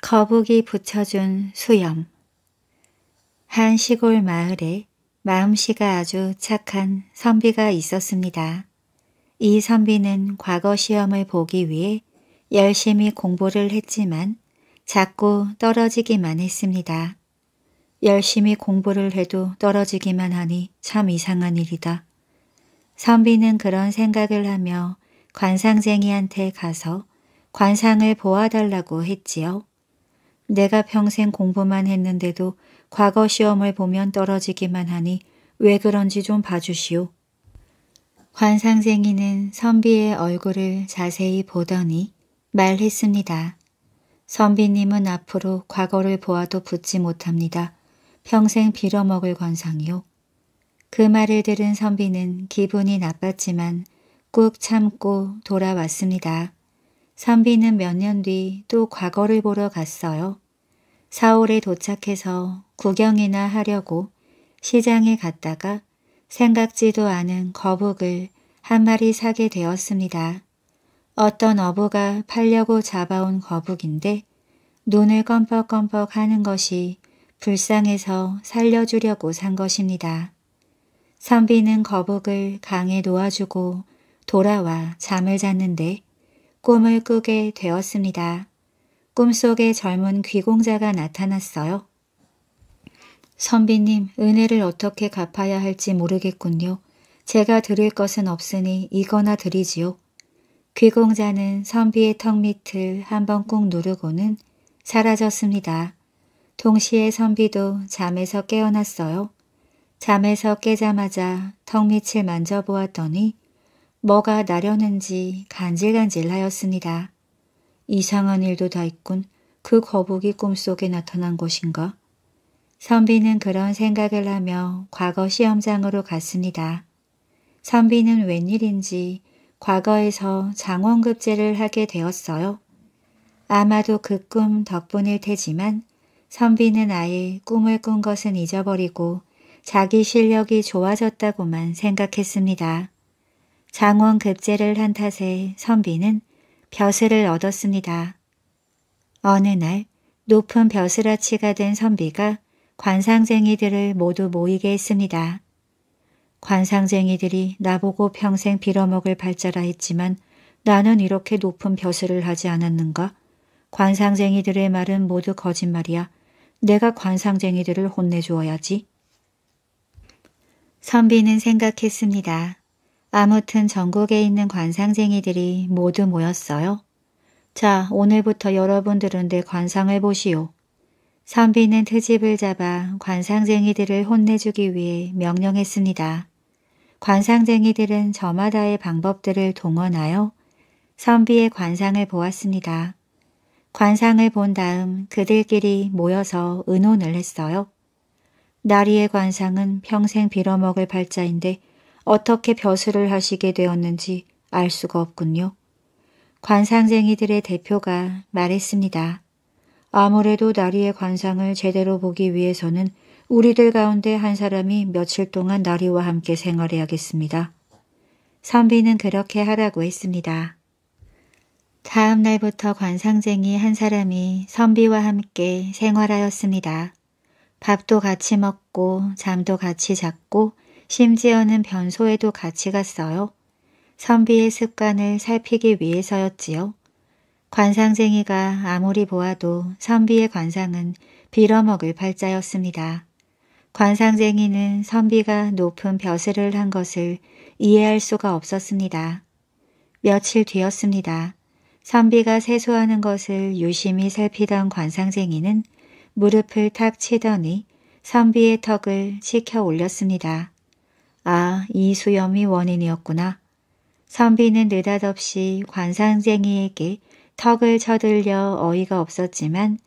거북이 붙여준 수염 한 시골 마을에 마음씨가 아주 착한 선비가 있었습니다. 이 선비는 과거 시험을 보기 위해 열심히 공부를 했지만 자꾸 떨어지기만 했습니다. 열심히 공부를 해도 떨어지기만 하니 참 이상한 일이다. 선비는 그런 생각을 하며 관상쟁이한테 가서 관상을 보아달라고 했지요. 내가 평생 공부만 했는데도 과거 시험을 보면 떨어지기만 하니 왜 그런지 좀 봐주시오. 관상생이는 선비의 얼굴을 자세히 보더니 말했습니다. 선비님은 앞으로 과거를 보아도 붙지 못합니다. 평생 빌어먹을 관상이요. 그 말을 들은 선비는 기분이 나빴지만 꾹 참고 돌아왔습니다. 선비는 몇 년 뒤 또 과거를 보러 갔어요. 서울에 도착해서 구경이나 하려고 시장에 갔다가 생각지도 않은 거북을 한 마리 사게 되었습니다. 어떤 어부가 팔려고 잡아온 거북인데 눈을 껌뻑껌뻑 하는 것이 불쌍해서 살려주려고 산 것입니다. 선비는 거북을 강에 놓아주고 돌아와 잠을 잤는데 꿈을 꾸게 되었습니다. 꿈속에 젊은 귀공자가 나타났어요. 선비님, 은혜를 어떻게 갚아야 할지 모르겠군요. 제가 드릴 것은 없으니 이거나 드리지요. 귀공자는 선비의 턱 밑을 한번 꾹 누르고는 사라졌습니다. 동시에 선비도 잠에서 깨어났어요. 잠에서 깨자마자 턱 밑을 만져보았더니 뭐가 나려는지 간질간질하였습니다. 이상한 일도 다 있군. 그 거북이 꿈속에 나타난 것인가? 선비는 그런 생각을 하며 과거 시험장으로 갔습니다. 선비는 웬일인지 과거에서 장원급제를 하게 되었어요. 아마도 그 꿈 덕분일 테지만 선비는 아예 꿈을 꾼 것은 잊어버리고 자기 실력이 좋아졌다고만 생각했습니다. 장원 급제를 한 탓에 선비는 벼슬을 얻었습니다. 어느 날 높은 벼슬아치가 된 선비가 관상쟁이들을 모두 모이게 했습니다. 관상쟁이들이 나보고 평생 빌어먹을 발자라 했지만 나는 이렇게 높은 벼슬을 하지 않았는가? 관상쟁이들의 말은 모두 거짓말이야. 내가 관상쟁이들을 혼내주어야지. 선비는 생각했습니다. 아무튼 전국에 있는 관상쟁이들이 모두 모였어요. 자, 오늘부터 여러분들은 내 관상을 보시오. 선비는 트집을 잡아 관상쟁이들을 혼내주기 위해 명령했습니다. 관상쟁이들은 저마다의 방법들을 동원하여 선비의 관상을 보았습니다. 관상을 본 다음 그들끼리 모여서 의논을 했어요. 나리의 관상은 평생 빌어먹을 팔자인데 어떻게 벼슬을 하시게 되었는지 알 수가 없군요. 관상쟁이들의 대표가 말했습니다. 아무래도 나리의 관상을 제대로 보기 위해서는 우리들 가운데 한 사람이 며칠 동안 나리와 함께 생활해야겠습니다. 선비는 그렇게 하라고 했습니다. 다음 날부터 관상쟁이 한 사람이 선비와 함께 생활하였습니다. 밥도 같이 먹고 잠도 같이 잤고 심지어는 변소에도 같이 갔어요. 선비의 습관을 살피기 위해서였지요. 관상쟁이가 아무리 보아도 선비의 관상은 빌어먹을 팔자였습니다. 관상쟁이는 선비가 높은 벼슬을 한 것을 이해할 수가 없었습니다. 며칠 뒤였습니다. 선비가 세수하는 것을 유심히 살피던 관상쟁이는 무릎을 탁 치더니 선비의 턱을 치켜 올렸습니다. 아, 이 수염이 원인이었구나. 선비는 느닷없이 관상쟁이에게 턱을 쳐들려 어이가 없었지만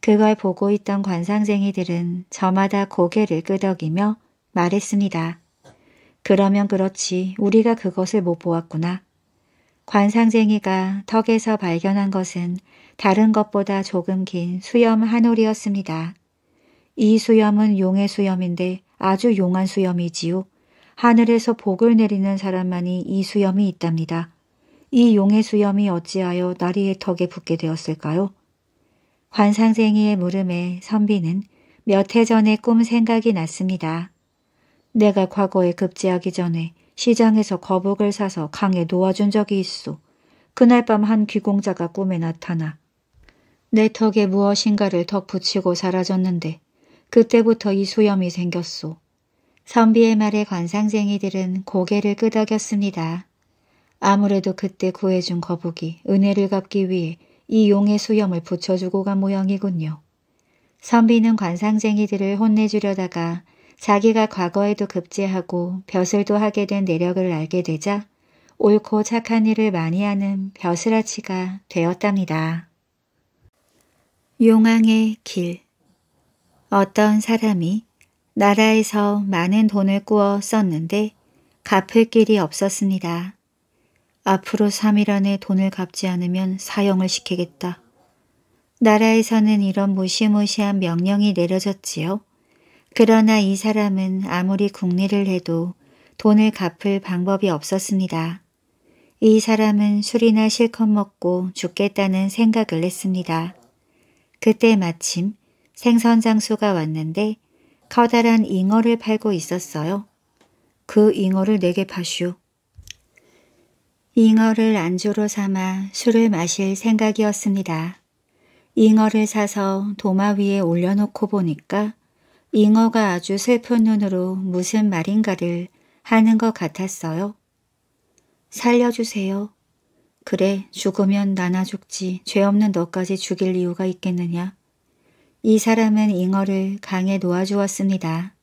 그걸 보고 있던 관상쟁이들은 저마다 고개를 끄덕이며 말했습니다. 그러면 그렇지 우리가 그것을 못 보았구나. 관상쟁이가 턱에서 발견한 것은 다른 것보다 조금 긴 수염 한 올이었습니다. 이 수염은 용의 수염인데 아주 용한 수염이지요. 하늘에서 복을 내리는 사람만이 이 수염이 있답니다. 이 용의 수염이 어찌하여 나리의 턱에 붙게 되었을까요? 관상쟁이의 물음에 선비는 몇 해 전에 꿈 생각이 났습니다. 내가 과거에 급제하기 전에 시장에서 거북을 사서 강에 놓아준 적이 있어. 그날 밤 한 귀공자가 꿈에 나타나 내 턱에 무엇인가를 덧 붙이고 사라졌는데 그때부터 이 수염이 생겼소. 선비의 말에 관상쟁이들은 고개를 끄덕였습니다. 아무래도 그때 구해준 거북이 은혜를 갚기 위해 이 용의 수염을 붙여주고 간 모양이군요. 선비는 관상쟁이들을 혼내주려다가 자기가 과거에도 급제하고 벼슬도 하게 된 내력을 알게 되자 옳고 착한 일을 많이 하는 벼슬아치가 되었답니다. 용왕의 길 어떤 사람이 나라에서 많은 돈을 꾸어 썼는데 갚을 길이 없었습니다. 앞으로 3일 안에 돈을 갚지 않으면 사형을 시키겠다. 나라에서는 이런 무시무시한 명령이 내려졌지요. 그러나 이 사람은 아무리 국리를 해도 돈을 갚을 방법이 없었습니다. 이 사람은 술이나 실컷 먹고 죽겠다는 생각을 했습니다. 그때 마침 생선 장수가 왔는데 커다란 잉어를 팔고 있었어요. 그 잉어를 내게 파슈. 잉어를 안주로 삼아 술을 마실 생각이었습니다. 잉어를 사서 도마 위에 올려놓고 보니까 잉어가 아주 슬픈 눈으로 무슨 말인가를 하는 것 같았어요. 살려주세요. 그래 죽으면 나나 죽지 죄 없는 너까지 죽일 이유가 있겠느냐. 이 사람은 잉어를 강에 놓아주었습니다.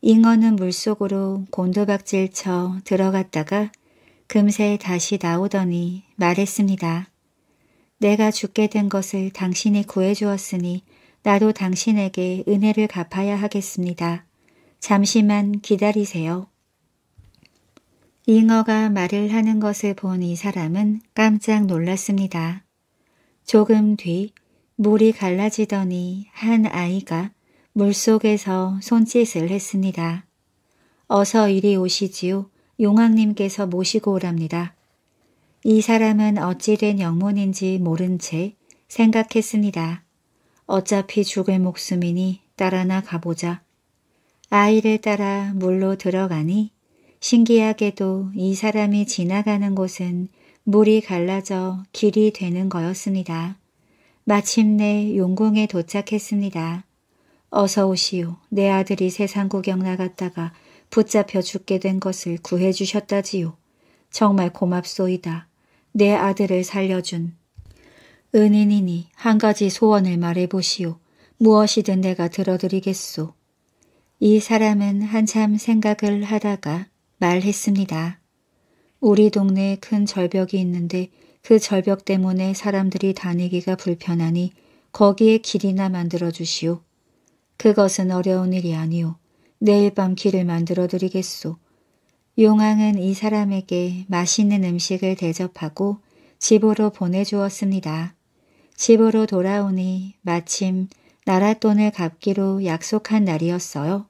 잉어는 물속으로 곤두박질쳐 들어갔다가 금세 다시 나오더니 말했습니다. 내가 죽게 된 것을 당신이 구해주었으니 나도 당신에게 은혜를 갚아야 하겠습니다. 잠시만 기다리세요. 잉어가 말을 하는 것을 본 이 사람은 깜짝 놀랐습니다. 조금 뒤 물이 갈라지더니 한 아이가 물속에서 손짓을 했습니다. 어서 이리 오시지요. 용왕님께서 모시고 오랍니다. 이 사람은 어찌된 영문인지 모른 채 생각했습니다. 어차피 죽을 목숨이니 따라나 가보자. 아이를 따라 물로 들어가니 신기하게도 이 사람이 지나가는 곳은 물이 갈라져 길이 되는 거였습니다. 마침내 용궁에 도착했습니다. 어서 오시오. 내 아들이 세상 구경 나갔다가 붙잡혀 죽게 된 것을 구해 주셨다지요. 정말 고맙소이다. 내 아들을 살려준. 은인이니 한 가지 소원을 말해보시오. 무엇이든 내가 들어드리겠소. 이 사람은 한참 생각을 하다가 말했습니다. 우리 동네에 큰 절벽이 있는데 그 절벽 때문에 사람들이 다니기가 불편하니 거기에 길이나 만들어 주시오. 그것은 어려운 일이 아니오. 내일 밤 길을 만들어 드리겠소. 용왕은 이 사람에게 맛있는 음식을 대접하고 집으로 보내주었습니다. 집으로 돌아오니 마침 나랏돈을 갚기로 약속한 날이었어요.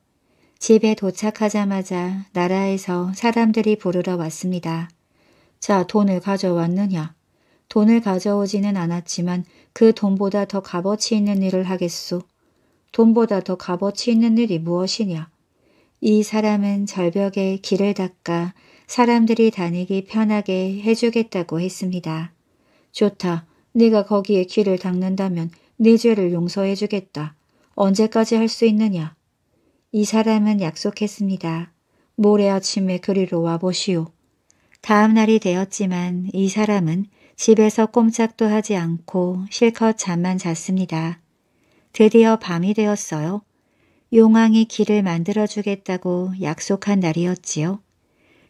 집에 도착하자마자 나라에서 사람들이 부르러 왔습니다. 자, 돈을 가져왔느냐? 돈을 가져오지는 않았지만 그 돈보다 더 값어치 있는 일을 하겠소. 돈보다 더 값어치 있는 일이 무엇이냐. 이 사람은 절벽에 길을 닦아 사람들이 다니기 편하게 해주겠다고 했습니다. 좋다. 네가 거기에 길을 닦는다면 네 죄를 용서해주겠다. 언제까지 할 수 있느냐? 이 사람은 약속했습니다. 모레 아침에 그리로 와보시오. 다음 날이 되었지만 이 사람은 집에서 꼼짝도 하지 않고 실컷 잠만 잤습니다. 드디어 밤이 되었어요. 용왕이 길을 만들어주겠다고 약속한 날이었지요.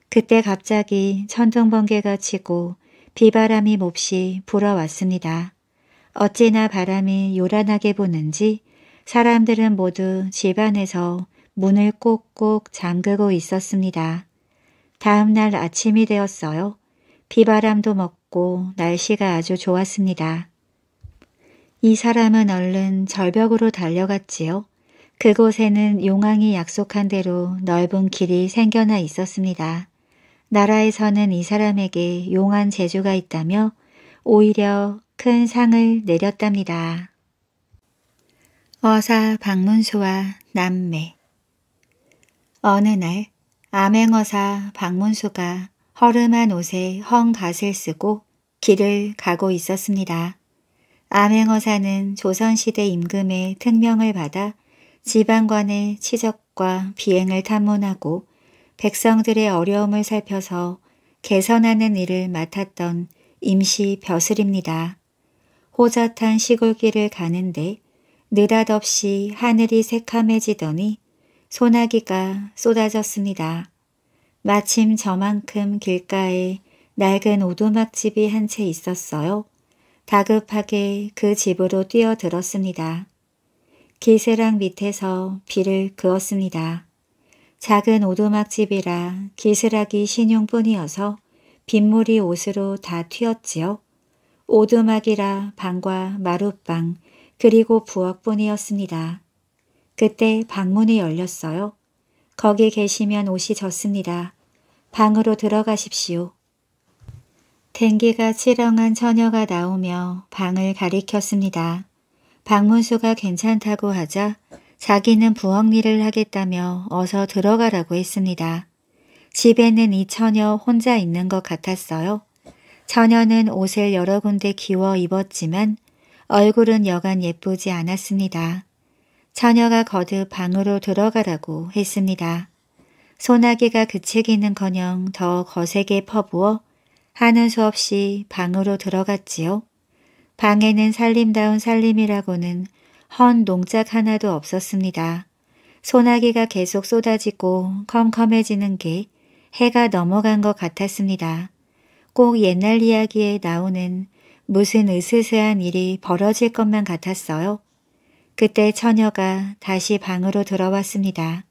그때 갑자기 천둥번개가 치고 비바람이 몹시 불어왔습니다. 어찌나 바람이 요란하게 부는지 사람들은 모두 집안에서 문을 꼭꼭 잠그고 있었습니다. 다음날 아침이 되었어요. 비바람도 먹고 좋았고 날씨가 아주 좋았습니다. 이 사람은 얼른 절벽으로 달려갔지요. 그곳에는 용왕이 약속한 대로 넓은 길이 생겨나 있었습니다. 나라에서는 이 사람에게 용한 재주가 있다며 오히려 큰 상을 내렸답니다. 어사 박문수와 남매 어느 날 암행어사 박문수가 허름한 옷에 헝갓을 쓰고 길을 가고 있었습니다. 암행어사는 조선시대 임금의 특명을 받아 지방관의 치적과 비행을 탐문하고 백성들의 어려움을 살펴서 개선하는 일을 맡았던 임시 벼슬입니다. 호젓한 시골길을 가는데 느닷없이 하늘이 새카매지더니 소나기가 쏟아졌습니다. 마침 저만큼 길가에 낡은 오두막집이 한 채 있었어요. 다급하게 그 집으로 뛰어들었습니다. 기세랑 밑에서 비를 그었습니다. 작은 오두막집이라 기스락기 신용뿐이어서 빗물이 옷으로 다 튀었지요. 오두막이라 방과 마룻방 그리고 부엌뿐이었습니다. 그때 방문이 열렸어요. 거기 계시면 옷이 젖습니다. 방으로 들어가십시오. 댕기가 치렁한 처녀가 나오며 방을 가리켰습니다. 박문수가 괜찮다고 하자 자기는 부엌 일을 하겠다며 어서 들어가라고 했습니다. 집에는 이 처녀 혼자 있는 것 같았어요. 처녀는 옷을 여러 군데 기워 입었지만 얼굴은 여간 예쁘지 않았습니다. 처녀가 거듭 방으로 들어가라고 했습니다. 소나기가 그치기는커녕 더 거세게 퍼부어 하는 수 없이 방으로 들어갔지요. 방에는 살림다운 살림이라고는 헌농작 하나도 없었습니다. 소나기가 계속 쏟아지고 컴컴해지는 게 해가 넘어간 것 같았습니다. 꼭 옛날 이야기에 나오는 무슨 으스스한 일이 벌어질 것만 같았어요. 그때 처녀가 다시 방으로 들어왔습니다.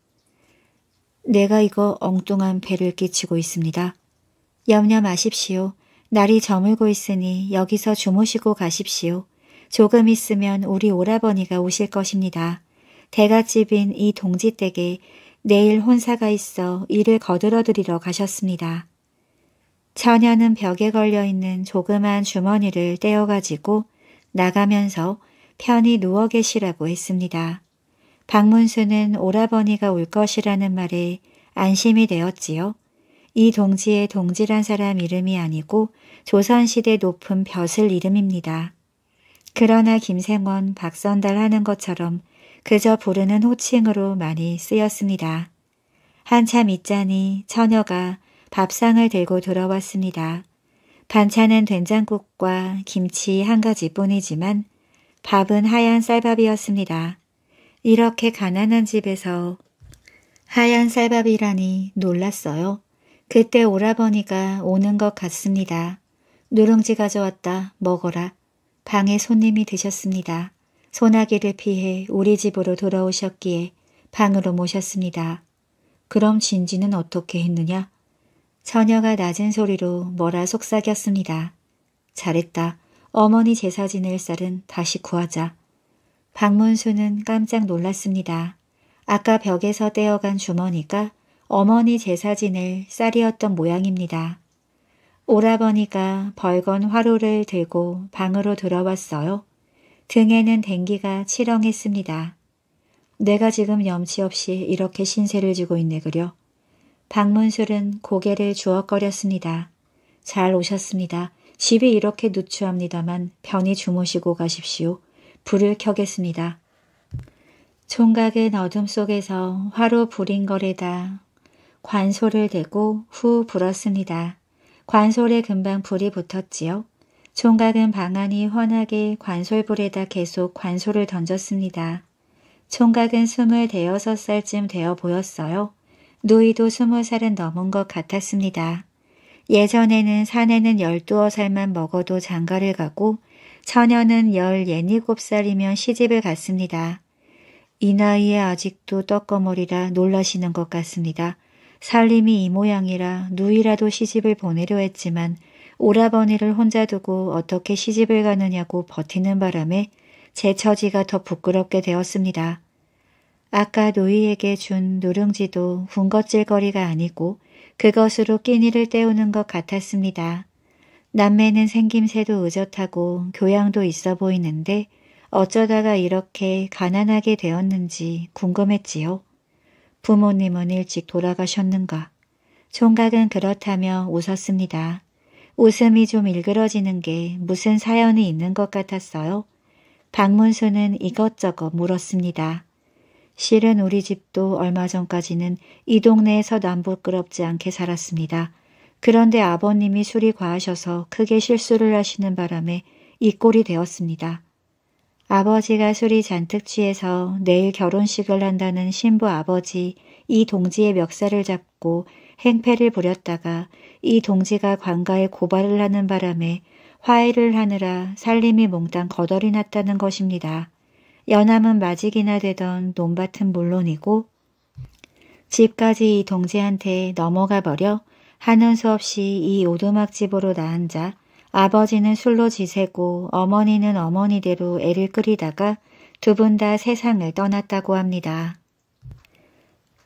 내가 이거 엉뚱한 배를 끼치고 있습니다. 염려 마십시오. 날이 저물고 있으니 여기서 주무시고 가십시오. 조금 있으면 우리 오라버니가 오실 것입니다. 대갓집인 이 동지댁에 내일 혼사가 있어 일을 거들어드리러 가셨습니다. 처녀는 벽에 걸려있는 조그만 주머니를 떼어가지고 나가면서 편히 누워 계시라고 했습니다. 박문수는 오라버니가 올 것이라는 말에 안심이 되었지요. 이 동지의 동지란 사람 이름이 아니고 조선시대 높은 벼슬 이름입니다. 그러나 김생원, 박선달 하는 것처럼 그저 부르는 호칭으로 많이 쓰였습니다. 한참 있자니 처녀가 밥상을 들고 들어왔습니다. 반찬은 된장국과 김치 한 가지뿐이지만 밥은 하얀 쌀밥이었습니다. 이렇게 가난한 집에서 하얀 쌀밥이라니 놀랐어요. 그때 오라버니가 오는 것 같습니다. 누룽지 가져왔다. 먹어라. 방에 손님이 드셨습니다. 소나기를 피해 우리 집으로 돌아오셨기에 방으로 모셨습니다. 그럼 진지는 어떻게 했느냐? 처녀가 낮은 소리로 뭐라 속삭였습니다. 잘했다. 어머니 제사 지낼 쌀은 다시 구하자. 박문수는 깜짝 놀랐습니다. 아까 벽에서 떼어간 주머니가 어머니 제사 지낼 쌀이었던 모양입니다. 오라버니가 벌건 화로를 들고 방으로 들어왔어요. 등에는 댕기가 치렁했습니다. 내가 지금 염치없이 이렇게 신세를 지고 있네 그려. 박문술은 고개를 주워거렸습니다. 잘 오셨습니다. 집이 이렇게 누추합니다만 편히 주무시고 가십시오. 불을 켜겠습니다. 총각은 어둠 속에서 화로 불인거래다 관소를 대고 후 불었습니다. 관솔에 금방 불이 붙었지요. 총각은 방안이 환하게 관솔불에다 계속 관소를 던졌습니다. 총각은 스물 대여섯 살쯤 되어 보였어요. 누이도 스무 살은 넘은 것 같았습니다. 예전에는 산에는 열두어 살만 먹어도 장가를 가고 처녀는 열 예닐곱 살이면 시집을 갔습니다. 이 나이에 아직도 떡거머리라 놀라시는 것 같습니다. 살림이 이 모양이라 누이라도 시집을 보내려 했지만 오라버니를 혼자 두고 어떻게 시집을 가느냐고 버티는 바람에 제 처지가 더 부끄럽게 되었습니다. 아까 노이에게 준 누룽지도 군것질거리가 아니고 그것으로 끼니를 때우는 것 같았습니다. 남매는 생김새도 의젓하고 교양도 있어 보이는데 어쩌다가 이렇게 가난하게 되었는지 궁금했지요. 부모님은 일찍 돌아가셨는가. 총각은 그렇다며 웃었습니다. 웃음이 좀 일그러지는 게 무슨 사연이 있는 것 같았어요. 박문수는 이것저것 물었습니다. 실은 우리 집도 얼마 전까지는 이 동네에서 남부끄럽지 않게 살았습니다. 그런데 아버님이 술이 과하셔서 크게 실수를 하시는 바람에 이 꼴이 되었습니다. 아버지가 술이 잔뜩 취해서 내일 결혼식을 한다는 신부 아버지 이 동지의 멱살을 잡고 행패를 부렸다가 이 동지가 관가에 고발을 하는 바람에 화해를 하느라 살림이 몽땅 거덜이 났다는 것입니다. 연암은 마직이나 되던 논밭은 물론이고 집까지 이 동지한테 넘어가 버려 하는 수 없이 이 오두막집으로 나앉아 아버지는 술로 지새고 어머니는 어머니대로 애를 끓이다가 두 분 다 세상을 떠났다고 합니다.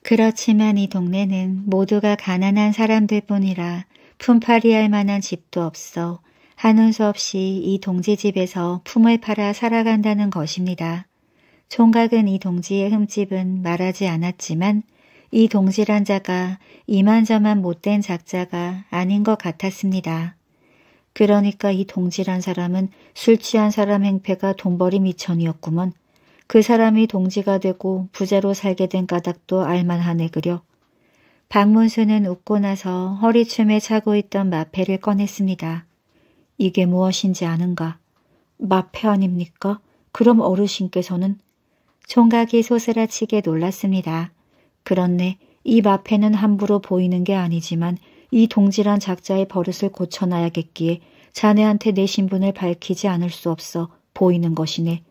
그렇지만 이 동네는 모두가 가난한 사람들 뿐이라 품팔이 할 만한 집도 없어 하는 수 없이 이 동지집에서 품을 팔아 살아간다는 것입니다. 총각은 이 동지의 흠집은 말하지 않았지만 이 동지란 자가 이만저만 못된 작자가 아닌 것 같았습니다. 그러니까 이 동지란 사람은 술 취한 사람 행패가 돈벌이 미천이었구먼. 그 사람이 동지가 되고 부자로 살게 된 까닭도 알만하네 그려. 박문수는 웃고 나서 허리춤에 차고 있던 마패를 꺼냈습니다. 이게 무엇인지 아는가? 마패 아닙니까? 그럼 어르신께서는 총각이 소스라치게 놀랐습니다. 그런데 입 앞에는 함부로 보이는 게 아니지만 이 동질한 작자의 버릇을 고쳐놔야겠기에 자네한테 내 신분을 밝히지 않을 수 없어 보이는 것이네.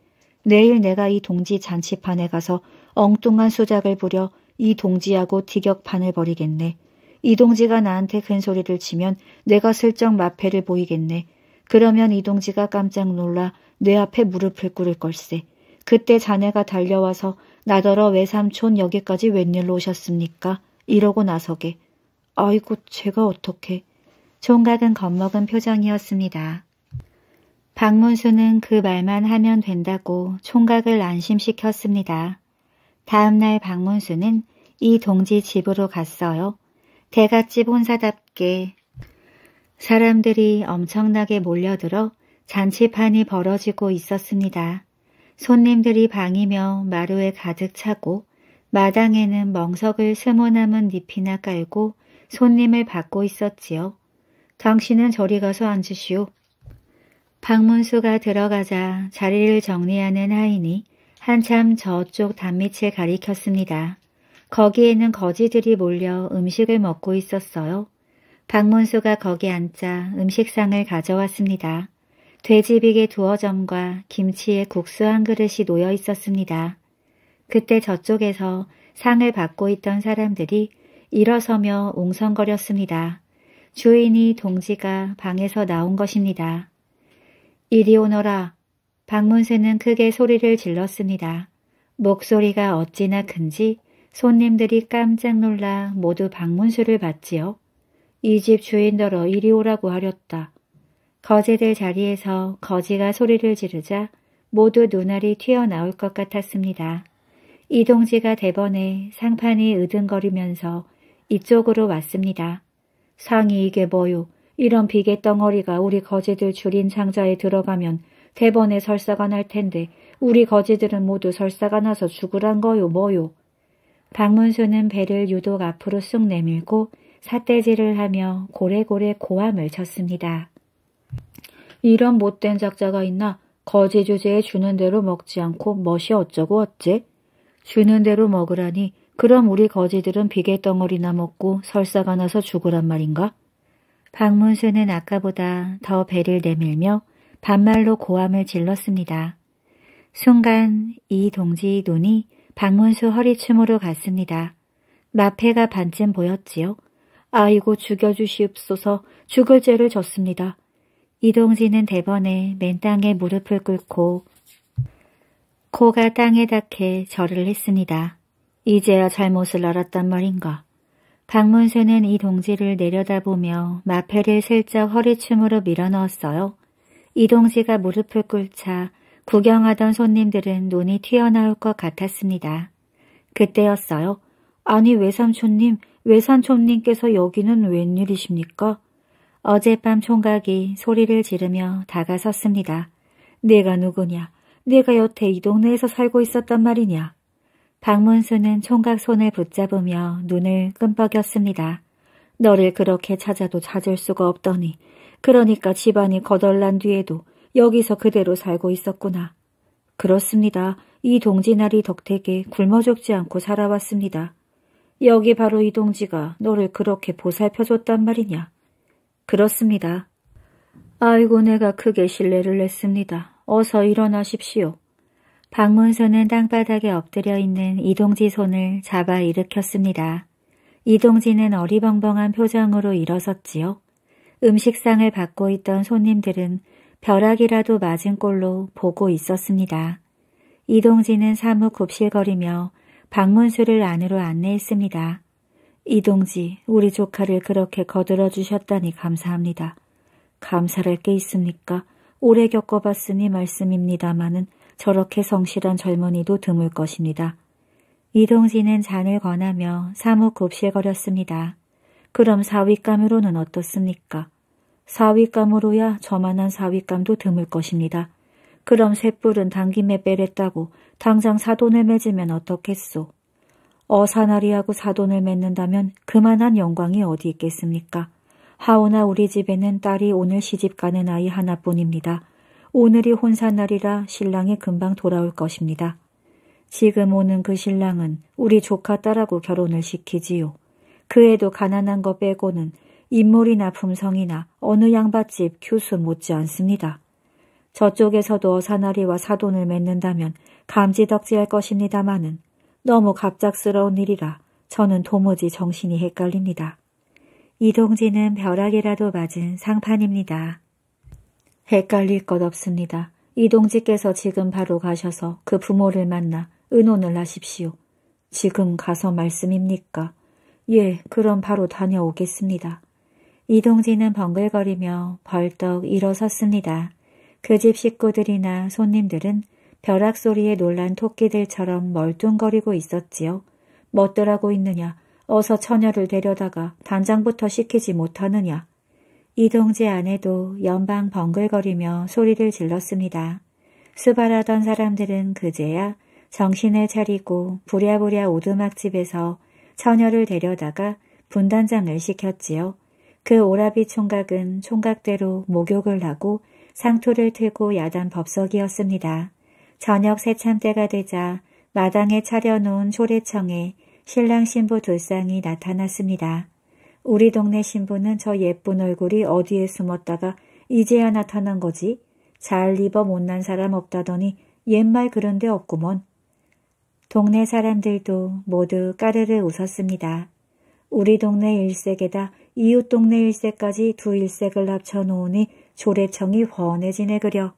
내일 내가 이 동지 잔치판에 가서 엉뚱한 수작을 부려 이 동지하고 티격판을 벌이겠네. 이 동지가 나한테 큰 소리를 치면 내가 슬쩍 마패를 보이겠네. 그러면 이 동지가 깜짝 놀라 내 앞에 무릎을 꿇을 걸세. 그때 자네가 달려와서 나더러 외삼촌 여기까지 웬일로 오셨습니까? 이러고 나서게. 아이고 제가 어떻게. 총각은 겁먹은 표정이었습니다. 박문수는 그 말만 하면 된다고 총각을 안심시켰습니다. 다음날 박문수는 이 동지 집으로 갔어요. 대갓집 혼사답게 사람들이 엄청나게 몰려들어 잔치판이 벌어지고 있었습니다. 손님들이 방이며 마루에 가득 차고 마당에는 멍석을 스모 나은 잎이나 깔고 손님을 받고 있었지요. 당신은 저리 가서 앉으시오. 박문수가 들어가자 자리를 정리하는 하인이 한참 저쪽 단밑을 가리켰습니다. 거기에는 거지들이 몰려 음식을 먹고 있었어요. 박문수가 거기 앉자 음식상을 가져왔습니다. 돼지비계 두어 점과 김치에 국수 한 그릇이 놓여 있었습니다. 그때 저쪽에서 상을 받고 있던 사람들이 일어서며 웅성거렸습니다. 주인이 동지가 방에서 나온 것입니다. 이리 오너라. 방문새는 크게 소리를 질렀습니다. 목소리가 어찌나 큰지 손님들이 깜짝 놀라 모두 방문수를 봤지요. 이 집 주인더러 이리 오라고 하렸다. 거지들 자리에서 거지가 소리를 지르자 모두 눈알이 튀어나올 것 같았습니다. 이동지가 대번에 상판이 으등거리면서 이쪽으로 왔습니다. 상이 이게 뭐요? 이런 비계 덩어리가 우리 거지들 줄인 상자에 들어가면 대번에 설사가 날 텐데 우리 거지들은 모두 설사가 나서 죽으란 거요 뭐요? 박문수는 배를 유독 앞으로 쑥 내밀고 삿대질을 하며 고래고래 고함을 쳤습니다. 이런 못된 작자가 있나 거지 주제에 주는 대로 먹지 않고 멋이 어쩌고 어째? 주는 대로 먹으라니 그럼 우리 거지들은 비계 덩어리나 먹고 설사가 나서 죽으란 말인가? 박문수는 아까보다 더 배를 내밀며 반말로 고함을 질렀습니다. 순간 이 동지 의 눈이 박문수 허리춤으로 갔습니다. 마패가 반쯤 보였지요. 아이고 죽여주시옵소서 죽을 죄를 졌습니다. 이동진은 대번에 맨 땅에 무릎을 꿇고 코가 땅에 닿게 절을 했습니다. 이제야 잘못을 알았단 말인가. 박문수는 이 동지를 내려다보며 마패를 슬쩍 허리춤으로 밀어넣었어요. 이동지가 무릎을 꿇자 구경하던 손님들은 눈이 튀어나올 것 같았습니다. 그때였어요. 아니 외삼촌님, 외삼촌님께서 여기는 웬일이십니까? 어젯밤 총각이 소리를 지르며 다가섰습니다. 내가 누구냐? 내가 여태 이 동네에서 살고 있었단 말이냐? 박문수는 총각 손을 붙잡으며 눈을 끔뻑였습니다. 너를 그렇게 찾아도 찾을 수가 없더니 그러니까 집안이 거덜난 뒤에도 여기서 그대로 살고 있었구나. 그렇습니다. 이 동지나리 덕택에 굶어 죽지 않고 살아왔습니다. 여기 바로 이 동지가 너를 그렇게 보살펴줬단 말이냐. 그렇습니다. 아이고 내가 크게 실례를 냈습니다. 어서 일어나십시오. 박문수는 땅바닥에 엎드려 있는 이동지 손을 잡아 일으켰습니다. 이동지는 어리벙벙한 표정으로 일어섰지요. 음식상을 받고 있던 손님들은 벼락이라도 맞은 꼴로 보고 있었습니다. 이동지는 사뭇 굽실거리며 박문수를 안으로 안내했습니다. 이동지, 우리 조카를 그렇게 거들어 주셨다니 감사합니다. 감사할 게 있습니까? 오래 겪어봤으니 말씀입니다마는 저렇게 성실한 젊은이도 드물 것입니다. 이동진은 잔을 권하며 사뭇 곱실거렸습니다. 그럼 사위감으로는 어떻습니까? 사위감으로야 저만한 사위감도 드물 것입니다. 그럼 쇳불은 당김에 빼랬다고 당장 사돈을 맺으면 어떻겠소? 어사나리하고 사돈을 맺는다면 그만한 영광이 어디 있겠습니까? 하오나 우리 집에는 딸이 오늘 시집 가는 아이 하나뿐입니다. 오늘이 혼사날이라 신랑이 금방 돌아올 것입니다. 지금 오는 그 신랑은 우리 조카 딸하고 결혼을 시키지요. 그에도 가난한 거 빼고는 인물이나 품성이나 어느 양밭집 교수 못지 않습니다. 저쪽에서도 어사나리와 사돈을 맺는다면 감지덕지할 것입니다마는 너무 갑작스러운 일이라 저는 도무지 정신이 헷갈립니다. 이동진은 벼락이라도 맞은 상판입니다. 헷갈릴 것 없습니다. 이동지께서 지금 바로 가셔서 그 부모를 만나 은혼을 하십시오. 지금 가서 말씀입니까? 예, 그럼 바로 다녀오겠습니다. 이동진은 번글거리며 벌떡 일어섰습니다. 그 집 식구들이나 손님들은 벼락 소리에 놀란 토끼들처럼 멀뚱거리고 있었지요. 멋들하고 있느냐, 어서 처녀를 데려다가 단장부터 시키지 못하느냐. 이동지 안에도 연방 벙글거리며 소리를 질렀습니다. 수발하던 사람들은 그제야 정신을 차리고 부랴부랴 오두막집에서 처녀를 데려다가 분단장을 시켰지요. 그 오라비 총각은 총각대로 목욕을 하고 상투를 틀고 야단 법석이었습니다. 저녁 세참 때가 되자 마당에 차려놓은 초래청에 신랑 신부 둘쌍이 나타났습니다. 우리 동네 신부는 저 예쁜 얼굴이 어디에 숨었다가 이제야 나타난 거지. 잘 입어 못난 사람 없다더니 옛말 그런데 없구먼. 동네 사람들도 모두 까르르 웃었습니다. 우리 동네 일색에다 이웃 동네 일색까지 두 일색을 합쳐놓으니 조례청이 훤해지네 그려.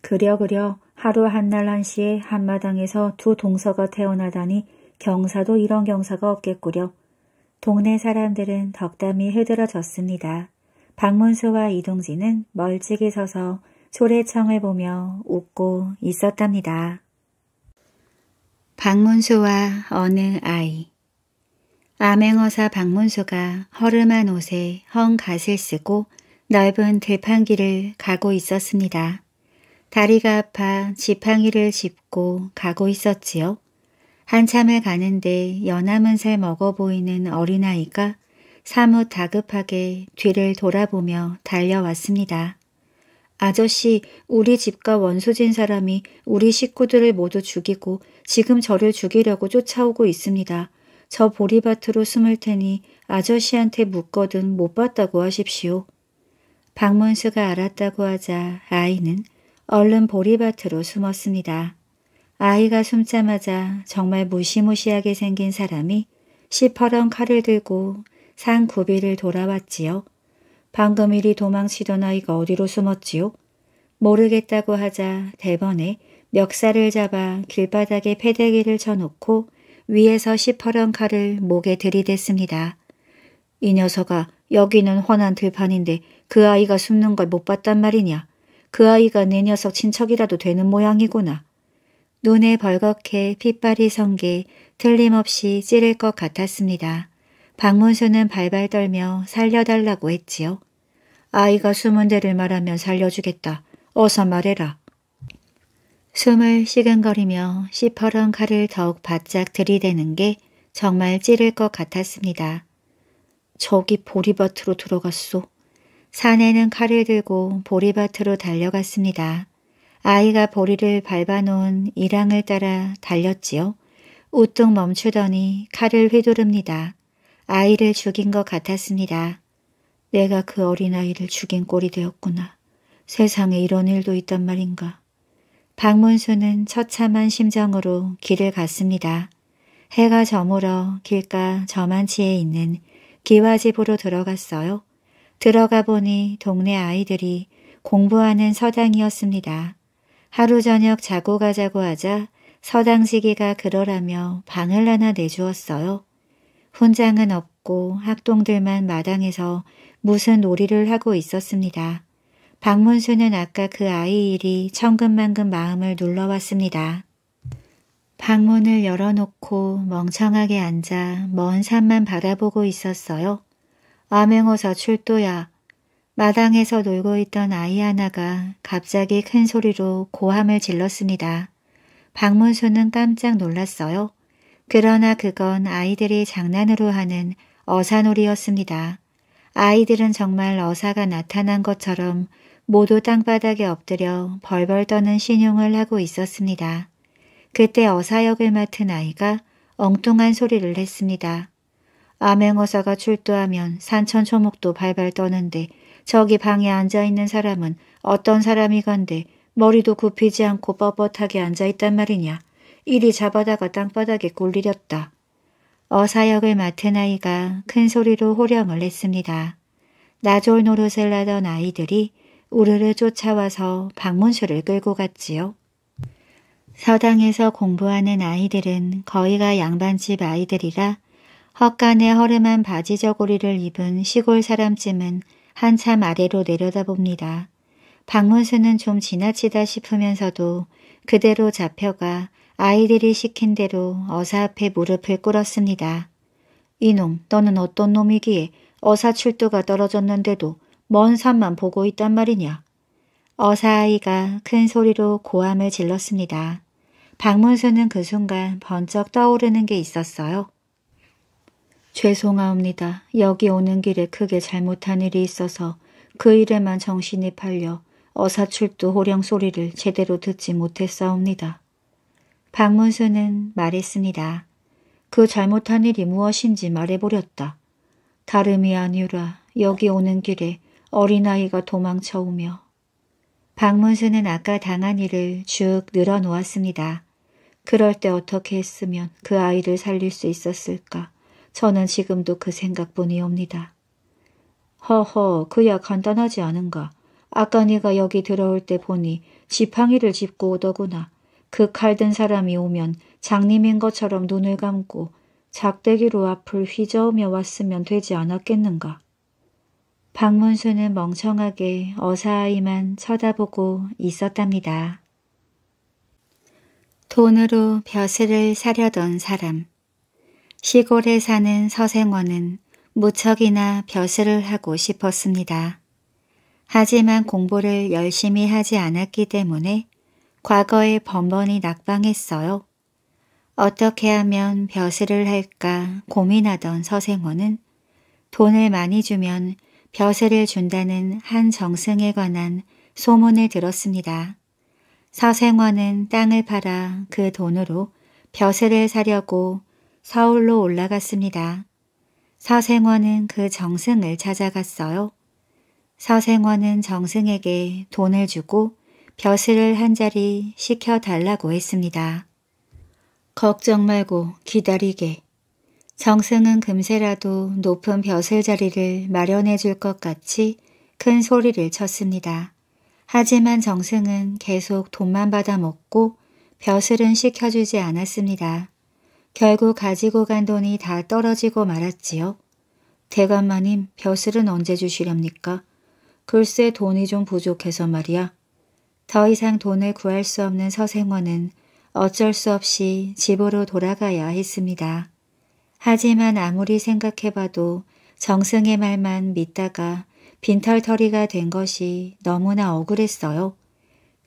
그려 그려 하루 한 날 한시에 한마당에서 두 동서가 태어나다니 경사도 이런 경사가 없겠구려. 동네 사람들은 덕담이 흐드러졌습니다. 박문수와 이동진은 멀찍이 서서 소래청을 보며 웃고 있었답니다. 박문수와 어느 아이 암행어사 박문수가 허름한 옷에 헝 갓을 쓰고 넓은 들판길을 가고 있었습니다. 다리가 아파 지팡이를 짚고 가고 있었지요. 한참을 가는데 연함은 살 먹어 보이는 어린아이가 사뭇 다급하게 뒤를 돌아보며 달려왔습니다. 아저씨, 우리 집과 원수진 사람이 우리 식구들을 모두 죽이고 지금 저를 죽이려고 쫓아오고 있습니다. 저 보리밭으로 숨을 테니 아저씨한테 묻거든 못 봤다고 하십시오. 박문수가 알았다고 하자 아이는 얼른 보리밭으로 숨었습니다. 아이가 숨자마자 정말 무시무시하게 생긴 사람이 시퍼런 칼을 들고 산 구비를 돌아왔지요. 방금 이리 도망치던 아이가 어디로 숨었지요? 모르겠다고 하자 대번에 멱살을 잡아 길바닥에 패대기를 쳐놓고 위에서 시퍼런 칼을 목에 들이댔습니다. 이 녀석아 여기는 훤한 들판인데 그 아이가 숨는 걸 못 봤단 말이냐. 그 아이가 내 녀석 친척이라도 되는 모양이구나. 눈에 벌겋게 핏발이 선 게 틀림없이 찌를 것 같았습니다. 박문수는 발발 떨며 살려달라고 했지요. 아이가 숨은 데를 말하면 살려주겠다. 어서 말해라. 숨을 시근거리며 시퍼런 칼을 더욱 바짝 들이대는 게 정말 찌를 것 같았습니다. 저기 보리밭으로 들어갔소. 사내는 칼을 들고 보리밭으로 달려갔습니다. 아이가 보리를 밟아놓은 이랑을 따라 달렸지요. 우뚝 멈추더니 칼을 휘두릅니다. 아이를 죽인 것 같았습니다. 내가 그 어린아이를 죽인 꼴이 되었구나. 세상에 이런 일도 있단 말인가. 박문수는 처참한 심정으로 길을 갔습니다. 해가 저물어 길가 저만치에 있는 기와집으로 들어갔어요. 들어가 보니 동네 아이들이 공부하는 서당이었습니다. 하루 저녁 자고 가자고 하자 서당지기가 그러라며 방을 하나 내주었어요. 훈장은 없고 학동들만 마당에서 무슨 놀이를 하고 있었습니다. 박문수는 아까 그 아이 일이 천근만근 마음을 눌러왔습니다. 방문을 열어놓고 멍청하게 앉아 먼 산만 바라보고 있었어요. 암행어사 출도야. 마당에서 놀고 있던 아이 하나가 갑자기 큰 소리로 고함을 질렀습니다. 박문수는 깜짝 놀랐어요. 그러나 그건 아이들이 장난으로 하는 어사놀이였습니다. 아이들은 정말 어사가 나타난 것처럼 모두 땅바닥에 엎드려 벌벌 떠는 신용을 하고 있었습니다. 그때 어사역을 맡은 아이가 엉뚱한 소리를 했습니다. 암행어사가 출두하면 산천초목도 발발 떠는데 저기 방에 앉아있는 사람은 어떤 사람이건데 머리도 굽히지 않고 뻣뻣하게 앉아있단 말이냐. 이리 잡아다가 땅바닥에 굴리렸다. 어사역을 맡은 아이가 큰 소리로 호령을 했습니다. 나졸 노릇을 하던 아이들이 우르르 쫓아와서 방문실을 끌고 갔지요. 서당에서 공부하는 아이들은 거의가 양반집 아이들이라 헛간에 허름한 바지저고리를 입은 시골 사람쯤은 한참 아래로 내려다봅니다. 박문수는 좀 지나치다 싶으면서도 그대로 잡혀가 아이들이 시킨 대로 어사 앞에 무릎을 꿇었습니다. 이놈, 너는 어떤 놈이기에 어사 출두가 떨어졌는데도 먼 산만 보고 있단 말이냐. 어사아이가 큰 소리로 고함을 질렀습니다. 박문수는 그 순간 번쩍 떠오르는 게 있었어요. 죄송합니다 여기 오는 길에 크게 잘못한 일이 있어서 그 일에만 정신이 팔려 어사출두 호령 소리를 제대로 듣지 못했사옵니다. 박문수는 말했습니다. 그 잘못한 일이 무엇인지 말해버렸다 다름이 아니라 여기 오는 길에 어린아이가 도망쳐오며 박문수는 아까 당한 일을 쭉 늘어놓았습니다. 그럴 때 어떻게 했으면 그 아이를 살릴 수 있었을까? 저는 지금도 그 생각뿐이 옵니다. 허허, 그야 간단하지 않은가. 아까 네가 여기 들어올 때 보니 지팡이를 짚고 오더구나. 그 칼든 사람이 오면 장님인 것처럼 눈을 감고 작대기로 앞을 휘저으며 왔으면 되지 않았겠는가. 박문수는 멍청하게 어사이만 쳐다보고 있었답니다. 돈으로 벼슬을 사려던 사람 시골에 사는 서생원은 무척이나 벼슬을 하고 싶었습니다. 하지만 공부를 열심히 하지 않았기 때문에 과거에 번번이 낙방했어요. 어떻게 하면 벼슬을 할까 고민하던 서생원은 돈을 많이 주면 벼슬을 준다는 한 정승에 관한 소문을 들었습니다. 서생원은 땅을 팔아 그 돈으로 벼슬을 사려고 서울로 올라갔습니다. 서생원은 그 정승을 찾아갔어요. 서생원은 정승에게 돈을 주고 벼슬을 한 자리 시켜달라고 했습니다. 걱정 말고 기다리게. 정승은 금세라도 높은 벼슬 자리를 마련해 줄 것 같이 큰 소리를 쳤습니다. 하지만 정승은 계속 돈만 받아먹고 벼슬은 시켜주지 않았습니다. 결국 가지고 간 돈이 다 떨어지고 말았지요. 대감마님 벼슬은 언제 주시렵니까? 글쎄 돈이 좀 부족해서 말이야. 더 이상 돈을 구할 수 없는 서생원은 어쩔 수 없이 집으로 돌아가야 했습니다. 하지만 아무리 생각해봐도 정승의 말만 믿다가 빈털터리가 된 것이 너무나 억울했어요.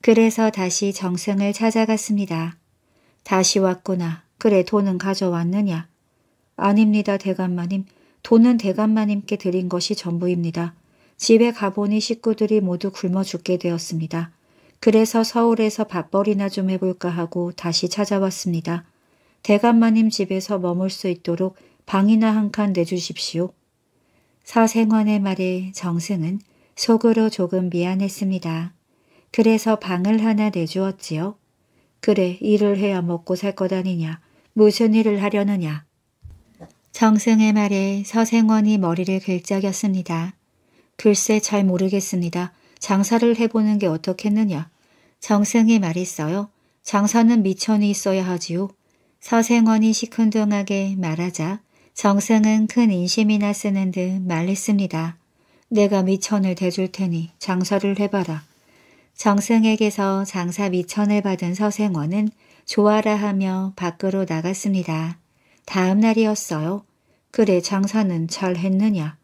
그래서 다시 정승을 찾아갔습니다. 다시 왔구나. 그래 돈은 가져왔느냐? 아닙니다 대감마님. 돈은 대감마님께 드린 것이 전부입니다. 집에 가보니 식구들이 모두 굶어 죽게 되었습니다. 그래서 서울에서 밥벌이나 좀 해볼까 하고 다시 찾아왔습니다. 대감마님 집에서 머물 수 있도록 방이나 한 칸 내주십시오. 서생원의 말에 정승은 속으로 조금 미안했습니다. 그래서 방을 하나 내주었지요. 그래 일을 해야 먹고 살 것 아니냐. 무슨 일을 하려느냐. 정승의 말에 서생원이 머리를 긁적였습니다 글쎄 잘 모르겠습니다. 장사를 해보는 게 어떻겠느냐. 정승이 말했어요. 장사는 미천이 있어야 하지요. 서생원이 시큰둥하게 말하자 정승은 큰 인심이나 쓰는 듯 말했습니다. 내가 미천을 대줄 테니 장사를 해봐라. 정승에게서 장사 미천을 받은 서생원은 좋아라 하며 밖으로 나갔습니다. 다음 날이었어요. 그래 장사는 잘 했느냐?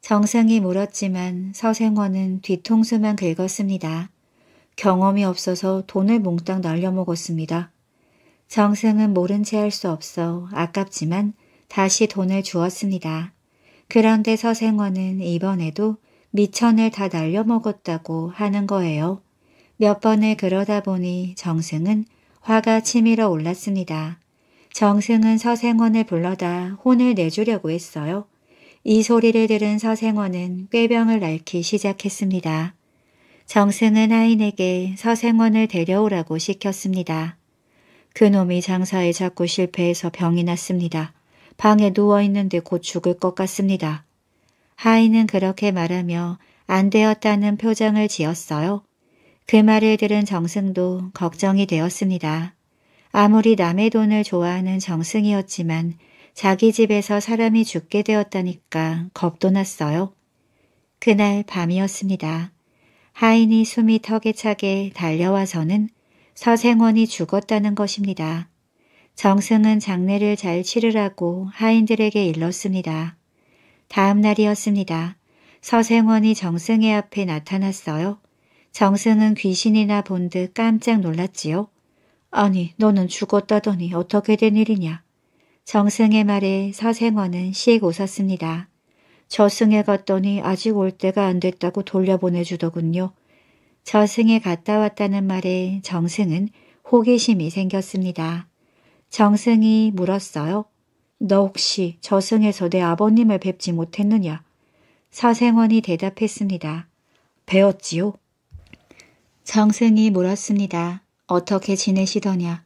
정상이 물었지만 서생원은 뒤통수만 긁었습니다. 경험이 없어서 돈을 몽땅 날려먹었습니다. 정승은 모른 채 할 수 없어 아깝지만 다시 돈을 주었습니다. 그런데 서생원은 이번에도 미천을 다 날려먹었다고 하는 거예요. 몇 번을 그러다 보니 정승은 화가 치밀어 올랐습니다. 정승은 서생원을 불러다 혼을 내주려고 했어요. 이 소리를 들은 서생원은 꾀병을 앓기 시작했습니다. 정승은 하인에게 서생원을 데려오라고 시켰습니다. 그놈이 장사에 자꾸 실패해서 병이 났습니다. 방에 누워있는데 곧 죽을 것 같습니다. 하인은 그렇게 말하며 안 되었다는 표정을 지었어요. 그 말을 들은 정승도 걱정이 되었습니다. 아무리 남의 돈을 좋아하는 정승이었지만 자기 집에서 사람이 죽게 되었다니까 겁도 났어요. 그날 밤이었습니다. 하인이 숨이 턱에 차게 달려와서는 서생원이 죽었다는 것입니다. 정승은 장례를 잘 치르라고 하인들에게 일렀습니다. 다음 날이었습니다. 서생원이 정승의 앞에 나타났어요. 정승은 귀신이나 본 듯 깜짝 놀랐지요. 아니 너는 죽었다더니 어떻게 된 일이냐. 정승의 말에 서생원은 씩 웃었습니다. 저승에 갔더니 아직 올 때가 안 됐다고 돌려보내주더군요. 저승에 갔다 왔다는 말에 정승은 호기심이 생겼습니다. 정승이 물었어요. 너 혹시 저승에서 내 아버님을 뵙지 못했느냐? 서생원이 대답했습니다. 배웠지요. 정승이 물었습니다. 어떻게 지내시더냐.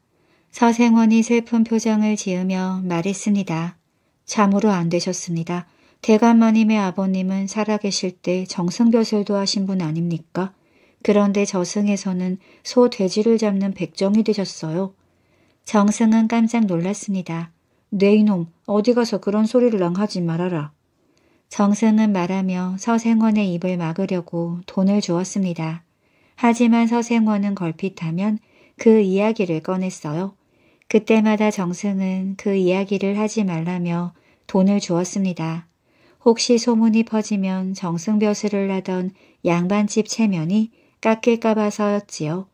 서생원이 슬픈 표정을 지으며 말했습니다. 참으로 안 되셨습니다. 대감마님의 아버님은 살아계실 때 정승벼슬도 하신 분 아닙니까? 그런데 저승에서는 소 돼지를 잡는 백정이 되셨어요. 정승은 깜짝 놀랐습니다. 네 이놈 어디 가서 그런 소리를 낭하지 말아라. 정승은 말하며 서생원의 입을 막으려고 돈을 주었습니다. 하지만 서생원은 걸핏하면 그 이야기를 꺼냈어요. 그때마다 정승은 그 이야기를 하지 말라며 돈을 주었습니다. 혹시 소문이 퍼지면 정승벼슬을 하던 양반집 체면이 깎일까봐 서였지요.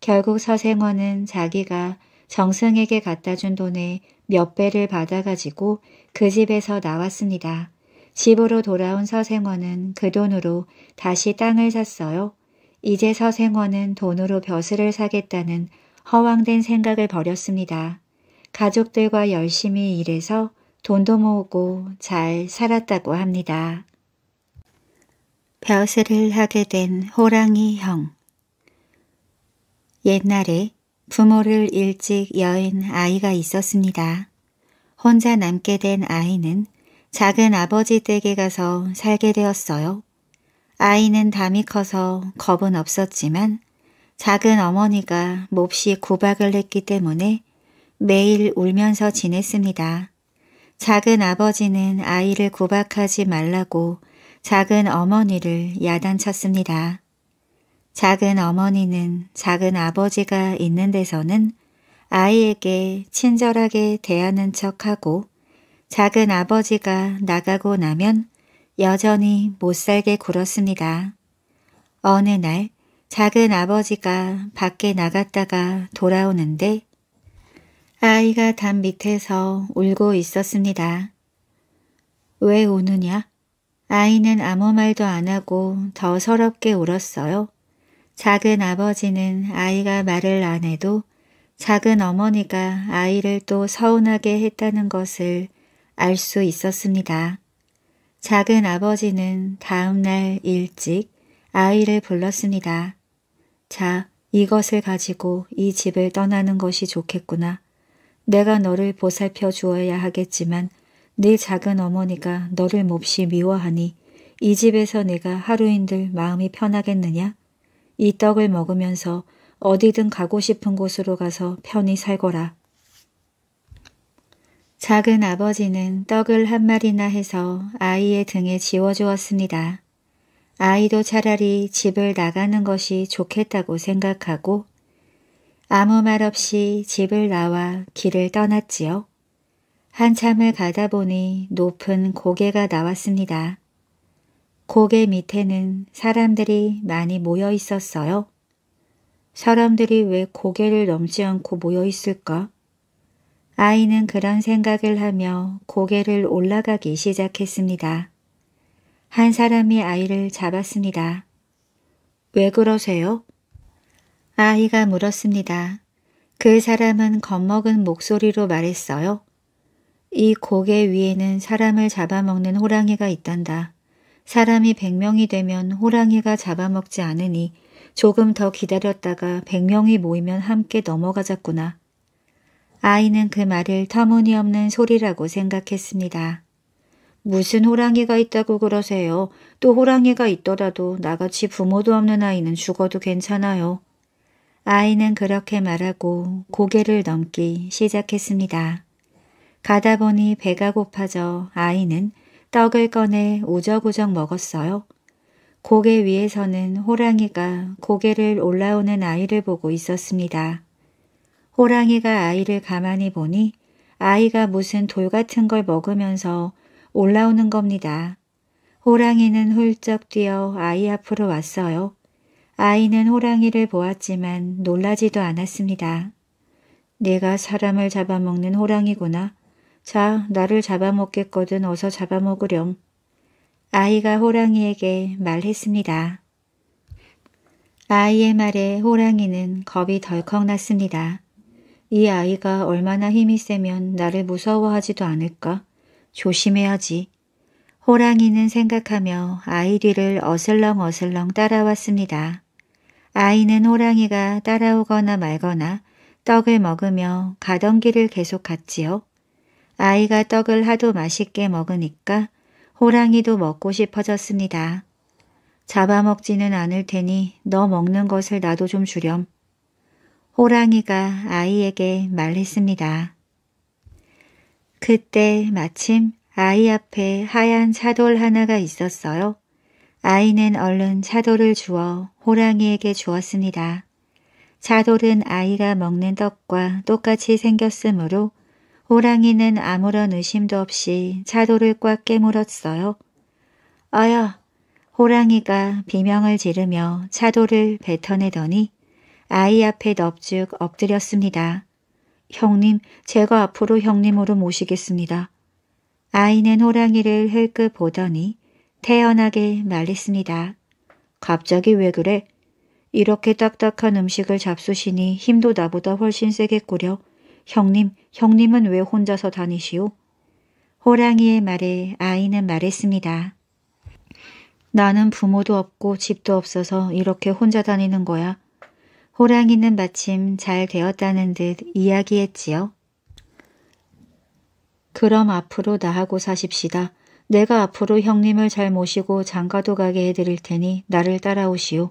결국 서생원은 자기가 정승에게 갖다 준 돈의 몇 배를 받아가지고 그 집에서 나왔습니다. 집으로 돌아온 서생원은 그 돈으로 다시 땅을 샀어요. 이제 서생원은 돈으로 벼슬을 사겠다는 허황된 생각을 버렸습니다. 가족들과 열심히 일해서 돈도 모으고 잘 살았다고 합니다. 벼슬을 하게 된 호랑이 형 옛날에 부모를 일찍 여인 아이가 있었습니다. 혼자 남게 된 아이는 작은 아버지 댁에 가서 살게 되었어요. 아이는 담이 커서 겁은 없었지만 작은 어머니가 몹시 구박을 했기 때문에 매일 울면서 지냈습니다. 작은 아버지는 아이를 구박하지 말라고 작은 어머니를 야단쳤습니다. 작은 어머니는 작은 아버지가 있는 데서는 아이에게 친절하게 대하는 척하고 작은 아버지가 나가고 나면 여전히 못살게 굴었습니다. 어느 날 작은 아버지가 밖에 나갔다가 돌아오는데 아이가 담 밑에서 울고 있었습니다. 왜 우느냐? 아이는 아무 말도 안 하고 더 서럽게 울었어요. 작은 아버지는 아이가 말을 안 해도 작은 어머니가 아이를 또 서운하게 했다는 것을 알 수 있었습니다. 작은 아버지는 다음날 일찍 아이를 불렀습니다. 자, 이것을 가지고 이 집을 떠나는 것이 좋겠구나. 내가 너를 보살펴 주어야 하겠지만 네 작은 어머니가 너를 몹시 미워하니 이 집에서 내가 하루인들 마음이 편하겠느냐? 이 떡을 먹으면서 어디든 가고 싶은 곳으로 가서 편히 살거라. 작은 아버지는 떡을 한 마리나 해서 아이의 등에 지워주었습니다. 아이도 차라리 집을 나가는 것이 좋겠다고 생각하고 아무 말 없이 집을 나와 길을 떠났지요. 한참을 가다 보니 높은 고개가 나왔습니다. 고개 밑에는 사람들이 많이 모여 있었어요. 사람들이 왜 고개를 넘지 않고 모여 있을까? 아이는 그런 생각을 하며 고개를 올라가기 시작했습니다. 한 사람이 아이를 잡았습니다. 왜 그러세요? 아이가 물었습니다. 그 사람은 겁먹은 목소리로 말했어요. 이 고개 위에는 사람을 잡아먹는 호랑이가 있단다. 사람이 100명이 되면 호랑이가 잡아먹지 않으니 조금 더 기다렸다가 100명이 모이면 함께 넘어가자꾸나. 아이는 그 말을 터무니없는 소리라고 생각했습니다. 무슨 호랑이가 있다고 그러세요. 또 호랑이가 있더라도 나같이 부모도 없는 아이는 죽어도 괜찮아요. 아이는 그렇게 말하고 고개를 넘기 시작했습니다. 가다 보니 배가 고파져 아이는 떡을 꺼내 우적우적 먹었어요. 고개 위에서는 호랑이가 고개를 올라오는 아이를 보고 있었습니다. 호랑이가 아이를 가만히 보니 아이가 무슨 돌 같은 걸 먹으면서 올라오는 겁니다. 호랑이는 훌쩍 뛰어 아이 앞으로 왔어요. 아이는 호랑이를 보았지만 놀라지도 않았습니다. 내가 사람을 잡아먹는 호랑이구나. 자, 나를 잡아먹겠거든 어서 잡아먹으렴. 아이가 호랑이에게 말했습니다. 아이의 말에 호랑이는 겁이 덜컥 났습니다. 이 아이가 얼마나 힘이 세면 나를 무서워하지도 않을까? 조심해야지. 호랑이는 생각하며 아이 뒤를 어슬렁어슬렁 따라왔습니다. 아이는 호랑이가 따라오거나 말거나 떡을 먹으며 가던 길을 계속 갔지요. 아이가 떡을 하도 맛있게 먹으니까 호랑이도 먹고 싶어졌습니다. 잡아먹지는 않을 테니 너 먹는 것을 나도 좀 주렴. 호랑이가 아이에게 말했습니다. 그때 마침 아이 앞에 하얀 차돌 하나가 있었어요. 아이는 얼른 차돌을 주어 호랑이에게 주었습니다. 차돌은 아이가 먹는 떡과 똑같이 생겼으므로 호랑이는 아무런 의심도 없이 차돌을 꽉 깨물었어요. 아야! 호랑이가 비명을 지르며 차돌을 뱉어내더니 아이 앞에 넙죽 엎드렸습니다. 형님, 제가 앞으로 형님으로 모시겠습니다. 아이는 호랑이를 흘끗 보더니 태연하게 말했습니다. 갑자기 왜 그래? 이렇게 딱딱한 음식을 잡수시니 힘도 나보다 훨씬 세겠구려. 형님, 형님은 왜 혼자서 다니시오? 호랑이의 말에 아이는 말했습니다. 나는 부모도 없고 집도 없어서 이렇게 혼자 다니는 거야. 호랑이는 마침 잘 되었다는 듯 이야기했지요. 그럼 앞으로 나하고 사십시다. 내가 앞으로 형님을 잘 모시고 장가도 가게 해드릴 테니 나를 따라오시오.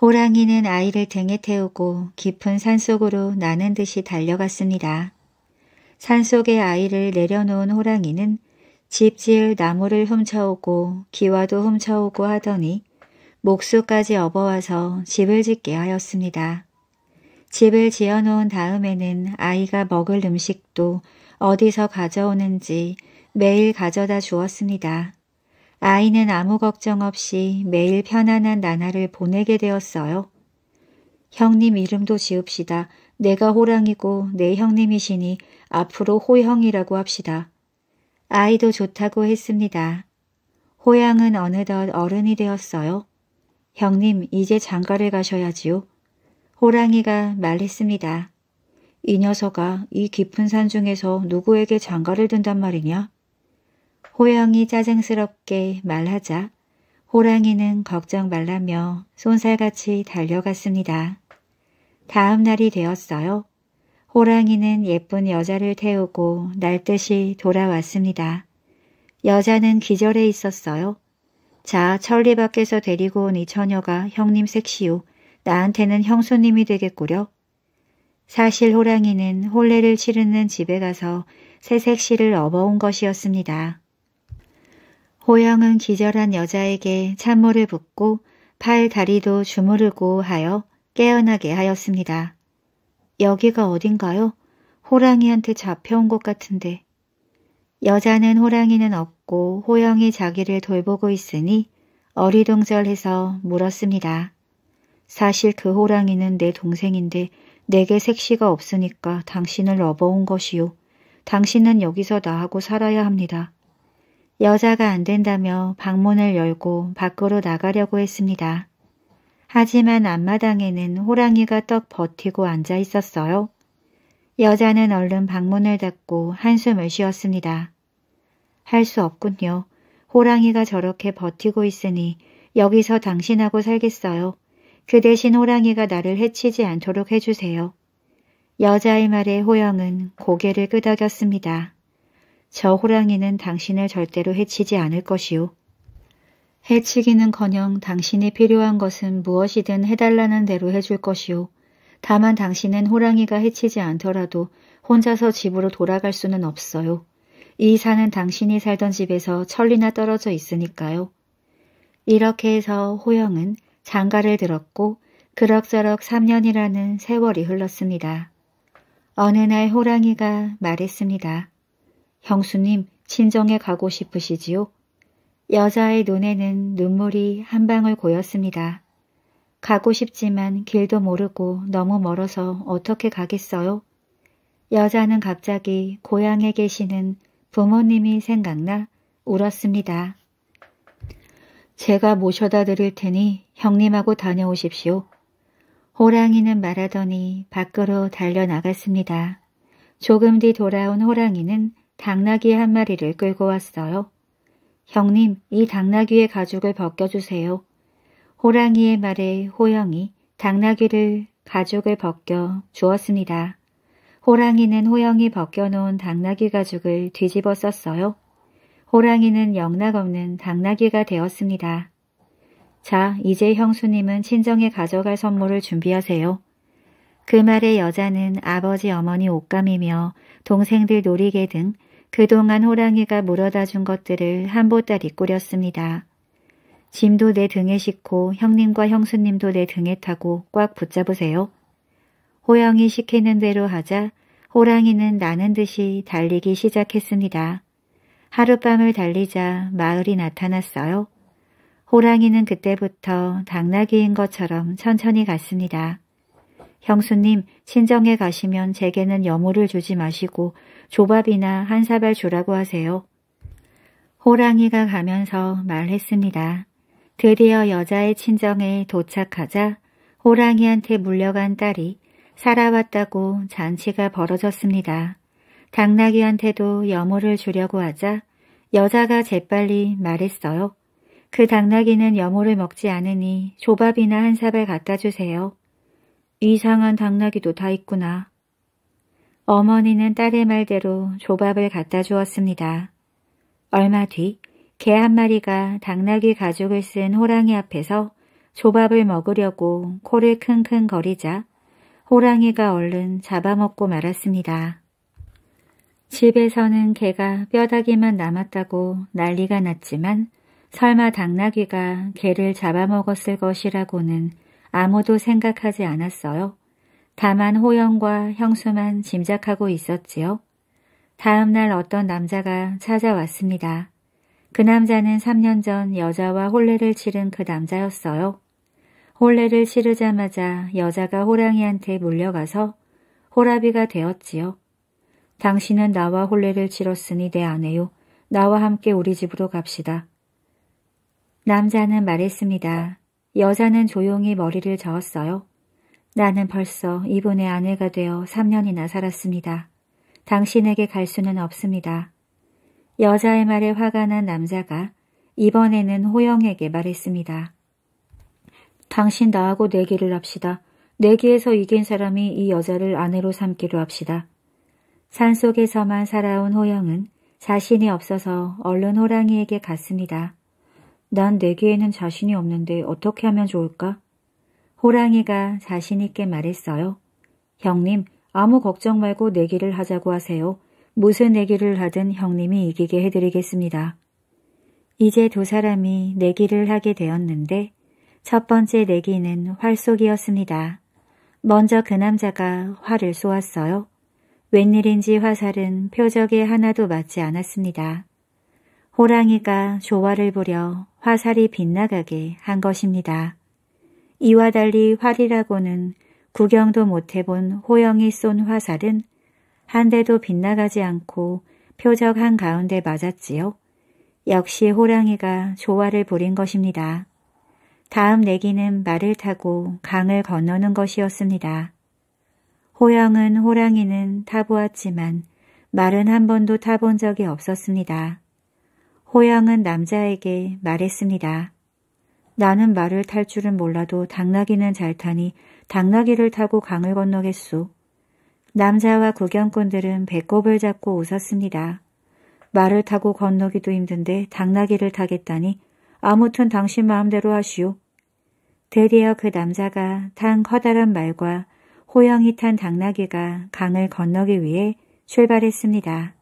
호랑이는 아이를 등에 태우고 깊은 산속으로 나는 듯이 달려갔습니다. 산속에 아이를 내려놓은 호랑이는 집 지을 나무를 훔쳐오고 기와도 훔쳐오고 하더니 목수까지 업어와서 집을 짓게 하였습니다. 집을 지어놓은 다음에는 아이가 먹을 음식도 어디서 가져오는지 매일 가져다 주었습니다. 아이는 아무 걱정 없이 매일 편안한 나날을 보내게 되었어요. 형님 이름도 지읍시다. 내가 호랑이고 내 형님이시니 앞으로 호형이라고 합시다. 아이도 좋다고 했습니다. 호양은 어느덧 어른이 되었어요. 형님, 이제 장가를 가셔야지요. 호랑이가 말했습니다. 이 녀석아, 이 깊은 산 중에서 누구에게 장가를 든단 말이냐? 호영이 짜증스럽게 말하자 호랑이는 걱정 말라며 손살같이 달려갔습니다. 다음 날이 되었어요. 호랑이는 예쁜 여자를 태우고 날듯이 돌아왔습니다. 여자는 기절해 있었어요. 자, 천리 밖에서 데리고 온 이 처녀가 형님 색시요. 나한테는 형수님이 되겠구려. 사실 호랑이는 혼례를 치르는 집에 가서 새 색시를 업어온 것이었습니다. 호영은 기절한 여자에게 찬물을 붓고 팔 다리도 주무르고 하여 깨어나게 하였습니다. 여기가 어딘가요? 호랑이한테 잡혀온 것 같은데 여자는 호랑이는 없고 호영이 자기를 돌보고 있으니 어리둥절해서 물었습니다. 사실 그 호랑이는 내 동생인데 내게 색시가 없으니까 당신을 업어온 것이요. 당신은 여기서 나하고 살아야 합니다. 여자가 안 된다며 방문을 열고 밖으로 나가려고 했습니다. 하지만 앞마당에는 호랑이가 떡 버티고 앉아 있었어요. 여자는 얼른 방문을 닫고 한숨을 쉬었습니다. 할수 없군요. 호랑이가 저렇게 버티고 있으니 여기서 당신하고 살겠어요. 그 대신 호랑이가 나를 해치지 않도록 해주세요. 여자의 말에 호영은 고개를 끄덕였습니다. 저 호랑이는 당신을 절대로 해치지 않을 것이오. 해치기는커녕 당신이 필요한 것은 무엇이든 해달라는 대로 해줄 것이오. 다만 당신은 호랑이가 해치지 않더라도 혼자서 집으로 돌아갈 수는 없어요. 이 산은 당신이 살던 집에서 천리나 떨어져 있으니까요. 이렇게 해서 호영은 장가를 들었고 그럭저럭 3년이라는 세월이 흘렀습니다. 어느 날 호랑이가 말했습니다. 형수님, 친정에 가고 싶으시지요? 여자의 눈에는 눈물이 한 방울 고였습니다. 가고 싶지만 길도 모르고 너무 멀어서 어떻게 가겠어요? 여자는 갑자기 고향에 계시는 부모님이 생각나 울었습니다. 제가 모셔다 드릴 테니 형님하고 다녀오십시오. 호랑이는 말하더니 밖으로 달려나갔습니다. 조금 뒤 돌아온 호랑이는 당나귀 한 마리를 끌고 왔어요. 형님, 이 당나귀의 가죽을 벗겨주세요. 호랑이의 말에 호영이 당나귀를 가죽을 벗겨 주었습니다. 호랑이는 호영이 벗겨놓은 당나귀 가죽을 뒤집어 썼어요. 호랑이는 영락없는 당나귀가 되었습니다. 자, 이제 형수님은 친정에 가져갈 선물을 준비하세요. 그 말에 여자는 아버지 어머니 옷감이며 동생들 놀이개 등 그동안 호랑이가 물어다 준 것들을 한 보따리 꾸렸습니다. 짐도 내 등에 싣고 형님과 형수님도 내 등에 타고 꽉 붙잡으세요. 호영이 시키는 대로 하자 호랑이는 나는 듯이 달리기 시작했습니다. 하룻밤을 달리자 마을이 나타났어요. 호랑이는 그때부터 당나귀인 것처럼 천천히 갔습니다. 형수님, 친정에 가시면 제게는 여물을 주지 마시고 조밥이나 한 사발 주라고 하세요. 호랑이가 가면서 말했습니다. 드디어 여자의 친정에 도착하자 호랑이한테 물려간 딸이 살아왔다고 잔치가 벌어졌습니다. 당나귀한테도 여모를 주려고 하자 여자가 재빨리 말했어요. 그 당나귀는 여모를 먹지 않으니 조밥이나 한 삽을 갖다 주세요. 이상한 당나귀도 다 있구나. 어머니는 딸의 말대로 조밥을 갖다 주었습니다. 얼마 뒤 개 한 마리가 당나귀 가죽을 쓴 호랑이 앞에서 조밥을 먹으려고 코를 킁킁 거리자 호랑이가 얼른 잡아먹고 말았습니다. 집에서는 개가 뼈다귀만 남았다고 난리가 났지만 설마 당나귀가 개를 잡아먹었을 것이라고는 아무도 생각하지 않았어요. 다만 호영과 형수만 짐작하고 있었지요. 다음 날 어떤 남자가 찾아왔습니다. 그 남자는 3년 전 여자와 혼례를 치른 그 남자였어요. 홀레를실으자마자 여자가 호랑이한테 물려가서 호라비가 되었지요. 당신은 나와 홀레를 치렀으니 내 아내요. 나와 함께 우리 집으로 갑시다. 남자는 말했습니다. 여자는 조용히 머리를 저었어요. 나는 벌써 이분의 아내가 되어 3년이나 살았습니다. 당신에게 갈 수는 없습니다. 여자의 말에 화가 난 남자가 이번에는 호영에게 말했습니다. 당신 나하고 내기를 합시다. 내기에서 이긴 사람이 이 여자를 아내로 삼기로 합시다. 산속에서만 살아온 호영은 자신이 없어서 얼른 호랑이에게 갔습니다. 난 내기에는 자신이 없는데 어떻게 하면 좋을까? 호랑이가 자신있게 말했어요. 형님, 아무 걱정 말고 내기를 하자고 하세요. 무슨 내기를 하든 형님이 이기게 해드리겠습니다. 이제 두 사람이 내기를 하게 되었는데 첫 번째 내기는 활쏘기였습니다 먼저 그 남자가 활을 쏘았어요. 웬일인지 화살은 표적에 하나도 맞지 않았습니다. 호랑이가 조화를 부려 화살이 빗나가게 한 것입니다. 이와 달리 활이라고는 구경도 못해본 호영이 쏜 화살은 한 대도 빗나가지 않고 표적 한가운데 맞았지요. 역시 호랑이가 조화를 부린 것입니다. 다음 내기는 말을 타고 강을 건너는 것이었습니다. 호영은 호랑이는 타보았지만 말은 한 번도 타본 적이 없었습니다. 호영은 남자에게 말했습니다. 나는 말을 탈 줄은 몰라도 당나귀는 잘 타니 당나귀를 타고 강을 건너겠소. 남자와 구경꾼들은 배꼽을 잡고 웃었습니다. 말을 타고 건너기도 힘든데 당나귀를 타겠다니 아무튼 당신 마음대로 하시오. 드디어 그 남자가 탄 커다란 말과 호영이 탄 당나귀가 강을 건너기 위해 출발했습니다.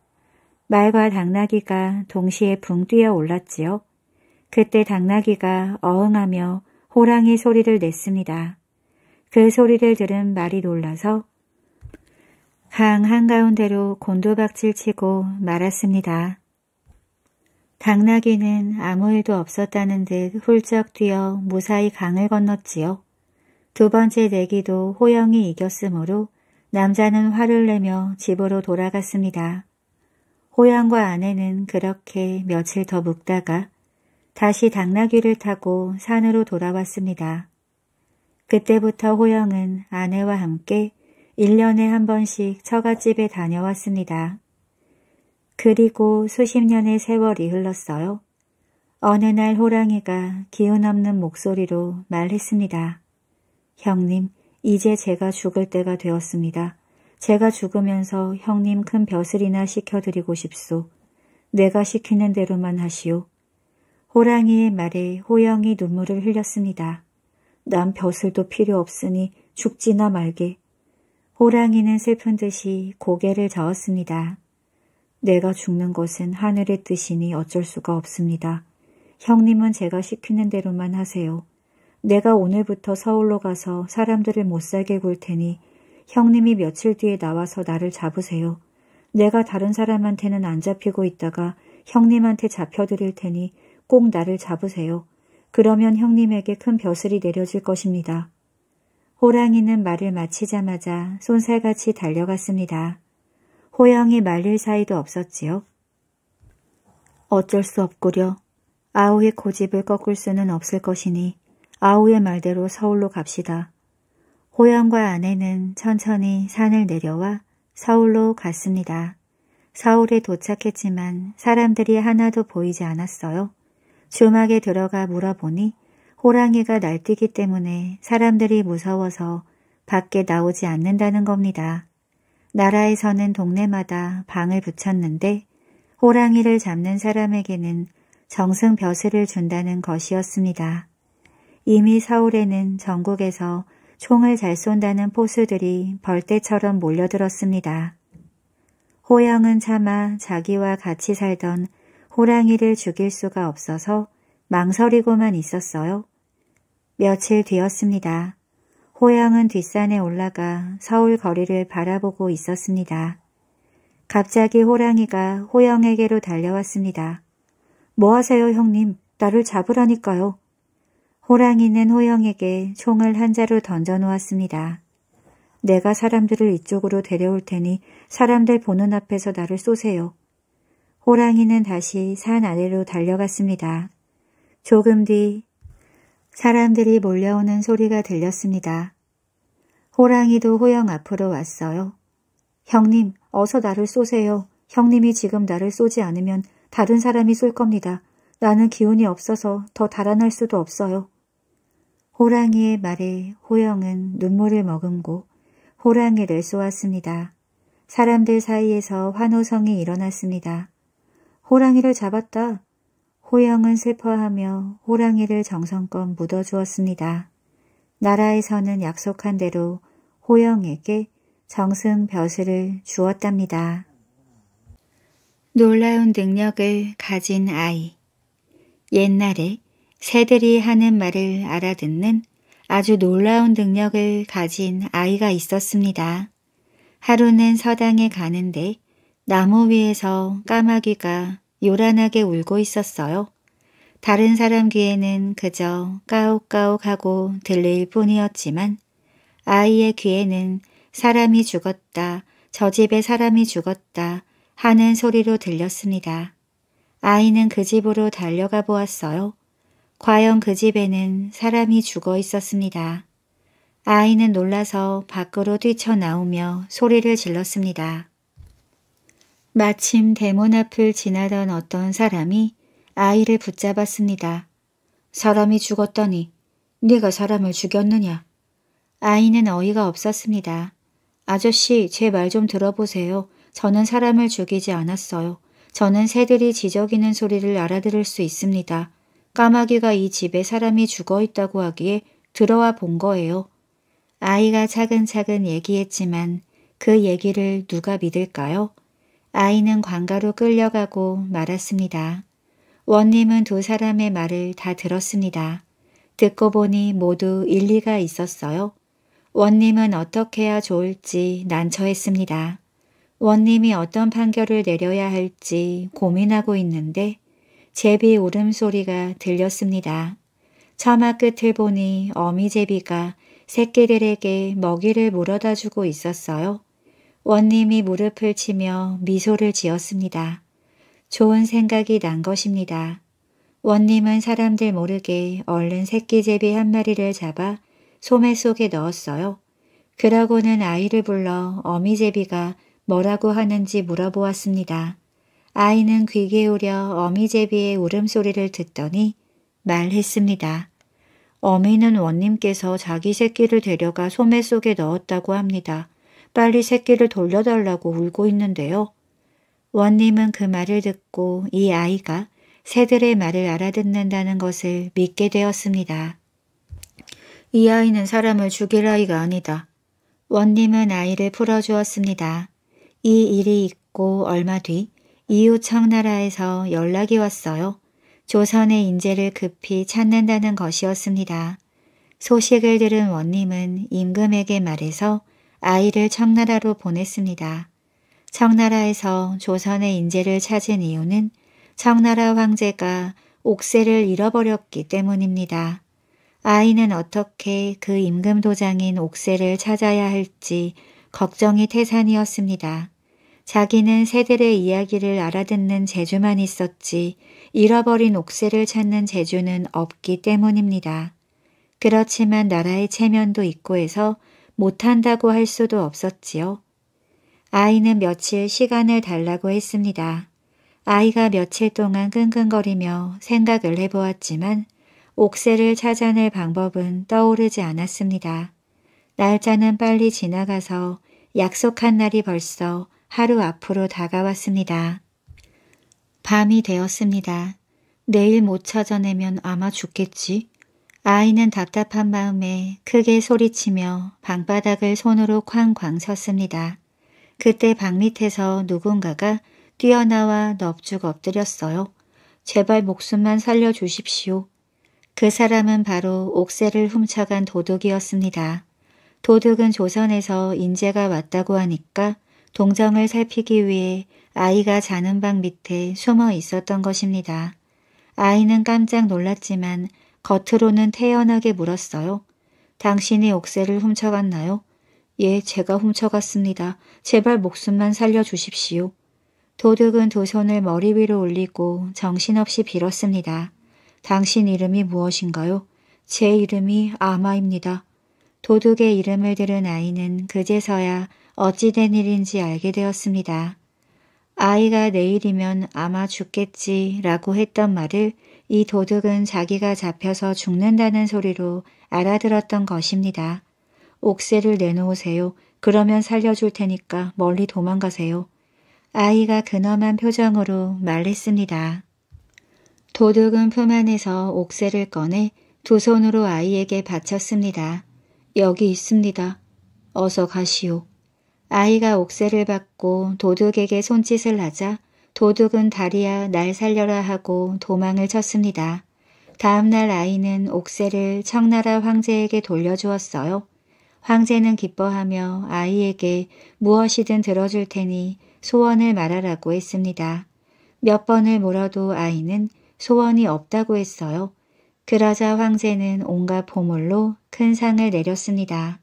말과 당나귀가 동시에 붕 뛰어 올랐지요. 그때 당나귀가 어흥하며 호랑이 소리를 냈습니다. 그 소리를 들은 말이 놀라서 강 한가운데로 곤두박질 치고 말았습니다. 당나귀는 아무 일도 없었다는 듯 훌쩍 뛰어 무사히 강을 건넜지요. 두 번째 내기도 호영이 이겼으므로 남자는 화를 내며 집으로 돌아갔습니다. 호영과 아내는 그렇게 며칠 더 묵다가 다시 당나귀를 타고 산으로 돌아왔습니다. 그때부터 호영은 아내와 함께 1년에 한 번씩 처갓집에 다녀왔습니다. 그리고 수십 년의 세월이 흘렀어요. 어느 날 호랑이가 기운 없는 목소리로 말했습니다. 형님, 이제 제가 죽을 때가 되었습니다. 제가 죽으면서 형님 큰 벼슬이나 시켜드리고 싶소. 내가 시키는 대로만 하시오. 호랑이의 말에 호영이 눈물을 흘렸습니다. 난 벼슬도 필요 없으니 죽지나 말게. 호랑이는 슬픈 듯이 고개를 저었습니다. 내가 죽는 것은 하늘의 뜻이니 어쩔 수가 없습니다. 형님은 제가 시키는 대로만 하세요. 내가 오늘부터 서울로 가서 사람들을 못 살게 굴 테니 형님이 며칠 뒤에 나와서 나를 잡으세요. 내가 다른 사람한테는 안 잡히고 있다가 형님한테 잡혀드릴 테니 꼭 나를 잡으세요. 그러면 형님에게 큰 벼슬이 내려질 것입니다. 호랑이는 말을 마치자마자 손살같이 달려갔습니다. 호영이 말릴 사이도 없었지요. 어쩔 수 없구려. 아우의 고집을 꺾을 수는 없을 것이니 아우의 말대로 서울로 갑시다. 호영과 아내는 천천히 산을 내려와 서울로 갔습니다. 서울에 도착했지만 사람들이 하나도 보이지 않았어요. 주막에 들어가 물어보니 호랑이가 날뛰기 때문에 사람들이 무서워서 밖에 나오지 않는다는 겁니다. 나라에서는 동네마다 방을 붙였는데 호랑이를 잡는 사람에게는 정승 벼슬을 준다는 것이었습니다. 이미 서울에는 전국에서 총을 잘 쏜다는 포수들이 벌떼처럼 몰려들었습니다. 호영은 차마 자기와 같이 살던 호랑이를 죽일 수가 없어서 망설이고만 있었어요. 며칠 뒤였습니다. 호양은 뒷산에 올라가 서울 거리를 바라보고 있었습니다. 갑자기 호랑이가 호영에게로 달려왔습니다. 뭐 하세요, 형님? 나를 잡으라니까요. 호랑이는 호영에게 총을 한자로 던져놓았습니다. 내가 사람들을 이쪽으로 데려올 테니 사람들 보는 앞에서 나를 쏘세요. 호랑이는 다시 산 아래로 달려갔습니다. 조금 뒤 사람들이 몰려오는 소리가 들렸습니다. 호랑이도 호영 앞으로 왔어요. 형님, 어서 나를 쏘세요. 형님이 지금 나를 쏘지 않으면 다른 사람이 쏠 겁니다. 나는 기운이 없어서 더 달아날 수도 없어요. 호랑이의 말에 호영은 눈물을 머금고 호랑이를 쏘았습니다. 사람들 사이에서 환호성이 일어났습니다. 호랑이를 잡았다. 호영은 슬퍼하며 호랑이를 정성껏 묻어주었습니다. 나라에서는 약속한 대로 호영에게 정승 벼슬을 주었답니다. 놀라운 능력을 가진 아이 옛날에 새들이 하는 말을 알아듣는 아주 놀라운 능력을 가진 아이가 있었습니다. 하루는 서당에 가는데 나무 위에서 까마귀가 요란하게 울고 있었어요. 다른 사람 귀에는 그저 까옥까옥하고 들릴 뿐이었지만 아이의 귀에는 사람이 죽었다, 저 집에 사람이 죽었다 하는 소리로 들렸습니다. 아이는 그 집으로 달려가 보았어요. 과연 그 집에는 사람이 죽어 있었습니다. 아이는 놀라서 밖으로 뛰쳐나오며 소리를 질렀습니다. 마침 대문 앞을 지나던 어떤 사람이 아이를 붙잡았습니다. 사람이 죽었더니 네가 사람을 죽였느냐? 아이는 어이가 없었습니다. 아저씨 제 말 좀 들어보세요. 저는 사람을 죽이지 않았어요. 저는 새들이 지저귀는 소리를 알아들을 수 있습니다. 까마귀가 이 집에 사람이 죽어 있다고 하기에 들어와 본 거예요. 아이가 차근차근 얘기했지만 그 얘기를 누가 믿을까요? 아이는 광가로 끌려가고 말았습니다. 원님은 두 사람의 말을 다 들었습니다. 듣고 보니 모두 일리가 있었어요. 원님은 어떻게 해야 좋을지 난처했습니다. 원님이 어떤 판결을 내려야 할지 고민하고 있는데 제비 울음소리가 들렸습니다. 처마 끝을 보니 어미제비가 새끼들에게 먹이를 물어다 주고 있었어요. 원님이 무릎을 치며 미소를 지었습니다. 좋은 생각이 난 것입니다. 원님은 사람들 모르게 얼른 새끼제비 한 마리를 잡아 소매 속에 넣었어요. 그러고는 아이를 불러 어미제비가 뭐라고 하는지 물어보았습니다. 아이는 귀 기울여 어미제비의 울음소리를 듣더니 말했습니다. 어미는 원님께서 자기 새끼를 데려가 소매 속에 넣었다고 합니다. 빨리 새끼를 돌려달라고 울고 있는데요. 원님은 그 말을 듣고 이 아이가 새들의 말을 알아듣는다는 것을 믿게 되었습니다. 이 아이는 사람을 죽일 아이가 아니다. 원님은 아이를 풀어주었습니다. 이 일이 있고 얼마 뒤 이웃 청나라에서 연락이 왔어요. 조선의 인재를 급히 찾는다는 것이었습니다. 소식을 들은 원님은 임금에게 말해서 아이를 청나라로 보냈습니다. 청나라에서 조선의 인재를 찾은 이유는 청나라 황제가 옥새를 잃어버렸기 때문입니다. 아이는 어떻게 그 임금 도장인 옥새를 찾아야 할지 걱정이 태산이었습니다. 자기는 세들의 이야기를 알아듣는 재주만 있었지 잃어버린 옥새를 찾는 재주는 없기 때문입니다. 그렇지만 나라의 체면도 있고 해서 못한다고 할 수도 없었지요. 아이는 며칠 시간을 달라고 했습니다. 아이가 며칠 동안 끙끙거리며 생각을 해보았지만 옥새를 찾아낼 방법은 떠오르지 않았습니다. 날짜는 빨리 지나가서 약속한 날이 벌써 하루 앞으로 다가왔습니다. 밤이 되었습니다. 내일 못 찾아내면 아마 죽겠지? 아이는 답답한 마음에 크게 소리치며 방바닥을 손으로 쾅쾅 섰습니다. 그때 방밑에서 누군가가 뛰어나와 넙죽 엎드렸어요. 제발 목숨만 살려주십시오. 그 사람은 바로 옥새를 훔쳐간 도둑이었습니다. 도둑은 조선에서 인재가 왔다고 하니까 동정을 살피기 위해 아이가 자는 방 밑에 숨어 있었던 것입니다. 아이는 깜짝 놀랐지만 겉으로는 태연하게 물었어요. 당신이 옥새를 훔쳐갔나요? 예, 제가 훔쳐갔습니다. 제발 목숨만 살려주십시오. 도둑은 두 손을 머리 위로 올리고 정신없이 빌었습니다. 당신 이름이 무엇인가요? 제 이름이 아마입니다. 도둑의 이름을 들은 아이는 그제서야 어찌 된 일인지 알게 되었습니다. 아이가 내일이면 아마 죽겠지 라고 했던 말을 이 도둑은 자기가 잡혀서 죽는다는 소리로 알아들었던 것입니다. 옥새를 내놓으세요. 그러면 살려줄 테니까 멀리 도망가세요. 아이가 근엄한 표정으로 말했습니다. 도둑은 품 안에서 옥새를 꺼내 두 손으로 아이에게 바쳤습니다. 여기 있습니다. 어서 가시오. 아이가 옥새를 받고 도둑에게 손짓을 하자 도둑은 다리야 날 살려라 하고 도망을 쳤습니다. 다음날 아이는 옥새를 청나라 황제에게 돌려주었어요. 황제는 기뻐하며 아이에게 무엇이든 들어줄 테니 소원을 말하라고 했습니다. 몇 번을 물어도 아이는 소원이 없다고 했어요. 그러자 황제는 온갖 보물로 큰 상을 내렸습니다.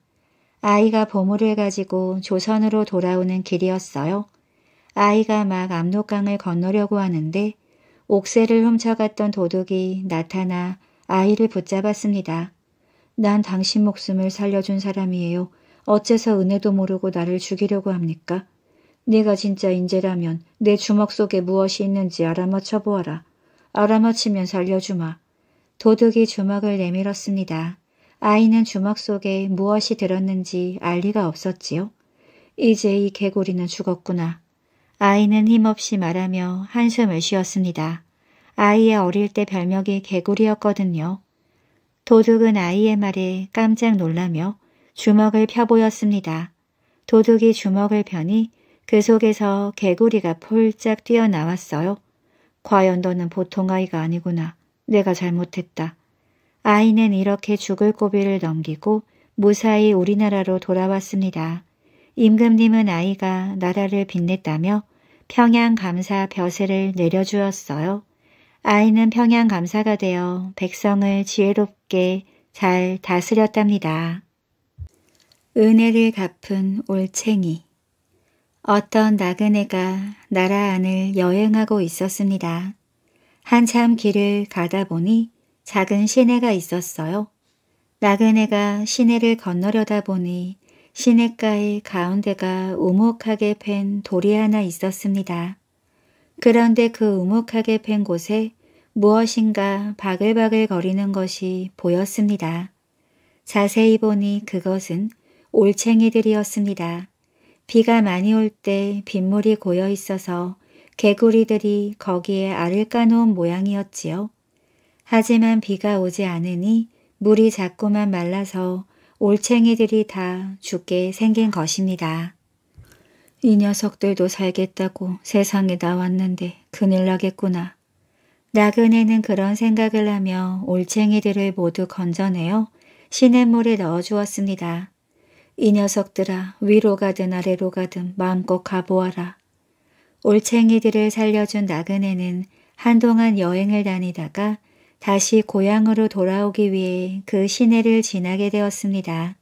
아이가 보물을 가지고 조선으로 돌아오는 길이었어요. 아이가 막 압록강을 건너려고 하는데 옥새를 훔쳐갔던 도둑이 나타나 아이를 붙잡았습니다. 난 당신 목숨을 살려준 사람이에요. 어째서 은혜도 모르고 나를 죽이려고 합니까? 네가 진짜 인재라면 내 주먹 속에 무엇이 있는지 알아맞혀 보아라. 알아맞히면 살려주마. 도둑이 주먹을 내밀었습니다. 아이는 주먹 속에 무엇이 들었는지 알 리가 없었지요. 이제 이 개구리는 죽었구나. 아이는 힘없이 말하며 한숨을 쉬었습니다. 아이의 어릴 때 별명이 개구리였거든요. 도둑은 아이의 말에 깜짝 놀라며 주먹을 펴보였습니다. 도둑이 주먹을 펴니 그 속에서 개구리가 폴짝 뛰어나왔어요. 과연 너는 보통 아이가 아니구나. 내가 잘못했다. 아이는 이렇게 죽을 고비를 넘기고 무사히 우리나라로 돌아왔습니다. 임금님은 아이가 나라를 빛냈다며 평양 감사 벼슬을 내려주었어요. 아이는 평양 감사가 되어 백성을 지혜롭게 잘 다스렸답니다. 은혜를 갚은 올챙이 어떤 나그네가 나라 안을 여행하고 있었습니다. 한참 길을 가다 보니 작은 시내가 있었어요. 나그네가 시내를 건너려다 보니 시냇가의 가운데가 우목하게 팬 돌이 하나 있었습니다. 그런데 그 우묵하게 팬 곳에 무엇인가 바글바글 거리는 것이 보였습니다. 자세히 보니 그것은 올챙이들이었습니다. 비가 많이 올 때 빗물이 고여 있어서 개구리들이 거기에 알을 까놓은 모양이었지요. 하지만 비가 오지 않으니 물이 자꾸만 말라서 올챙이들이 다 죽게 생긴 것입니다. 이 녀석들도 살겠다고 세상에 나왔는데 큰일 나겠구나. 나그네는 그런 생각을 하며 올챙이들을 모두 건져내어 시냇물에 넣어주었습니다. 이 녀석들아 위로 가든 아래로 가든 마음껏 가보아라. 올챙이들을 살려준 나그네는 한동안 여행을 다니다가 다시 고향으로 돌아오기 위해 그 시내를 지나게 되었습니다.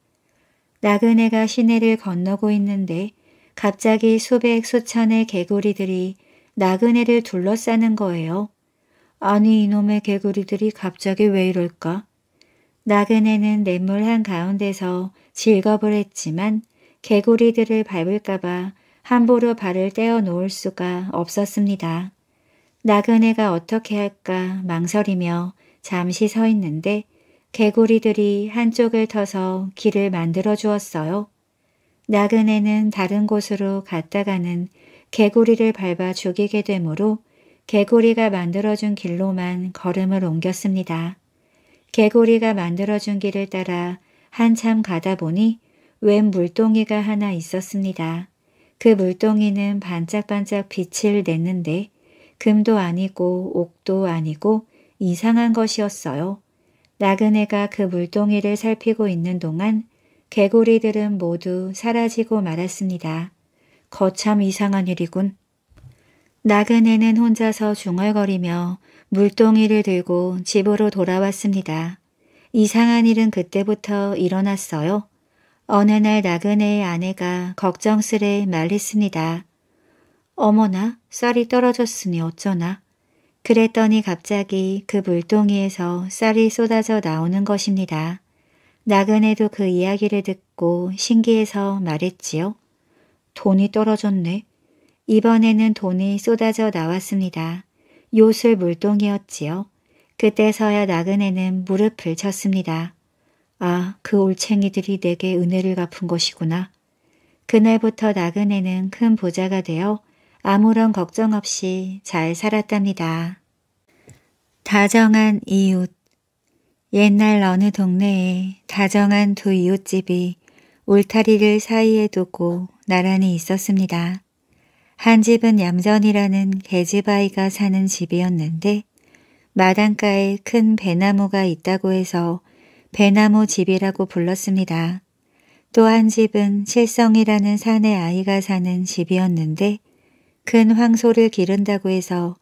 나그네가 시내를 건너고 있는데 갑자기 수백 수천의 개구리들이 나그네를 둘러싸는 거예요. 아니 이놈의 개구리들이 갑자기 왜 이럴까? 나그네는 냇물 한가운데서 질겁을 했지만 개구리들을 밟을까봐 함부로 발을 떼어 놓을 수가 없었습니다. 나그네가 어떻게 할까 망설이며 잠시 서 있는데 개구리들이 한쪽을 터서 길을 만들어 주었어요. 나그네는 다른 곳으로 갔다가는 개구리를 밟아 죽이게 되므로 개구리가 만들어준 길로만 걸음을 옮겼습니다. 개구리가 만들어준 길을 따라 한참 가다 보니 웬 물동이가 하나 있었습니다. 그 물동이는 반짝반짝 빛을 냈는데 금도 아니고 옥도 아니고 이상한 것이었어요. 나그네가 그 물동이를 살피고 있는 동안 개구리들은 모두 사라지고 말았습니다. 거참 이상한 일이군. 나그네는 혼자서 중얼거리며 물동이를 들고 집으로 돌아왔습니다. 이상한 일은 그때부터 일어났어요. 어느 날 나그네의 아내가 걱정스레 말했습니다. 어머나 쌀이 떨어졌으니 어쩌나. 그랬더니 갑자기 그 물동이에서 쌀이 쏟아져 나오는 것입니다. 나그네도 그 이야기를 듣고 신기해서 말했지요. 돈이 떨어졌네. 이번에는 돈이 쏟아져 나왔습니다. 요술 물동이었지요. 그때서야 나그네는 무릎을 쳤습니다. 아, 그 올챙이들이 내게 은혜를 갚은 것이구나. 그날부터 나그네는 큰보자가 되어 아무런 걱정 없이 잘 살았답니다. 다정한 이웃 옛날 어느 동네에 다정한 두 이웃집이 울타리를 사이에 두고 나란히 있었습니다. 한 집은 얌전이라는 개집아이가 사는 집이었는데 마당가에 큰 배나무가 있다고 해서 배나무 집이라고 불렀습니다. 또 한 집은 실성이라는 산의 아이가 사는 집이었는데 큰 황소를 기른다고 해서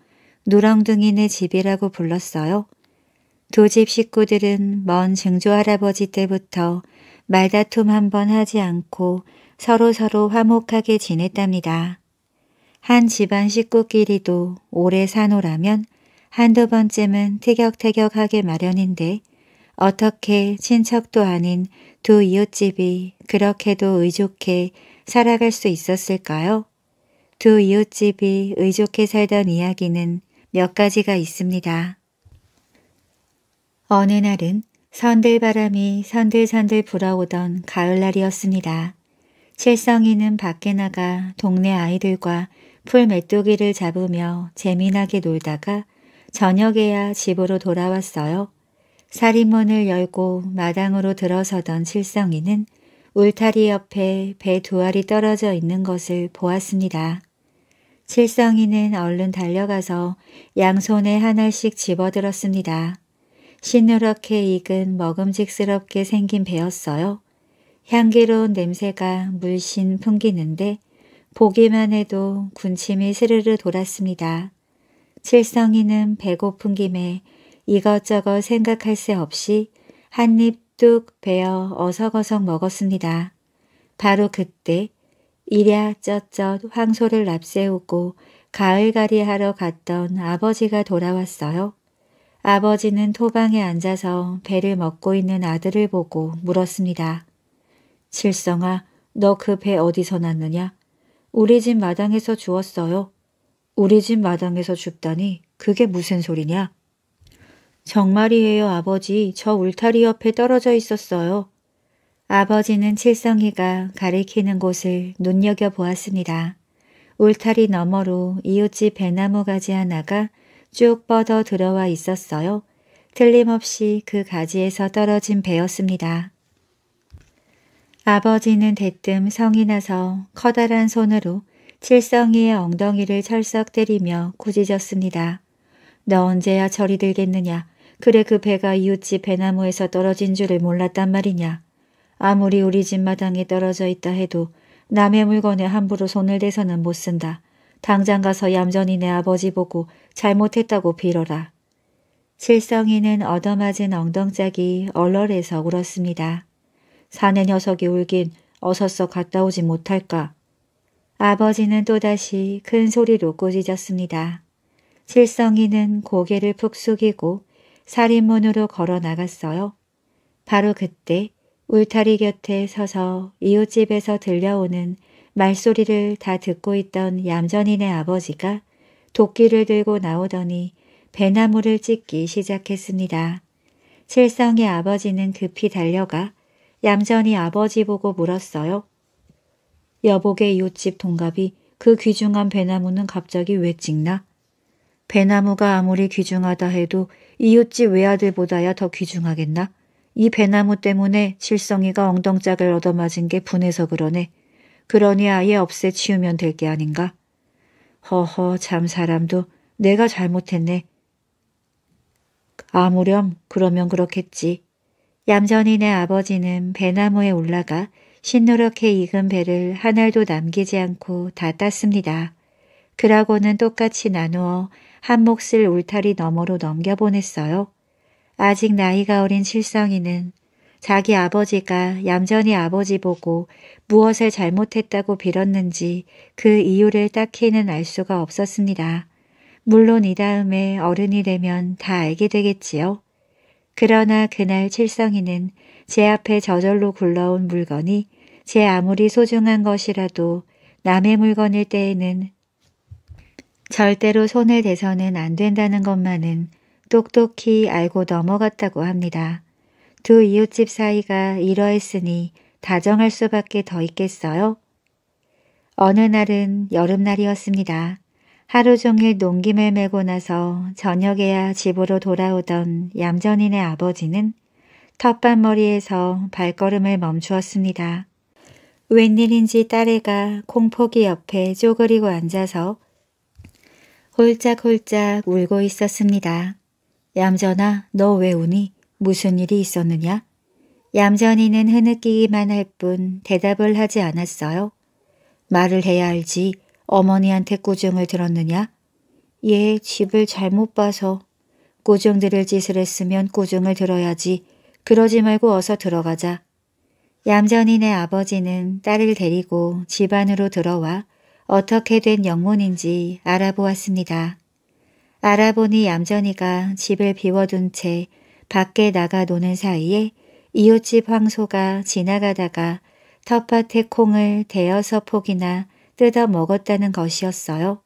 누렁둥이네 집이라고 불렀어요. 두집 식구들은 먼 증조할아버지 때부터 말다툼 한번 하지 않고 서로서로 서로 화목하게 지냈답니다. 한 집안 식구끼리도 오래 사노라면 한두 번쯤은 티격태격하게 마련인데 어떻게 친척도 아닌 두 이웃집이 그렇게도 의족해 살아갈 수 있었을까요? 두 이웃집이 의족해 살던 이야기는 몇 가지가 있습니다. 어느 날은 선들바람이 선들선들 불어오던 가을날이었습니다. 칠성이는 밖에 나가 동네 아이들과 풀 메뚜기를 잡으며 재미나게 놀다가 저녁에야 집으로 돌아왔어요. 사리문을 열고 마당으로 들어서던 칠성이는 울타리 옆에 배 두 알이 떨어져 있는 것을 보았습니다. 칠성이는 얼른 달려가서 양손에 하나씩 집어들었습니다. 시누렇게 익은 먹음직스럽게 생긴 배였어요. 향기로운 냄새가 물씬 풍기는데 보기만 해도 군침이 스르르 돌았습니다. 칠성이는 배고픈 김에 이것저것 생각할 새 없이 한 입 뚝 베어 어석어석 먹었습니다. 바로 그때 이랴 쩌쩌 황소를 납세우고 가을가리 하러 갔던 아버지가 돌아왔어요. 아버지는 토방에 앉아서 배를 먹고 있는 아들을 보고 물었습니다. 칠성아, 너 그 배 어디서 났느냐? 우리 집 마당에서 주었어요 우리 집 마당에서 줍다니 그게 무슨 소리냐? 정말이에요, 아버지. 저 울타리 옆에 떨어져 있었어요. 아버지는 칠성이가 가리키는 곳을 눈여겨보았습니다. 울타리 너머로 이웃집 배나무 가지 하나가 쭉 뻗어 들어와 있었어요. 틀림없이 그 가지에서 떨어진 배였습니다. 아버지는 대뜸 성이 나서 커다란 손으로 칠성이의 엉덩이를 철썩 때리며 구짖었습니다너 언제야 절이 들겠느냐. 그래 그 배가 이웃집 배나무에서 떨어진 줄을 몰랐단 말이냐. 아무리 우리 집 마당에 떨어져 있다 해도 남의 물건에 함부로 손을 대서는 못 쓴다. 당장 가서 얌전히 내 아버지 보고 잘못했다고 빌어라. 칠성이는 얻어맞은 엉덩짝이 얼얼해서 울었습니다. 사내 녀석이 울긴 어서서 갔다 오지 못할까. 아버지는 또다시 큰 소리로 꼬지었습니다 칠성이는 고개를 푹 숙이고 살인문으로 걸어 나갔어요. 바로 그때 울타리 곁에 서서 이웃집에서 들려오는 말소리를 다 듣고 있던 얌전이네 아버지가 도끼를 들고 나오더니 배나무를 찢기 시작했습니다. 칠성의 아버지는 급히 달려가 얌전이 아버지 보고 물었어요. 여복의 이웃집 동갑이 그 귀중한 배나무는 갑자기 왜 찍나? 배나무가 아무리 귀중하다 해도 이웃집 외아들보다야 더 귀중하겠나? 이 배나무 때문에 칠성이가 엉덩짝을 얻어맞은 게 분해서 그러네. 그러니 아예 없애 치우면 될 게 아닌가? 허허 참 사람도 내가 잘못했네. 아무렴 그러면 그렇겠지. 얌전히 네 아버지는 배나무에 올라가 신노랗게 익은 배를 한 알도 남기지 않고 다 땄습니다. 그라고는 똑같이 나누어 한 몫을 울타리 너머로 넘겨보냈어요. 아직 나이가 어린 실성이는 자기 아버지가 얌전히 아버지 보고 무엇을 잘못했다고 빌었는지 그 이유를 딱히는 알 수가 없었습니다. 물론 이 다음에 어른이 되면 다 알게 되겠지요. 그러나 그날 칠성이는 제 앞에 저절로 굴러온 물건이 제 아무리 소중한 것이라도 남의 물건일 때에는 절대로 손을 대서는 안 된다는 것만은 똑똑히 알고 넘어갔다고 합니다. 두 이웃집 사이가 이러했으니 다정할 수밖에 더 있겠어요? 어느 날은 여름날이었습니다. 하루 종일 농김을 메고 나서 저녁에야 집으로 돌아오던 얌전인의 아버지는 텃밭머리에서 발걸음을 멈추었습니다. 웬일인지 딸애가 콩포기 옆에 쪼그리고 앉아서 홀짝홀짝 울고 있었습니다. 얌전아, 너 왜 우니? 무슨 일이 있었느냐? 얌전히는 흐느끼기만 할 뿐 대답을 하지 않았어요. 말을 해야 알지 어머니한테 꾸중을 들었느냐? 예, 집을 잘못 봐서. 꾸중 들을 짓을 했으면 꾸중을 들어야지. 그러지 말고 어서 들어가자. 얌전인의 아버지는 딸을 데리고 집 안으로 들어와 어떻게 된 영문인지 알아보았습니다. 알아보니 얌전이가 집을 비워둔 채 밖에 나가 노는 사이에 이웃집 황소가 지나가다가 텃밭에 콩을 대여섯 폭이나 뜯어 먹었다는 것이었어요.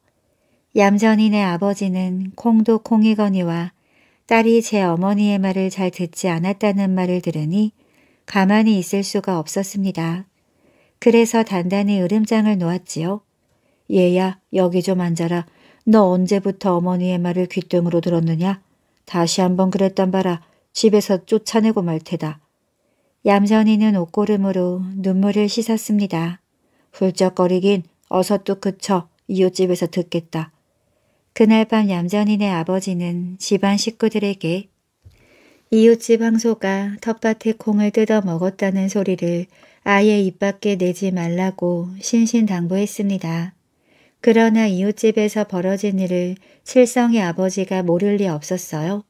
얌전인의 아버지는 콩도 콩이거니와 딸이 제 어머니의 말을 잘 듣지 않았다는 말을 들으니 가만히 있을 수가 없었습니다. 그래서 단단히 으름장을 놓았지요. 얘야 여기 좀 앉아라. 너 언제부터 어머니의 말을 귓등으로 들었느냐? 다시 한번 그랬단 바라. 집에서 쫓아내고 말 테다. 얌전이는 옷고름으로 눈물을 씻었습니다. 훌쩍거리긴 어서 또 그쳐 이웃집에서 듣겠다. 그날 밤얌전이네 아버지는 집안 식구들에게 이웃집 황소가 텃밭에 콩을 뜯어 먹었다는 소리를 아예 입 밖에 내지 말라고 신신당부했습니다. 그러나 이웃집에서 벌어진 일을 칠성의 아버지가 모를 리 없었어요.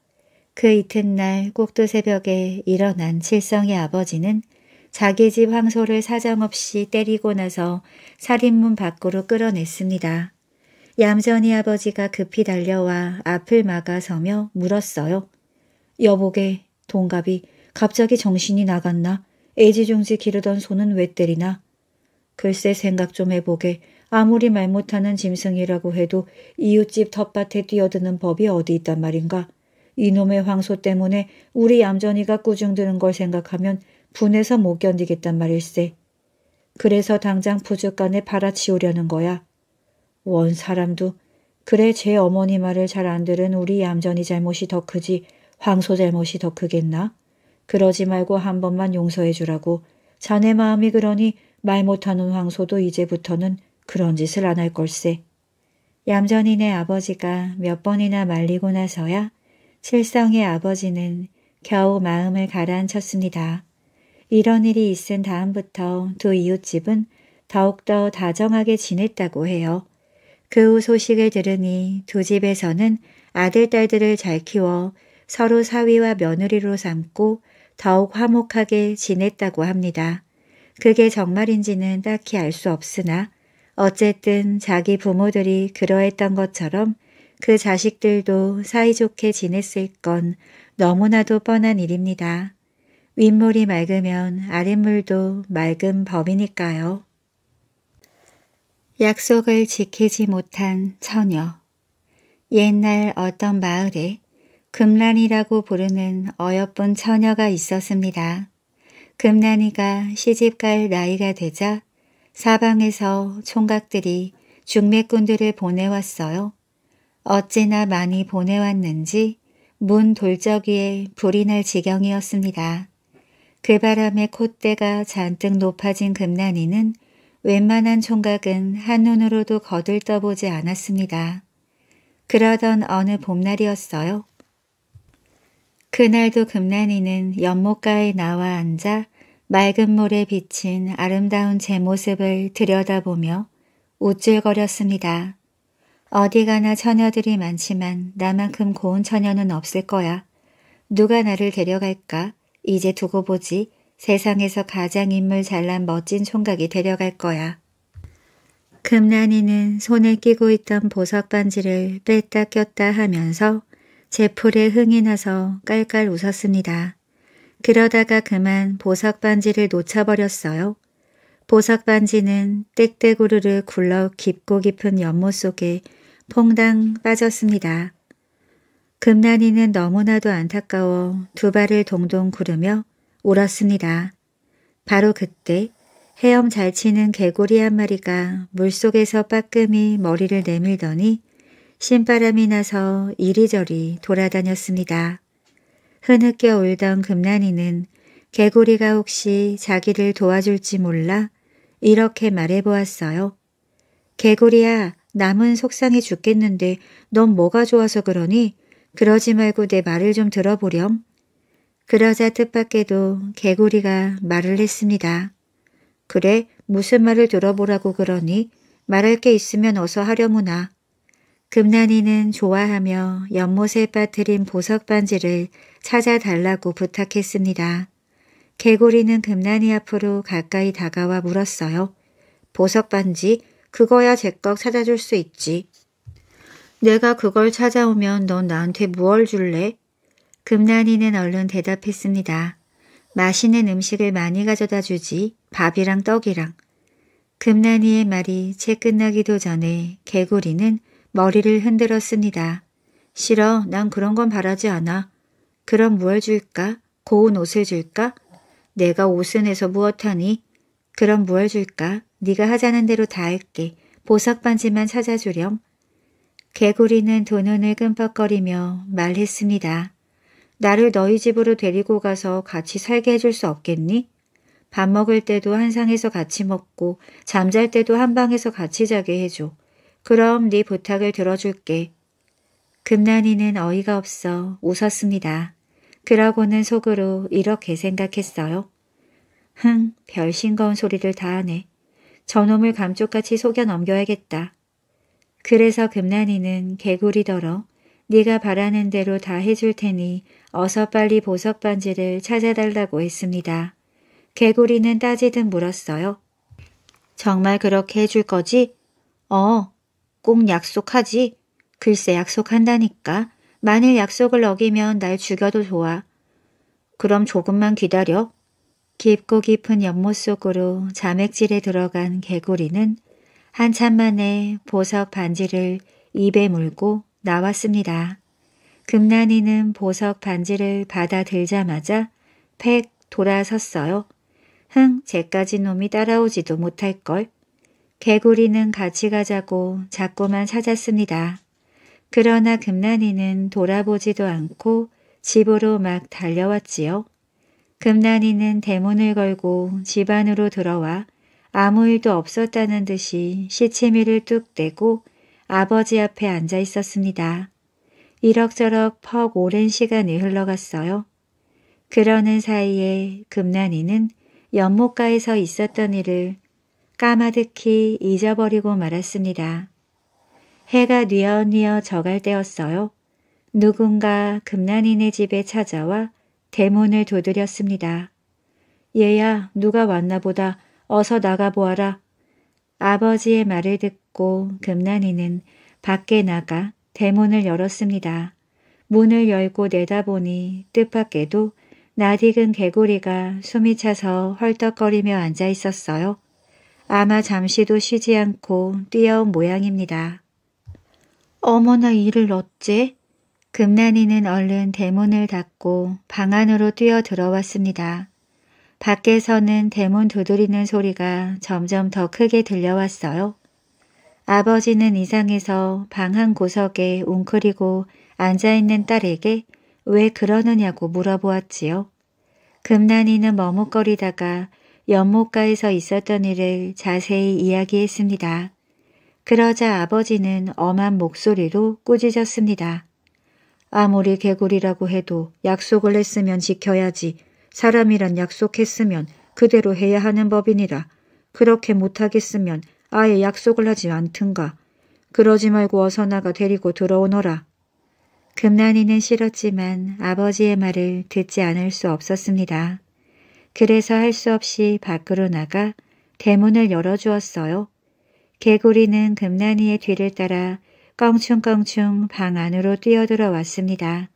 그 이튿날 꼭두 새벽에 일어난 칠성의 아버지는 자기 집 황소를 사정없이 때리고 나서 살인문 밖으로 끌어냈습니다. 얌전히 아버지가 급히 달려와 앞을 막아서며 물었어요. 여보게, 동갑이 갑자기 정신이 나갔나? 애지중지 기르던 소는 왜 때리나? 글쎄 생각 좀 해보게. 아무리 말 못하는 짐승이라고 해도 이웃집 텃밭에 뛰어드는 법이 어디 있단 말인가? 이놈의 황소 때문에 우리 얌전이가 꾸중드는 걸 생각하면 분해서 못 견디겠단 말일세. 그래서 당장 부주간에 팔아치우려는 거야. 원 사람도 그래 제 어머니 말을 잘 안 들은 우리 얌전이 잘못이 더 크지 황소 잘못이 더 크겠나? 그러지 말고 한 번만 용서해 주라고. 자네 마음이 그러니 말 못하는 황소도 이제부터는 그런 짓을 안 할 걸세. 얌전이네 아버지가 몇 번이나 말리고 나서야 칠성의 아버지는 겨우 마음을 가라앉혔습니다. 이런 일이 있은 다음부터 두 이웃집은 더욱더 다정하게 지냈다고 해요. 그 후 소식을 들으니 두 집에서는 아들, 딸들을 잘 키워 서로 사위와 며느리로 삼고 더욱 화목하게 지냈다고 합니다. 그게 정말인지는 딱히 알 수 없으나 어쨌든 자기 부모들이 그러했던 것처럼 그 자식들도 사이좋게 지냈을 건 너무나도 뻔한 일입니다. 윗물이 맑으면 아랫물도 맑은 법이니까요. 약속을 지키지 못한 처녀 옛날 어떤 마을에 금란이라고 부르는 어여쁜 처녀가 있었습니다. 금란이가 시집갈 나이가 되자 사방에서 총각들이 중매꾼들을 보내왔어요. 어찌나 많이 보내왔는지 문 돌저귀에 불이 날 지경이었습니다. 그 바람에 콧대가 잔뜩 높아진 금난이는 웬만한 총각은 한눈으로도 거들떠보지 않았습니다. 그러던 어느 봄날이었어요. 그날도 금난이는 연못가에 나와 앉아 맑은 물에 비친 아름다운 제 모습을 들여다보며 우쭐거렸습니다. 어디 가나 처녀들이 많지만 나만큼 고운 처녀는 없을 거야. 누가 나를 데려갈까? 이제 두고 보지. 세상에서 가장 인물 잘난 멋진 총각이 데려갈 거야. 금란이는 손에 끼고 있던 보석 반지를 뺐다 꼈다 하면서 제풀에 흥이 나서 깔깔 웃었습니다. 그러다가 그만 보석 반지를 놓쳐버렸어요. 보석 반지는 떼떼구르르 굴러 깊고 깊은 연못 속에 퐁당 빠졌습니다. 금난이는 너무나도 안타까워 두 발을 동동 구르며 울었습니다. 바로 그때 헤엄 잘 치는 개구리 한 마리가 물속에서 빠끔히 머리를 내밀더니 신바람이 나서 이리저리 돌아다녔습니다. 흐느껴 울던 금난이는 개구리가 혹시 자기를 도와줄지 몰라 이렇게 말해보았어요. 개구리야 남은 속상해 죽겠는데 넌 뭐가 좋아서 그러니? 그러지 말고 내 말을 좀 들어보렴. 그러자 뜻밖에도 개구리가 말을 했습니다. 그래 무슨 말을 들어보라고 그러니 말할 게 있으면 어서 하려무나. 금난이는 좋아하며 연못에 빠뜨린 보석 반지를 찾아달라고 부탁했습니다. 개구리는 금난이 앞으로 가까이 다가와 물었어요. 보석 반지 그거야 제떡 찾아줄 수 있지. 내가 그걸 찾아오면 넌 나한테 무얼 줄래? 금난이는 얼른 대답했습니다. 맛있는 음식을 많이 가져다 주지 밥이랑 떡이랑. 금난이의 말이 채 끝나기도 전에 개구리는 머리를 흔들었습니다. 싫어 난 그런 건 바라지 않아. 그럼 무얼 줄까? 고운 옷을 줄까? 내가 옷은 해서 무엇하니? 그럼 무얼 줄까? 네가 하자는 대로 다 할게. 보석 반지만 찾아주렴. 개구리는 두 눈을 끔뻑거리며 말했습니다. 나를 너희 집으로 데리고 가서 같이 살게 해줄 수 없겠니? 밥 먹을 때도 한 상에서 같이 먹고 잠잘 때도 한 방에서 같이 자게 해줘. 그럼 네 부탁을 들어줄게. 금난이는 어이가 없어 웃었습니다. 그러고는 속으로 이렇게 생각했어요. 흥, 별 싱거운 소리를 다 하네. 저놈을 감쪽같이 속여 넘겨야겠다. 그래서 금난이는 개구리더러 네가 바라는 대로 다 해줄 테니 어서 빨리 보석 반지를 찾아달라고 했습니다. 개구리는 따지듯 물었어요. 정말 그렇게 해줄 거지? 어, 꼭 약속하지. 글쎄 약속한다니까. 만일 약속을 어기면 날 죽여도 좋아. 그럼 조금만 기다려. 깊고 깊은 연못 속으로 자맥질에 들어간 개구리는 한참 만에 보석 반지를 입에 물고 나왔습니다. 금난이는 보석 반지를 받아들자마자 팩 돌아섰어요. 흥, 쟤까지 놈이 따라오지도 못할걸. 개구리는 같이 가자고 자꾸만 찾았습니다. 그러나 금난이는 돌아보지도 않고 집으로 막 달려왔지요. 금난이는 대문을 걸고 집 안으로 들어와 아무 일도 없었다는 듯이 시치미를 뚝 떼고 아버지 앞에 앉아 있었습니다. 이럭저럭 퍽 오랜 시간이 흘러갔어요. 그러는 사이에 금난이는 연못가에서 있었던 일을 까마득히 잊어버리고 말았습니다. 해가 뉘어뉘어 저갈 때였어요. 누군가 금난이네 집에 찾아와 대문을 두드렸습니다. 얘야 누가 왔나 보다 어서 나가보아라. 아버지의 말을 듣고 금난이는 밖에 나가 대문을 열었습니다. 문을 열고 내다보니 뜻밖에도 낯익은 개구리가 숨이 차서 헐떡거리며 앉아 있었어요. 아마 잠시도 쉬지 않고 뛰어온 모양입니다. 어머나 이를 어째? 금난이는 얼른 대문을 닫고 방 안으로 뛰어 들어왔습니다. 밖에서는 대문 두드리는 소리가 점점 더 크게 들려왔어요. 아버지는 이상해서 방 한 구석에 웅크리고 앉아있는 딸에게 왜 그러느냐고 물어보았지요. 금난이는 머뭇거리다가 연못가에서 있었던 일을 자세히 이야기했습니다. 그러자 아버지는 엄한 목소리로 꾸짖었습니다. 아무리 개구리라고 해도 약속을 했으면 지켜야지 사람이란 약속했으면 그대로 해야 하는 법이니라 그렇게 못하겠으면 아예 약속을 하지 않든가 그러지 말고 어서 나가 데리고 들어오너라. 금난이는 싫었지만 아버지의 말을 듣지 않을 수 없었습니다. 그래서 할 수 없이 밖으로 나가 대문을 열어주었어요. 개구리는 금난이의 뒤를 따라 껑충껑충 방 안으로 뛰어들어 왔습니다.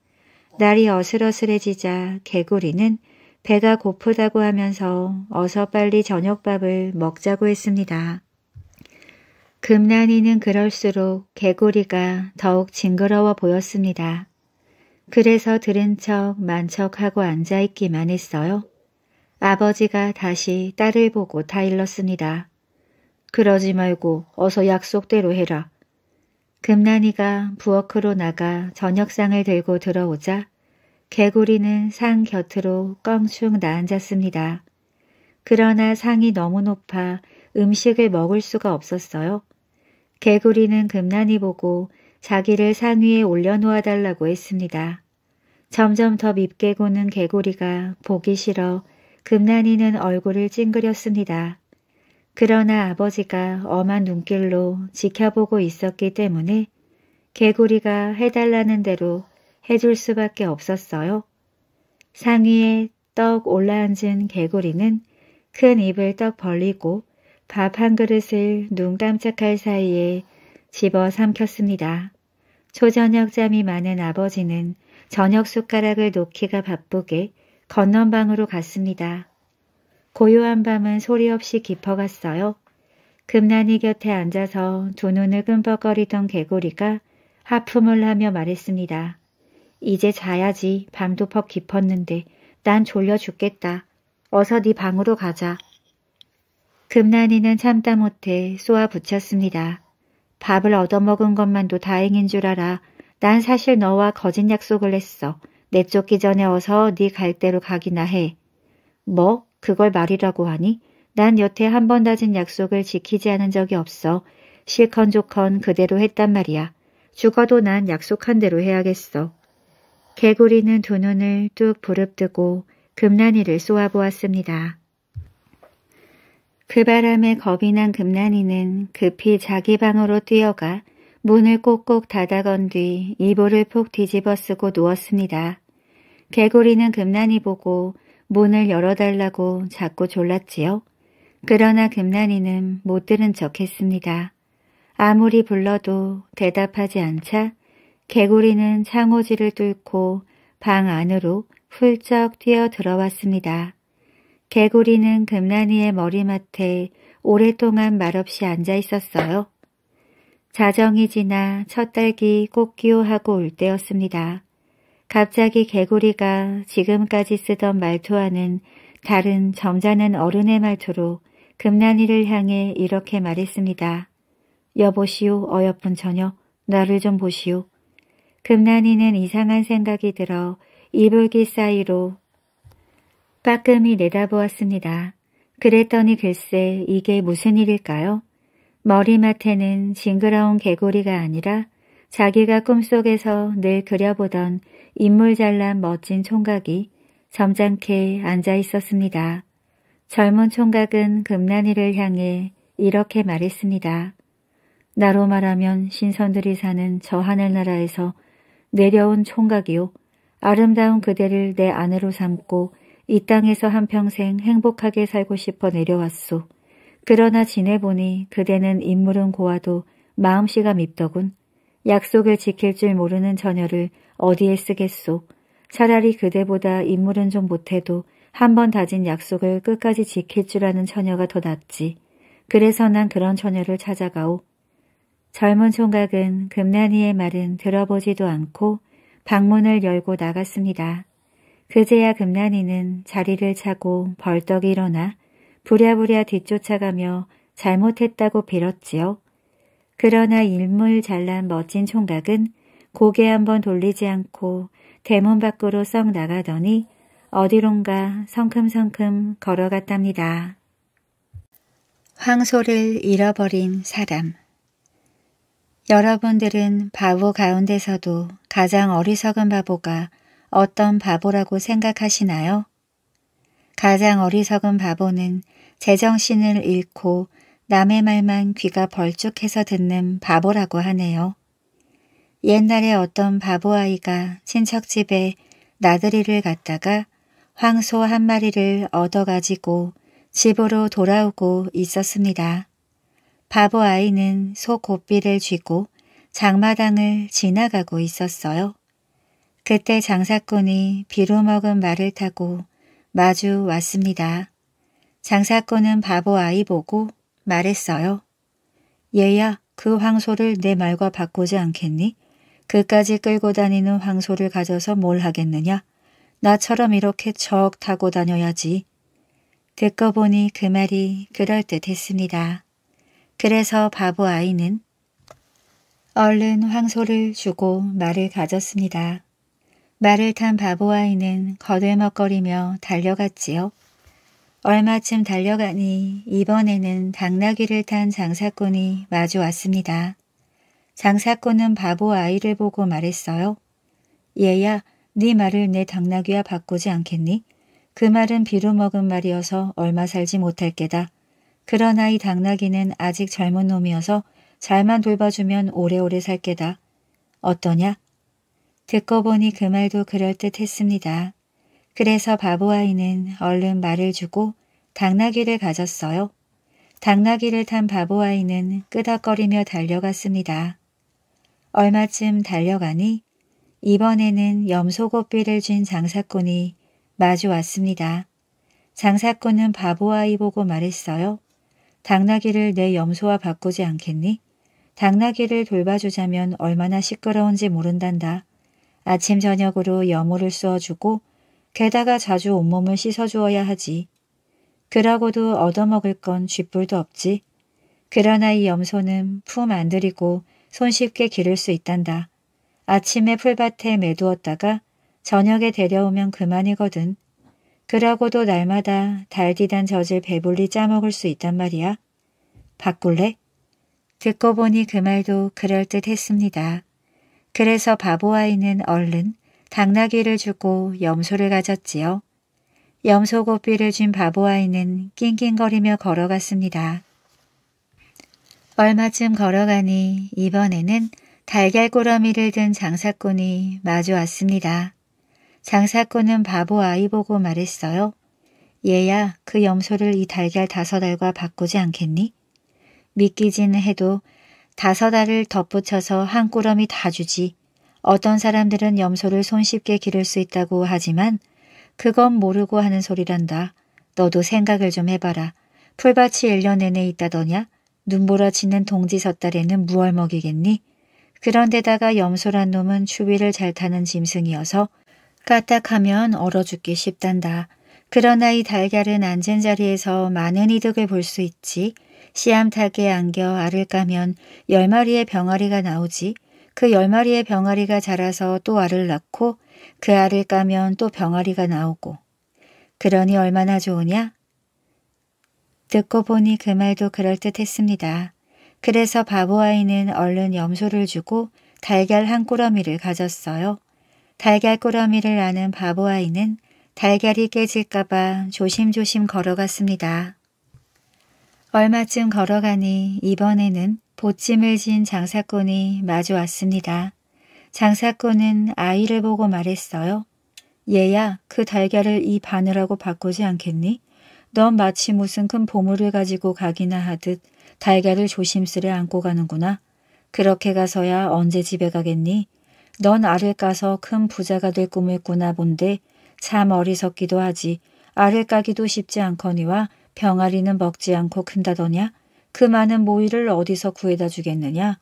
날이 어슬어슬해지자 개구리는 배가 고프다고 하면서 어서 빨리 저녁밥을 먹자고 했습니다. 금난이는 그럴수록 개구리가 더욱 징그러워 보였습니다. 그래서 들은 척 만척하고 앉아있기만 했어요. 아버지가 다시 딸을 보고 타일렀습니다. 그러지 말고 어서 약속대로 해라. 금난이가 부엌으로 나가 저녁상을 들고 들어오자 개구리는 상 곁으로 껑충 나앉았습니다. 그러나 상이 너무 높아 음식을 먹을 수가 없었어요. 개구리는 금난이 보고 자기를 상 위에 올려놓아 달라고 했습니다. 점점 더 밉게 고는 개구리가 보기 싫어 금난이는 얼굴을 찡그렸습니다. 그러나 아버지가 엄한 눈길로 지켜보고 있었기 때문에 개구리가 해달라는 대로 해줄 수밖에 없었어요. 상위에 떡 올라앉은 개구리는 큰 입을 떡 벌리고 밥 한 그릇을 눈 깜짝할 사이에 집어 삼켰습니다. 초저녁 잠이 많은 아버지는 저녁 숟가락을 놓기가 바쁘게 건넌방으로 갔습니다. 고요한 밤은 소리 없이 깊어갔어요. 금난이 곁에 앉아서 두 눈을 끔뻑거리던 개구리가 하품을 하며 말했습니다. 이제 자야지. 밤도 퍽 깊었는데 난 졸려 죽겠다. 어서 네 방으로 가자. 금난이는 참다 못해 쏘아붙였습니다. 밥을 얻어먹은 것만도 다행인 줄 알아. 난 사실 너와 거짓 약속을 했어. 내쫓기 전에 어서 네 갈대로 가기나 해. 뭐? 그걸 말이라고 하니 난 여태 한 번 다진 약속을 지키지 않은 적이 없어. 실컨 조컨 그대로 했단 말이야. 죽어도 난 약속한 대로 해야겠어. 개구리는 두 눈을 뚝 부릅뜨고 금난이를 쏘아보았습니다. 그 바람에 겁이 난 금난이는 급히 자기 방으로 뛰어가 문을 꼭꼭 닫아건 뒤 이불을 푹 뒤집어 쓰고 누웠습니다. 개구리는 금난이 보고 문을 열어달라고 자꾸 졸랐지요. 그러나 금난이는 못 들은 척 했습니다. 아무리 불러도 대답하지 않자 개구리는 창호지를 뚫고 방 안으로 훌쩍 뛰어 들어왔습니다. 개구리는 금난이의 머리맡에 오랫동안 말없이 앉아 있었어요. 자정이 지나 첫 딸기 꽃기호하고 올 때였습니다. 갑자기 개구리가 지금까지 쓰던 말투와는 다른 점잖은 어른의 말투로 금난이를 향해 이렇게 말했습니다. 여보시오 어여쁜 저녀 나를 좀 보시오. 금난이는 이상한 생각이 들어 이불기 사이로 빠끔히 내다보았습니다. 그랬더니 글쎄 이게 무슨 일일까요? 머리맡에는 징그러운 개구리가 아니라 자기가 꿈속에서 늘 그려보던 인물 잘난 멋진 총각이 점잖게 앉아 있었습니다. 젊은 총각은 금난이를 향해 이렇게 말했습니다. 나로 말하면 신선들이 사는 저 하늘나라에서 내려온 총각이요. 아름다운 그대를 내 안으로 삼고 이 땅에서 한평생 행복하게 살고 싶어 내려왔소. 그러나 지내보니 그대는 인물은 고와도 마음씨가 밉더군. 약속을 지킬 줄 모르는 처녀를 어디에 쓰겠소. 차라리 그대보다 인물은 좀 못해도 한 번 다진 약속을 끝까지 지킬 줄 아는 처녀가 더 낫지. 그래서 난 그런 처녀를 찾아가오. 젊은 총각은 금난이의 말은 들어보지도 않고 방문을 열고 나갔습니다. 그제야 금난이는 자리를 차고 벌떡 일어나 부랴부랴 뒤쫓아가며 잘못했다고 빌었지요. 그러나 일물 잘난 멋진 총각은 고개 한번 돌리지 않고 대문 밖으로 썩 나가더니 어디론가 성큼성큼 걸어갔답니다. 황소를 잃어버린 사람 여러분들은 바보 가운데서도 가장 어리석은 바보가 어떤 바보라고 생각하시나요? 가장 어리석은 바보는 제정신을 잃고 남의 말만 귀가 벌쭉해서 듣는 바보라고 하네요. 옛날에 어떤 바보아이가 친척집에 나들이를 갔다가 황소 한 마리를 얻어가지고 집으로 돌아오고 있었습니다. 바보아이는 소 고삐를 쥐고 장마당을 지나가고 있었어요. 그때 장사꾼이 비로먹은 말을 타고 마주 왔습니다. 장사꾼은 바보아이 보고 말했어요. 얘야, 그 황소를 내 말과 바꾸지 않겠니? 그까지 끌고 다니는 황소를 가져서 뭘 하겠느냐? 나처럼 이렇게 척 타고 다녀야지. 듣고 보니 그 말이 그럴듯했습니다. 그래서 바보 아이는 얼른 황소를 주고 말을 가졌습니다. 말을 탄 바보 아이는 거들먹거리며 달려갔지요. 얼마쯤 달려가니 이번에는 당나귀를 탄 장사꾼이 마주왔습니다. 장사꾼은 바보 아이를 보고 말했어요. 얘야, 네 말을 내 당나귀와 바꾸지 않겠니? 그 말은 비로 먹은 말이어서 얼마 살지 못할 게다. 그러나 이 당나귀는 아직 젊은 놈이어서 잘만 돌봐주면 오래오래 살 게다. 어떠냐? 듣고 보니 그 말도 그럴듯했습니다. 그래서 바보아이는 얼른 말을 주고 당나귀를 가졌어요. 당나귀를 탄 바보아이는 끄덕거리며 달려갔습니다. 얼마쯤 달려가니 이번에는 염소고삐를 쥔 장사꾼이 마주 왔습니다. 장사꾼은 바보아이 보고 말했어요. 당나귀를 내 염소와 바꾸지 않겠니? 당나귀를 돌봐주자면 얼마나 시끄러운지 모른단다. 아침 저녁으로 염호를 쏘어주고 게다가 자주 온몸을 씻어주어야 하지. 그러고도 얻어먹을 건 쥐뿔도 없지. 그러나 이 염소는 품 안 들이고 손쉽게 기를 수 있단다. 아침에 풀밭에 매두었다가 저녁에 데려오면 그만이거든. 그러고도 날마다 달디단 젖을 배불리 짜먹을 수 있단 말이야. 바꿀래? 듣고 보니 그 말도 그럴듯 했습니다. 그래서 바보아이는 얼른 당나귀를 주고 염소를 가졌지요. 염소고삐를 준 바보아이는 낑낑거리며 걸어갔습니다. 얼마쯤 걸어가니 이번에는 달걀 꾸러미를든 장사꾼이 마주 왔습니다. 장사꾼은 바보 아이 보고 말했어요. 얘야 그 염소를 이 달걀 다섯 알과 바꾸지 않겠니? 믿기지는 해도 다섯 알을 덧붙여서 한꾸러미다 주지. 어떤 사람들은 염소를 손쉽게 기를 수 있다고 하지만 그건 모르고 하는 소리란다. 너도 생각을 좀 해봐라. 풀밭이 1년 내내 있다더냐? 눈보라 치는 동지 섣달에는 무얼 먹이겠니? 그런데다가 염소란 놈은 추위를 잘 타는 짐승이어서 까딱하면 얼어 죽기 쉽단다. 그러나 이 달걀은 앉은 자리에서 많은 이득을 볼 수 있지. 씨암탉에 안겨 알을 까면 열마리의 병아리가 나오지. 그 열마리의 병아리가 자라서 또 알을 낳고 그 알을 까면 또 병아리가 나오고. 그러니 얼마나 좋으냐? 듣고 보니 그 말도 그럴듯했습니다. 그래서 바보아이는 얼른 염소를 주고 달걀 한꾸러미를 가졌어요. 달걀 꾸러미를 아는 바보아이는 달걀이 깨질까봐 조심조심 걸어갔습니다. 얼마쯤 걸어가니 이번에는 보침을 진 장사꾼이 마주왔습니다. 장사꾼은 아이를 보고 말했어요. 얘야, 그 달걀을 이 바늘하고 바꾸지 않겠니? 넌 마치 무슨 큰 보물을 가지고 가기나 하듯 달걀을 조심스레 안고 가는구나. 그렇게 가서야 언제 집에 가겠니? 넌 알을 까서 큰 부자가 될 꿈을 꾸나 본데 참 어리석기도 하지. 알을 까기도 쉽지 않거니와 병아리는 먹지 않고 큰다더냐? 그 많은 모이를 어디서 구해다 주겠느냐?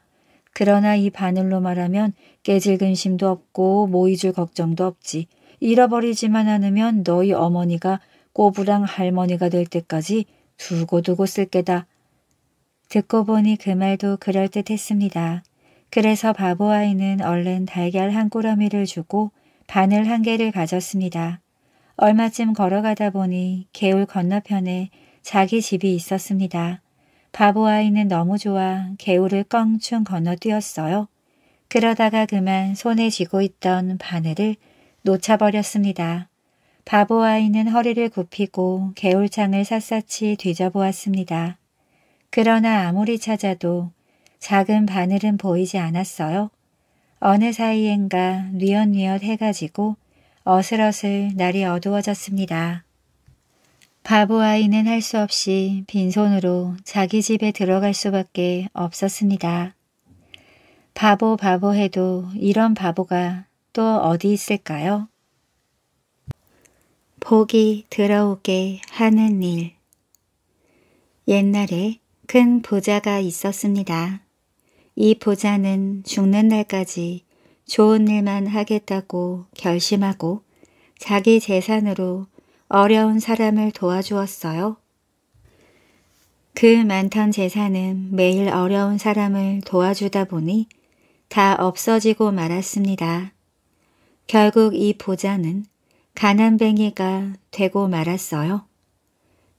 그러나 이 바늘로 말하면 깨질 근심도 없고 모이줄 걱정도 없지. 잃어버리지만 않으면 너희 어머니가 꼬부랑 할머니가 될 때까지 두고두고 쓸 게다. 듣고 보니 그 말도 그럴듯했습니다. 그래서 바보아이는 얼른 달걀 한 꼬러미를 주고 바늘 한 개를 가졌습니다. 얼마쯤 걸어가다 보니 개울 건너편에 자기 집이 있었습니다. 바보아이는 너무 좋아 개울을 껑충 건너뛰었어요. 그러다가 그만 손에 쥐고 있던 바늘을 놓쳐버렸습니다. 바보아이는 허리를 굽히고 개울창을 샅샅이 뒤져보았습니다. 그러나 아무리 찾아도 작은 바늘은 보이지 않았어요. 어느 사이엔가 뉘엿뉘엿 해가지고 어슬어슬 날이 어두워졌습니다. 바보아이는 할 수 없이 빈손으로 자기 집에 들어갈 수밖에 없었습니다. 바보 바보 해도 이런 바보가 또 어디 있을까요? 복이 들어오게 하는 일. 옛날에 큰부자가 있었습니다. 이 보자는 죽는 날까지 좋은 일만 하겠다고 결심하고 자기 재산으로 어려운 사람을 도와주었어요. 그 많던 재산은 매일 어려운 사람을 도와주다 보니 다 없어지고 말았습니다. 결국 이 보자는 가난뱅이가 되고 말았어요.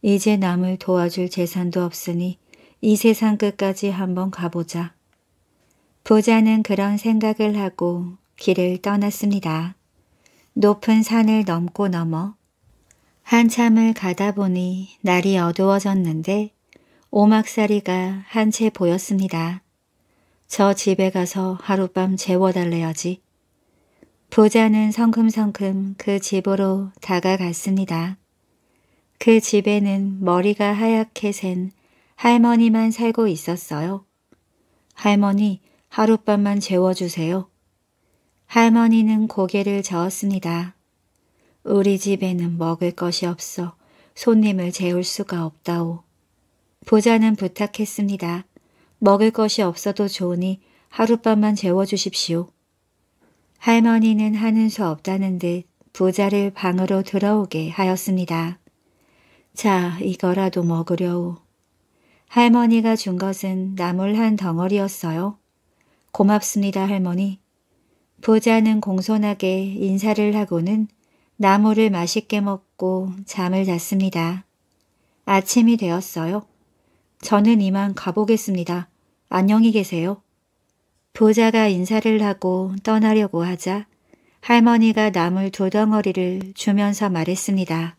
이제 남을 도와줄 재산도 없으니 이 세상 끝까지 한번 가보자. 부자는 그런 생각을 하고 길을 떠났습니다. 높은 산을 넘고 넘어 한참을 가다 보니 날이 어두워졌는데 오막살이가 한 채 보였습니다. 저 집에 가서 하룻밤 재워달래야지. 부자는 성큼성큼 그 집으로 다가갔습니다. 그 집에는 머리가 하얗게 센 할머니만 살고 있었어요. 할머니, 하룻밤만 재워주세요. 할머니는 고개를 저었습니다. 우리 집에는 먹을 것이 없어 손님을 재울 수가 없다오. 부자는 부탁했습니다. 먹을 것이 없어도 좋으니 하룻밤만 재워주십시오. 할머니는 하는 수 없다는 듯 부자를 방으로 들어오게 하였습니다. 자, 이거라도 먹으려우. 할머니가 준 것은 나물 한 덩어리였어요. 고맙습니다, 할머니. 부자는 공손하게 인사를 하고는 나물을 맛있게 먹고 잠을 잤습니다. 아침이 되었어요. 저는 이만 가보겠습니다. 안녕히 계세요. 부자가 인사를 하고 떠나려고 하자 할머니가 나물 두 덩어리를 주면서 말했습니다.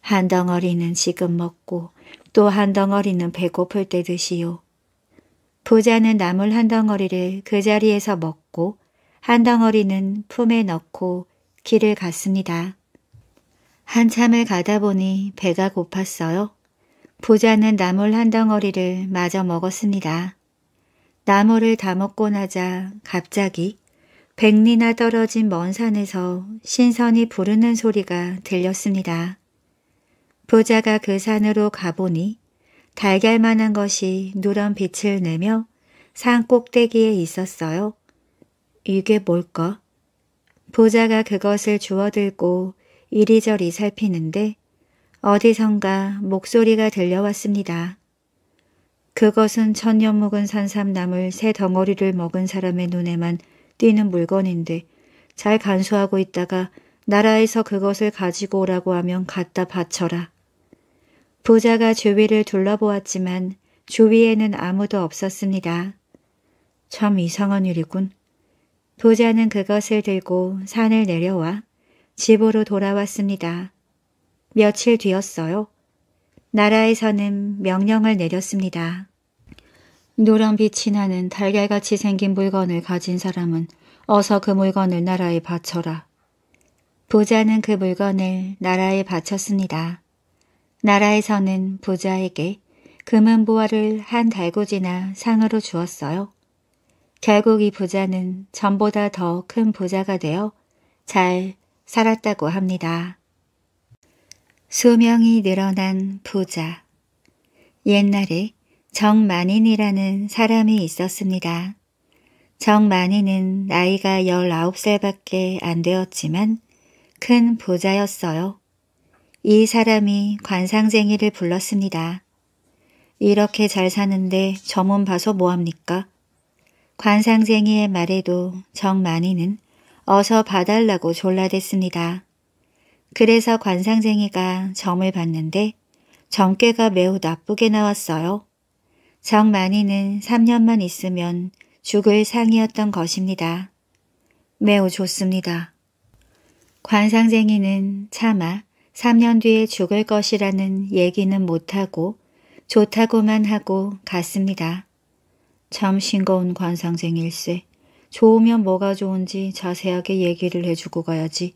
한 덩어리는 지금 먹고 또 한 덩어리는 배고플 때 드시오. 부자는 나물 한 덩어리를 그 자리에서 먹고 한 덩어리는 품에 넣고 길을 갔습니다. 한참을 가다 보니 배가 고팠어요. 부자는 나물 한 덩어리를 마저 먹었습니다. 나무를 다먹고 나자 갑자기 백리나 떨어진 먼 산에서 신선이 부르는 소리가 들렸습니다. 부자가 그 산으로 가보니 달걀만한 것이 누런 빛을 내며 산 꼭대기에 있었어요. 이게 뭘까? 부자가 그것을 주워들고 이리저리 살피는데 어디선가 목소리가 들려왔습니다. 그것은 천년 묵은 산삼나물 새 덩어리를 먹은 사람의 눈에만 띄는 물건인데 잘 간수하고 있다가 나라에서 그것을 가지고 오라고 하면 갖다 바쳐라. 부자가 주위를 둘러보았지만 주위에는 아무도 없었습니다. 참 이상한 일이군. 부자는 그것을 들고 산을 내려와 집으로 돌아왔습니다. 며칠 뒤였어요. 나라에서는 명령을 내렸습니다. 노란빛이 나는 달걀같이 생긴 물건을 가진 사람은 어서 그 물건을 나라에 바쳐라. 부자는 그 물건을 나라에 바쳤습니다. 나라에서는 부자에게 금은 보화를 한 달구지나 상으로 주었어요. 결국 이 부자는 전보다 더 큰 부자가 되어 잘 살았다고 합니다. 수명이 늘어난 부자 옛날에 정만인이라는 사람이 있었습니다. 정만인은 나이가 19살밖에 안 되었지만 큰 부자였어요. 이 사람이 관상쟁이를 불렀습니다. 이렇게 잘 사는데 점원 봐서 뭐합니까? 관상쟁이의 말에도 정만인은 어서 봐달라고 졸라댔습니다. 그래서 관상쟁이가 점을 봤는데 점괘가 매우 나쁘게 나왔어요. 정만이는 3년만 있으면 죽을 상이었던 것입니다. 매우 좋습니다. 관상쟁이는 차마 3년 뒤에 죽을 것이라는 얘기는 못하고 좋다고만 하고 갔습니다. 참 싱거운 관상쟁일세. 좋으면 뭐가 좋은지 자세하게 얘기를 해주고 가야지.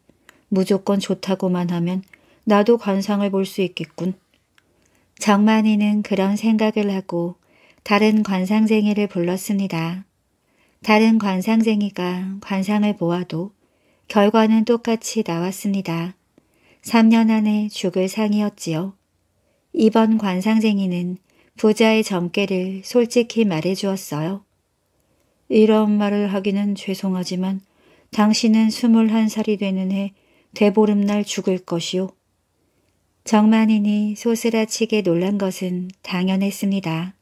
무조건 좋다고만 하면 나도 관상을 볼 수 있겠군. 정만이는 그런 생각을 하고 다른 관상쟁이를 불렀습니다. 다른 관상쟁이가 관상을 보아도 결과는 똑같이 나왔습니다. 3년 안에 죽을 상이었지요. 이번 관상쟁이는 부자의 점괘를 솔직히 말해주었어요. 이런 말을 하기는 죄송하지만 당신은 21살이 되는 해 대보름날 죽을 것이요. 정만인이 소스라치게 놀란 것은 당연했습니다.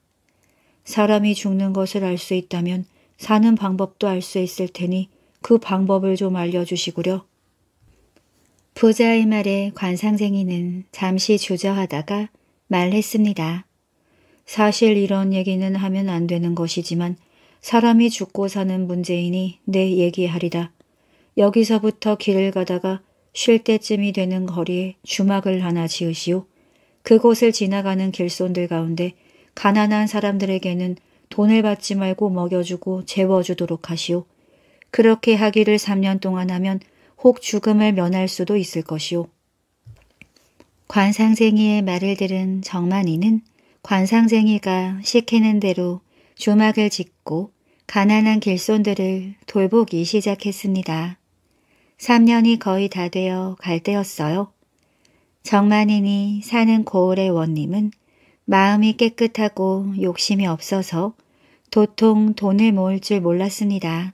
사람이 죽는 것을 알 수 있다면 사는 방법도 알 수 있을 테니 그 방법을 좀 알려주시구려. 부자의 말에 관상생이는 잠시 주저하다가 말했습니다. 사실 이런 얘기는 하면 안 되는 것이지만 사람이 죽고 사는 문제이니 내 네, 얘기하리다. 여기서부터 길을 가다가 쉴 때쯤이 되는 거리에 주막을 하나 지으시오. 그곳을 지나가는 길손들 가운데 가난한 사람들에게는 돈을 받지 말고 먹여주고 재워주도록 하시오. 그렇게 하기를 3년 동안 하면 혹 죽음을 면할 수도 있을 것이오. 관상쟁이의 말을 들은 정만이는 관상쟁이가 시키는 대로 주막을 짓고 가난한 길손들을 돌보기 시작했습니다. 3년이 거의 다 되어 갈 때였어요. 정만인이 사는 고을의 원님은 마음이 깨끗하고 욕심이 없어서 도통 돈을 모을 줄 몰랐습니다.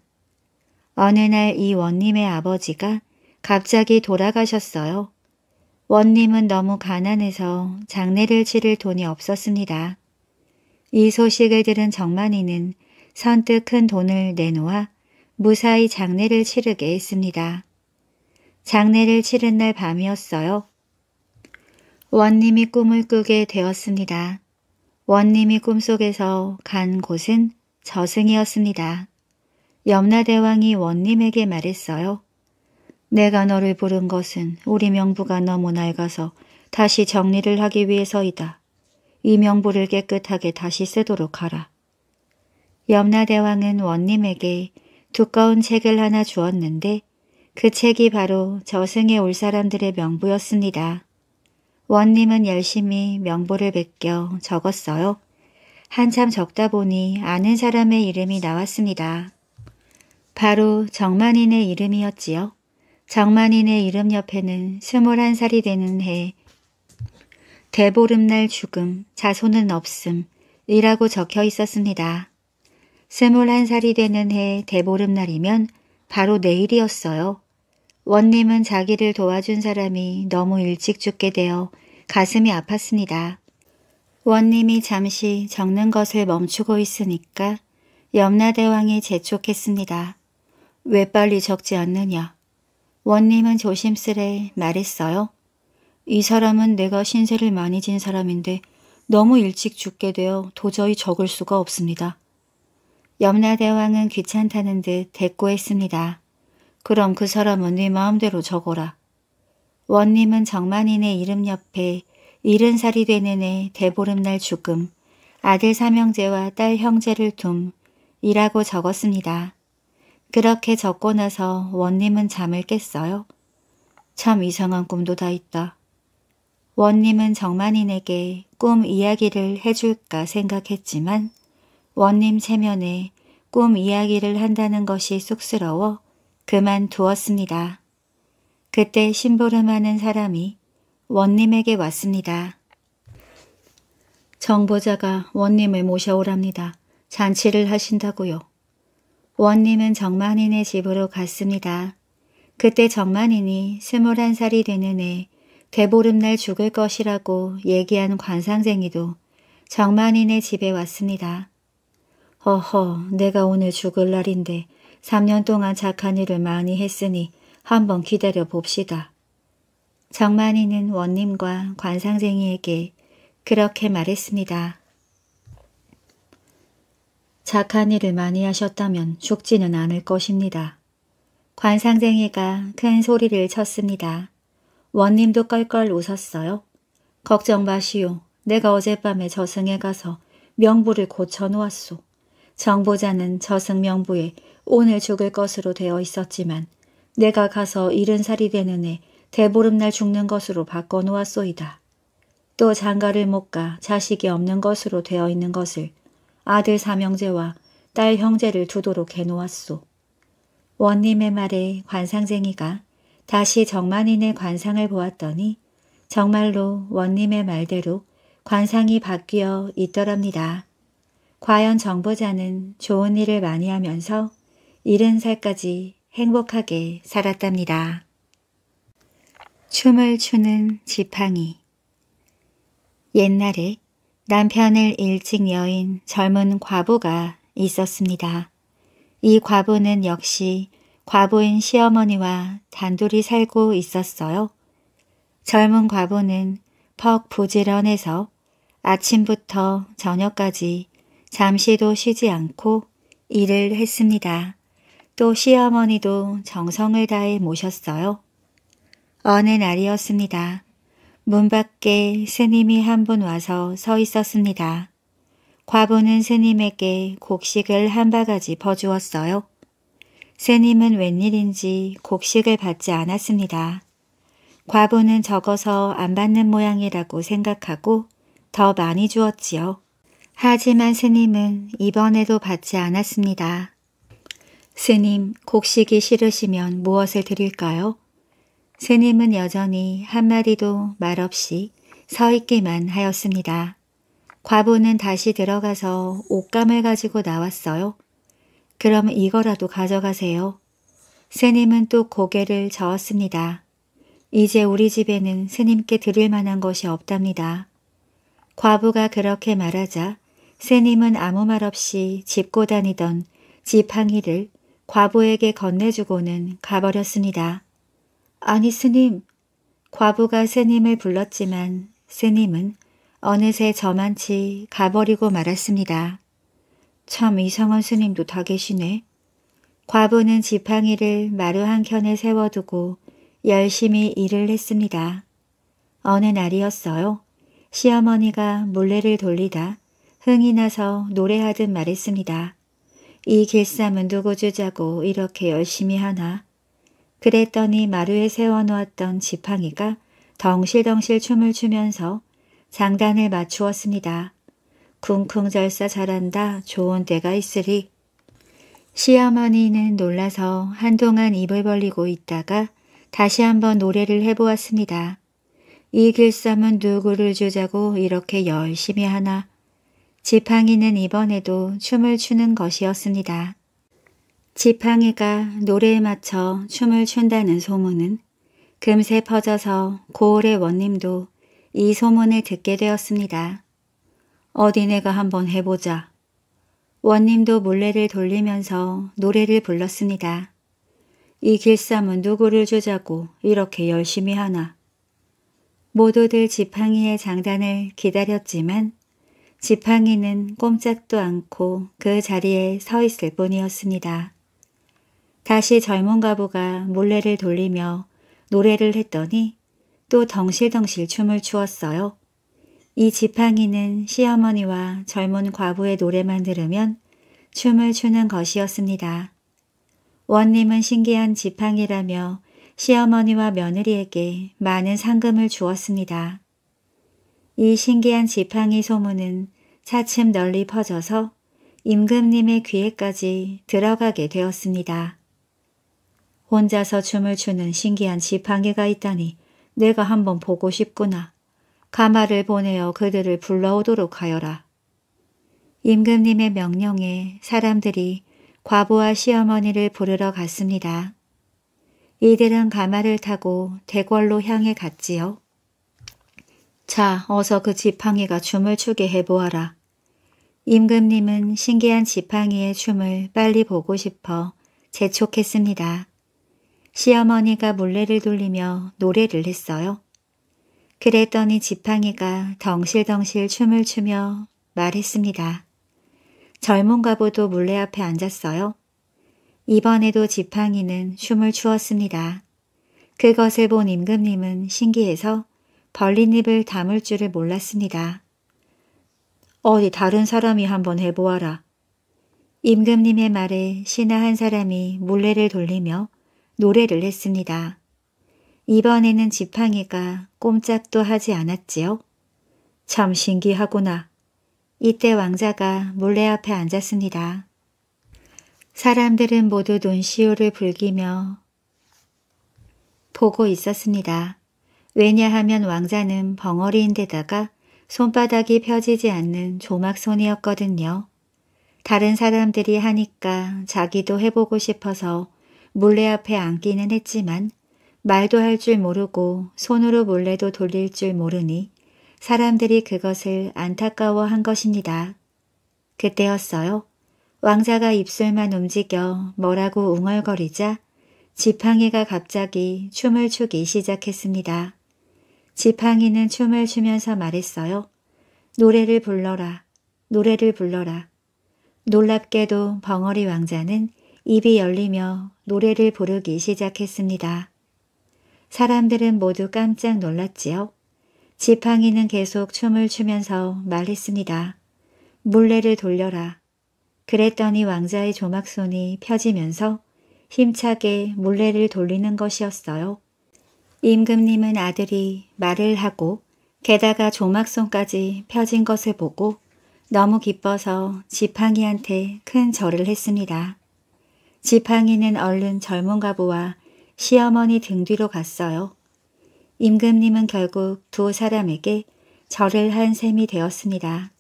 어느 날 이 원님의 아버지가 갑자기 돌아가셨어요. 원님은 너무 가난해서 장례를 치를 돈이 없었습니다. 이 소식을 들은 정만이는 선뜻 큰 돈을 내놓아 무사히 장례를 치르게 했습니다. 장례를 치른 날 밤이었어요. 원님이 꿈을 꾸게 되었습니다. 원님이 꿈속에서 간 곳은 저승이었습니다. 염라대왕이 원님에게 말했어요. 내가 너를 부른 것은 우리 명부가 너무 낡아서 다시 정리를 하기 위해서이다. 이 명부를 깨끗하게 다시 쓰도록 하라. 염라대왕은 원님에게 두꺼운 책을 하나 주었는데 그 책이 바로 저승에 올 사람들의 명부였습니다. 원님은 열심히 명보를 베껴 적었어요. 한참 적다 보니 아는 사람의 이름이 나왔습니다. 바로 정만인의 이름이었지요. 정만인의 이름 옆에는 스물한 살이 되는 해 대보름날 죽음, 자손은 없음 이라고 적혀 있었습니다. 스물한 살이 되는 해 대보름날이면 바로 내일이었어요. 원님은 자기를 도와준 사람이 너무 일찍 죽게 되어 가슴이 아팠습니다. 원님이 잠시 적는 것을 멈추고 있으니까 염라대왕이 재촉했습니다. 왜 빨리 적지 않느냐. 원님은 조심스레 말했어요. 이 사람은 내가 신세를 많이 진 사람인데 너무 일찍 죽게 되어 도저히 적을 수가 없습니다. 염라대왕은 귀찮다는 듯 대꾸했습니다. 그럼 그 사람은 네 마음대로 적어라. 원님은 정만인의 이름 옆에 이른 살이 되는 애 대보름날 죽음, 아들 삼형제와 딸 형제를 둠 이라고 적었습니다. 그렇게 적고 나서 원님은 잠을 깼어요. 참 이상한 꿈도 다 있다. 원님은 정만인에게 꿈 이야기를 해줄까 생각했지만 원님 체면에 꿈 이야기를 한다는 것이 쑥스러워 그만두었습니다. 그때 심부름하는 사람이 원님에게 왔습니다. 정보자가 원님을 모셔오랍니다. 잔치를 하신다고요. 원님은 정만인의 집으로 갔습니다. 그때 정만인이 스물한 살이 되는 해 대보름날 죽을 것이라고 얘기한 관상쟁이도 정만인의 집에 왔습니다. 허허, 내가 오늘 죽을 날인데 3년 동안 착한 일을 많이 했으니 한번 기다려 봅시다. 정만이는 원님과 관상쟁이에게 그렇게 말했습니다. 착한 일을 많이 하셨다면 죽지는 않을 것입니다. 관상쟁이가 큰 소리를 쳤습니다. 원님도 껄껄 웃었어요. 걱정 마시오. 내가 어젯밤에 저승에 가서 명부를 고쳐놓았소. 정보자는 저승 명부에 오늘 죽을 것으로 되어 있었지만 내가 가서 이른 살이 되는 해 대보름날 죽는 것으로 바꿔놓았소이다. 또 장가를 못 가 자식이 없는 것으로 되어 있는 것을 아들 사명제와 딸 형제를 두도록 해놓았소. 원님의 말에 관상쟁이가 다시 정만인의 관상을 보았더니 정말로 원님의 말대로 관상이 바뀌어 있더랍니다. 과연 정보자는 좋은 일을 많이 하면서 70살까지 행복하게 살았답니다. 춤을 추는 지팡이 옛날에 남편을 일찍 여인 젊은 과부가 있었습니다. 이 과부는 역시 과부인 시어머니와 단둘이 살고 있었어요. 젊은 과부는 퍽 부지런해서 아침부터 저녁까지 잠시도 쉬지 않고 일을 했습니다. 또 시어머니도 정성을 다해 모셨어요. 어느 날이었습니다. 문 밖에 스님이 한 분 와서 서 있었습니다. 과부는 스님에게 곡식을 한 바가지 퍼주었어요. 스님은 웬일인지 곡식을 받지 않았습니다. 과부는 적어서 안 받는 모양이라고 생각하고 더 많이 주었지요. 하지만 스님은 이번에도 받지 않았습니다. 스님, 곡식이 싫으시면 무엇을 드릴까요? 스님은 여전히 한마디도 말없이 서 있기만 하였습니다. 과부는 다시 들어가서 옷감을 가지고 나왔어요. 그럼 이거라도 가져가세요. 스님은 또 고개를 저었습니다. 이제 우리 집에는 스님께 드릴 만한 것이 없답니다. 과부가 그렇게 말하자 스님은 아무 말 없이 짚고 다니던 지팡이를 과부에게 건네주고는 가버렸습니다. 아니 스님, 과부가 스님을 불렀지만 스님은 어느새 저만치 가버리고 말았습니다. 참 이상한 스님도 다 계시네. 과부는 지팡이를 마루 한켠에 세워두고 열심히 일을 했습니다. 어느 날이었어요. 시어머니가 물레를 돌리다 흥이 나서 노래하듯 말했습니다. 이 길쌈은 누구 주자고 이렇게 열심히 하나. 그랬더니 마루에 세워놓았던 지팡이가 덩실덩실 춤을 추면서 장단을 맞추었습니다. 쿵쿵절사 잘한다 좋은 때가 있으리. 시어머니는 놀라서 한동안 입을 벌리고 있다가 다시 한번 노래를 해보았습니다. 이 길쌈은 누구를 주자고 이렇게 열심히 하나. 지팡이는 이번에도 춤을 추는 것이었습니다. 지팡이가 노래에 맞춰 춤을 춘다는 소문은 금세 퍼져서 고을의 원님도 이 소문을 듣게 되었습니다. 어디 내가 한번 해보자. 원님도 물레를 돌리면서 노래를 불렀습니다. 이 길쌈은 누구를 주자고 이렇게 열심히 하나. 모두들 지팡이의 장단을 기다렸지만 지팡이는 꼼짝도 않고 그 자리에 서 있을 뿐이었습니다. 다시 젊은 가부가 몰래를 돌리며 노래를 했더니 또 덩실덩실 춤을 추었어요. 이 지팡이는 시어머니와 젊은 과부의 노래만 들으면 춤을 추는 것이었습니다. 원님은 신기한 지팡이라며 시어머니와 며느리에게 많은 상금을 주었습니다. 이 신기한 지팡이 소문은 차츰 널리 퍼져서 임금님의 귀에까지 들어가게 되었습니다. 혼자서 춤을 추는 신기한 지팡이가 있다니 내가 한번 보고 싶구나. 가마를 보내어 그들을 불러오도록 하여라. 임금님의 명령에 사람들이 과부와 시어머니를 부르러 갔습니다. 이들은 가마를 타고 대궐로 향해 갔지요. 자, 어서 그 지팡이가 춤을 추게 해보아라. 임금님은 신기한 지팡이의 춤을 빨리 보고 싶어 재촉했습니다. 시어머니가 물레를 돌리며 노래를 했어요. 그랬더니 지팡이가 덩실덩실 춤을 추며 말했습니다. 젊은 가보도 물레 앞에 앉았어요. 이번에도 지팡이는 춤을 추었습니다. 그것을 본 임금님은 신기해서 벌린 입을 담을 줄을 몰랐습니다. 어디 다른 사람이 한번 해보아라. 임금님의 말에 신하 한 사람이 물레를 돌리며 노래를 했습니다. 이번에는 지팡이가 꼼짝도 하지 않았지요. 참 신기하구나. 이때 왕자가 물레 앞에 앉았습니다. 사람들은 모두 눈시울을 붉히며 보고 있었습니다. 왜냐하면 왕자는 벙어리인데다가 손바닥이 펴지지 않는 조막손이었거든요. 다른 사람들이 하니까 자기도 해보고 싶어서 물레 앞에 앉기는 했지만 말도 할 줄 모르고 손으로 물레도 돌릴 줄 모르니 사람들이 그것을 안타까워한 것입니다. 그때였어요. 왕자가 입술만 움직여 뭐라고 웅얼거리자 지팡이가 갑자기 춤을 추기 시작했습니다. 지팡이는 춤을 추면서 말했어요. 노래를 불러라. 노래를 불러라. 놀랍게도 벙어리 왕자는 입이 열리며 노래를 부르기 시작했습니다. 사람들은 모두 깜짝 놀랐지요. 지팡이는 계속 춤을 추면서 말했습니다. 물레를 돌려라. 그랬더니 왕자의 조막손이 펴지면서 힘차게 물레를 돌리는 것이었어요. 임금님은 아들이 말을 하고 게다가 조막손까지 펴진 것을 보고 너무 기뻐서 지팡이한테 큰 절을 했습니다. 지팡이는 얼른 젊은 가부와 시어머니 등 뒤로 갔어요. 임금님은 결국 두 사람에게 절을 한 셈이 되었습니다.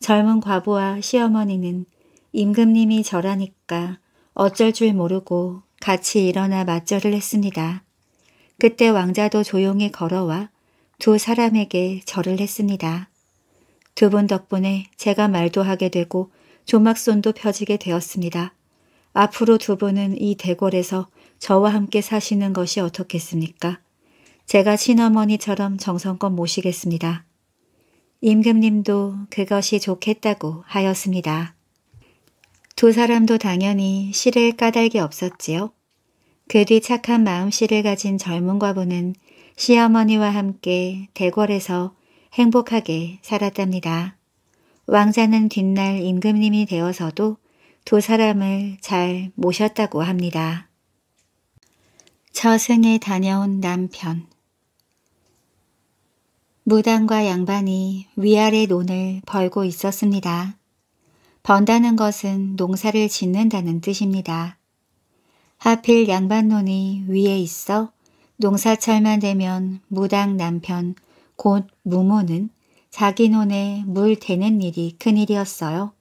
젊은 과부와 시어머니는 임금님이 절하니까 어쩔 줄 모르고 같이 일어나 맞절을 했습니다. 그때 왕자도 조용히 걸어와 두 사람에게 절을 했습니다. 두 분 덕분에 제가 말도 하게 되고 조막손도 펴지게 되었습니다. 앞으로 두 분은 이 대궐에서 저와 함께 사시는 것이 어떻겠습니까? 제가 친어머니처럼 정성껏 모시겠습니다. 임금님도 그것이 좋겠다고 하였습니다. 두 사람도 당연히 실에 까닭이 없었지요. 그뒤 착한 마음씨를 가진 젊은 과부는 시어머니와 함께 대궐에서 행복하게 살았답니다. 왕자는 뒷날 임금님이 되어서도 두 사람을 잘 모셨다고 합니다. 저승에 다녀온 남편 무당과 양반이 위아래 논을 벌고 있었습니다. 번다는 것은 농사를 짓는다는 뜻입니다. 하필 아, 양반논이 위에 있어 농사철만 되면 무당 남편 곧 무모는 자기 논에 물 대는 일이 큰일이었어요.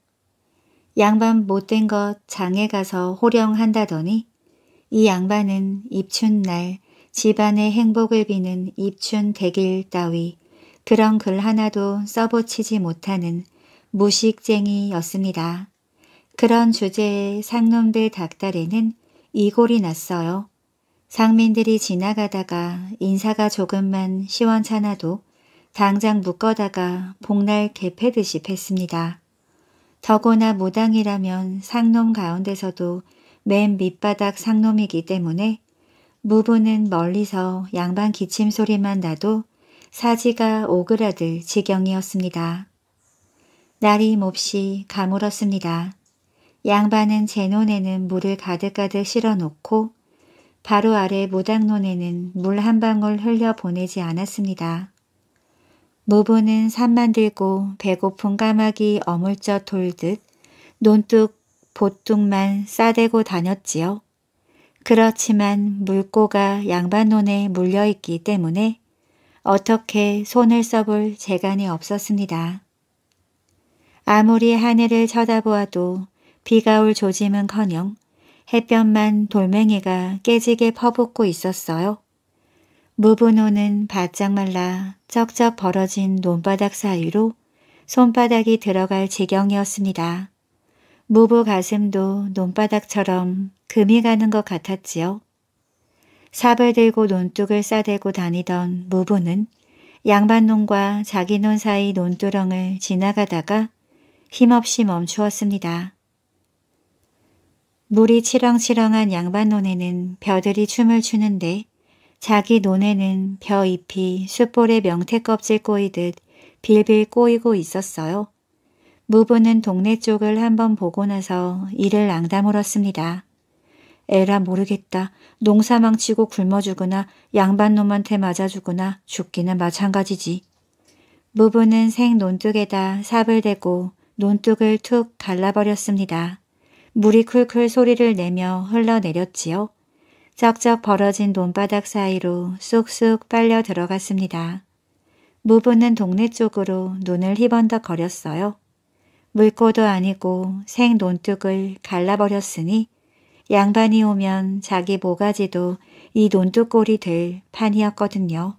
양반 못된 것 장에 가서 호령한다더니 이 양반은 입춘날 집안의 행복을 비는 입춘 대길 따위 그런 글 하나도 써보치지 못하는 무식쟁이였습니다. 그런 주제의 상놈들 닭다리는 이골이 났어요. 상민들이 지나가다가 인사가 조금만 시원찮아도 당장 묶어다가 복날 개패듯이 팼습니다. 더구나 무당이라면 상놈 가운데서도 맨 밑바닥 상놈이기 때문에 무부는 멀리서 양반 기침 소리만 나도 사지가 오그라들 지경이었습니다. 날이 몹시 가물었습니다. 양반은 제논에는 물을 가득가득 실어놓고 바로 아래 모닥논에는 물 한 방울 흘려보내지 않았습니다. 무부는산 만들고 배고픈 까마귀 어물쩍 돌듯 논뚝 보뚝만 싸대고 다녔지요. 그렇지만 물고가 양반논에 물려있기 때문에 어떻게 손을 써볼 재간이 없었습니다. 아무리 하늘을 쳐다보아도 비가 올 조짐은커녕 햇볕만 돌멩이가 깨지게 퍼붓고 있었어요. 무분호는 바짝 말라 쩍쩍 벌어진 논바닥 사이로 손바닥이 들어갈 지경이었습니다. 무부 가슴도 논바닥처럼 금이 가는 것 같았지요. 삽을 들고 논둑을 싸대고 다니던 무부는 양반논과 자기 논 사이 논두렁을 지나가다가 힘없이 멈추었습니다. 물이 치렁치렁한 양반 논에는 벼들이 춤을 추는데 자기 논에는 벼잎이 숯볼에 명태껍질 꼬이듯 빌빌 꼬이고 있었어요. 무부는 동네 쪽을 한번 보고 나서 이를 앙다물었습니다. 에라 모르겠다. 농사 망치고 굶어 죽으나 양반 놈한테 맞아 죽으나 죽기는 마찬가지지. 무부는 생 논뚝에다 삽을 대고 논뚝을 툭 갈라버렸습니다. 물이 쿨쿨 소리를 내며 흘러내렸지요. 쩍쩍 벌어진 논바닥 사이로 쑥쑥 빨려 들어갔습니다. 무부는 동네 쪽으로 눈을 희번덕거렸어요. 물고도 아니고 생 논뚝을 갈라버렸으니 양반이 오면 자기 모가지도 이 논뚝골이 될 판이었거든요.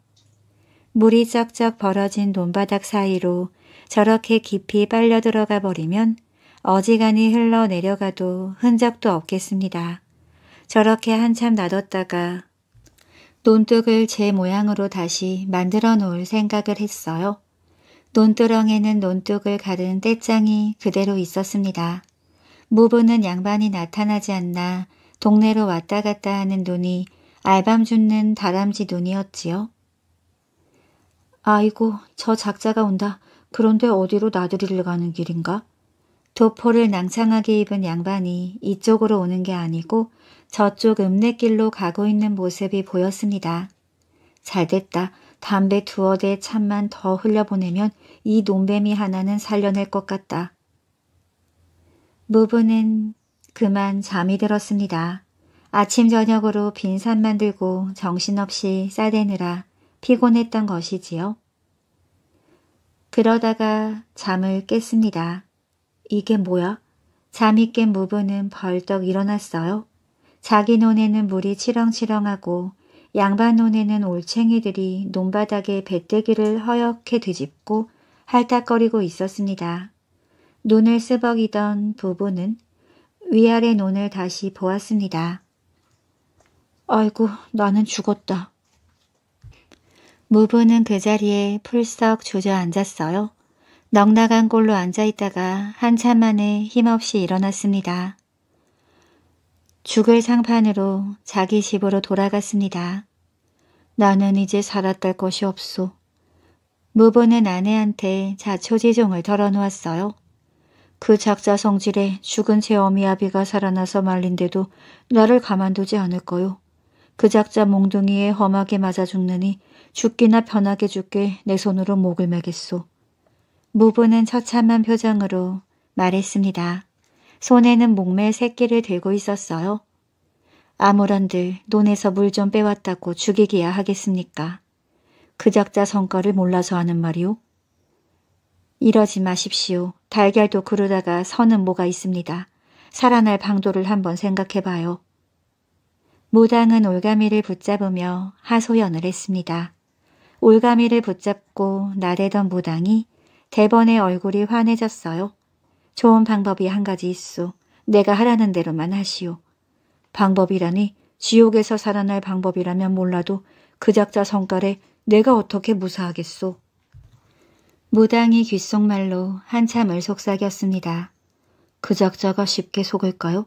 물이 쩍쩍 벌어진 논바닥 사이로 저렇게 깊이 빨려 들어가 버리면 어지간히 흘러내려가도 흔적도 없겠습니다. 저렇게 한참 놔뒀다가 논둑을 제 모양으로 다시 만들어 놓을 생각을 했어요. 논두렁에는 논둑을 가른 떼짱이 그대로 있었습니다. 무보는 양반이 나타나지 않나 동네로 왔다 갔다 하는 눈이 알밤 죽는 다람쥐 눈이었지요. 아이고 저 작자가 온다. 그런데 어디로 나들이를 가는 길인가? 도포를 낭창하게 입은 양반이 이쪽으로 오는 게 아니고 저쪽 읍내길로 가고 있는 모습이 보였습니다. 잘됐다. 담배 두어 대 찬만 더 흘려보내면 이 논뱀이 하나는 살려낼 것 같다. 무부는 그만 잠이 들었습니다. 아침 저녁으로 빈산 만들고 정신없이 싸대느라 피곤했던 것이지요. 그러다가 잠을 깼습니다. 이게 뭐야? 잠이 깬 무부는 벌떡 일어났어요. 자기 논에는 물이 치렁치렁하고 양반 논에는 올챙이들이 논바닥에 배때기를 허옇게 뒤집고 핥탁거리고 있었습니다. 눈을 쓰벅이던 부부는 위아래 논을 다시 보았습니다. 아이고 나는 죽었다. 무부는 그 자리에 풀썩 조져앉았어요 넉나간 꼴로 앉아있다가 한참 만에 힘없이 일어났습니다. 죽을 상판으로 자기 집으로 돌아갔습니다. 나는 이제 살았달 것이 없소. 무보는 아내한테 자초지종을 덜어놓았어요. 그 작자 성질에 죽은 제 어미 아비가 살아나서 말린데도 나를 가만두지 않을 거요. 그 작자 몽둥이에 험하게 맞아 죽느니 죽기나 편하게 죽게 내 손으로 목을 매겠소. 무부는 처참한 표정으로 말했습니다. 손에는 목매 새끼를 들고 있었어요. 아무런들 논에서 물 좀 빼왔다고 죽이기야 하겠습니까? 그적자 성과를 몰라서 하는 말이오. 이러지 마십시오. 달걀도 그르다가 서는 뭐가 있습니다. 살아날 방도를 한번 생각해봐요. 무당은 올가미를 붙잡으며 하소연을 했습니다. 올가미를 붙잡고 나대던 무당이 대번의 얼굴이 환해졌어요. 좋은 방법이 한 가지 있소. 내가 하라는 대로만 하시오. 방법이라니 지옥에서 살아날 방법이라면 몰라도 그 작자 성깔에 내가 어떻게 무사하겠소. 무당이 귓속말로 한참을 속삭였습니다. 그 작자가 쉽게 속을까요?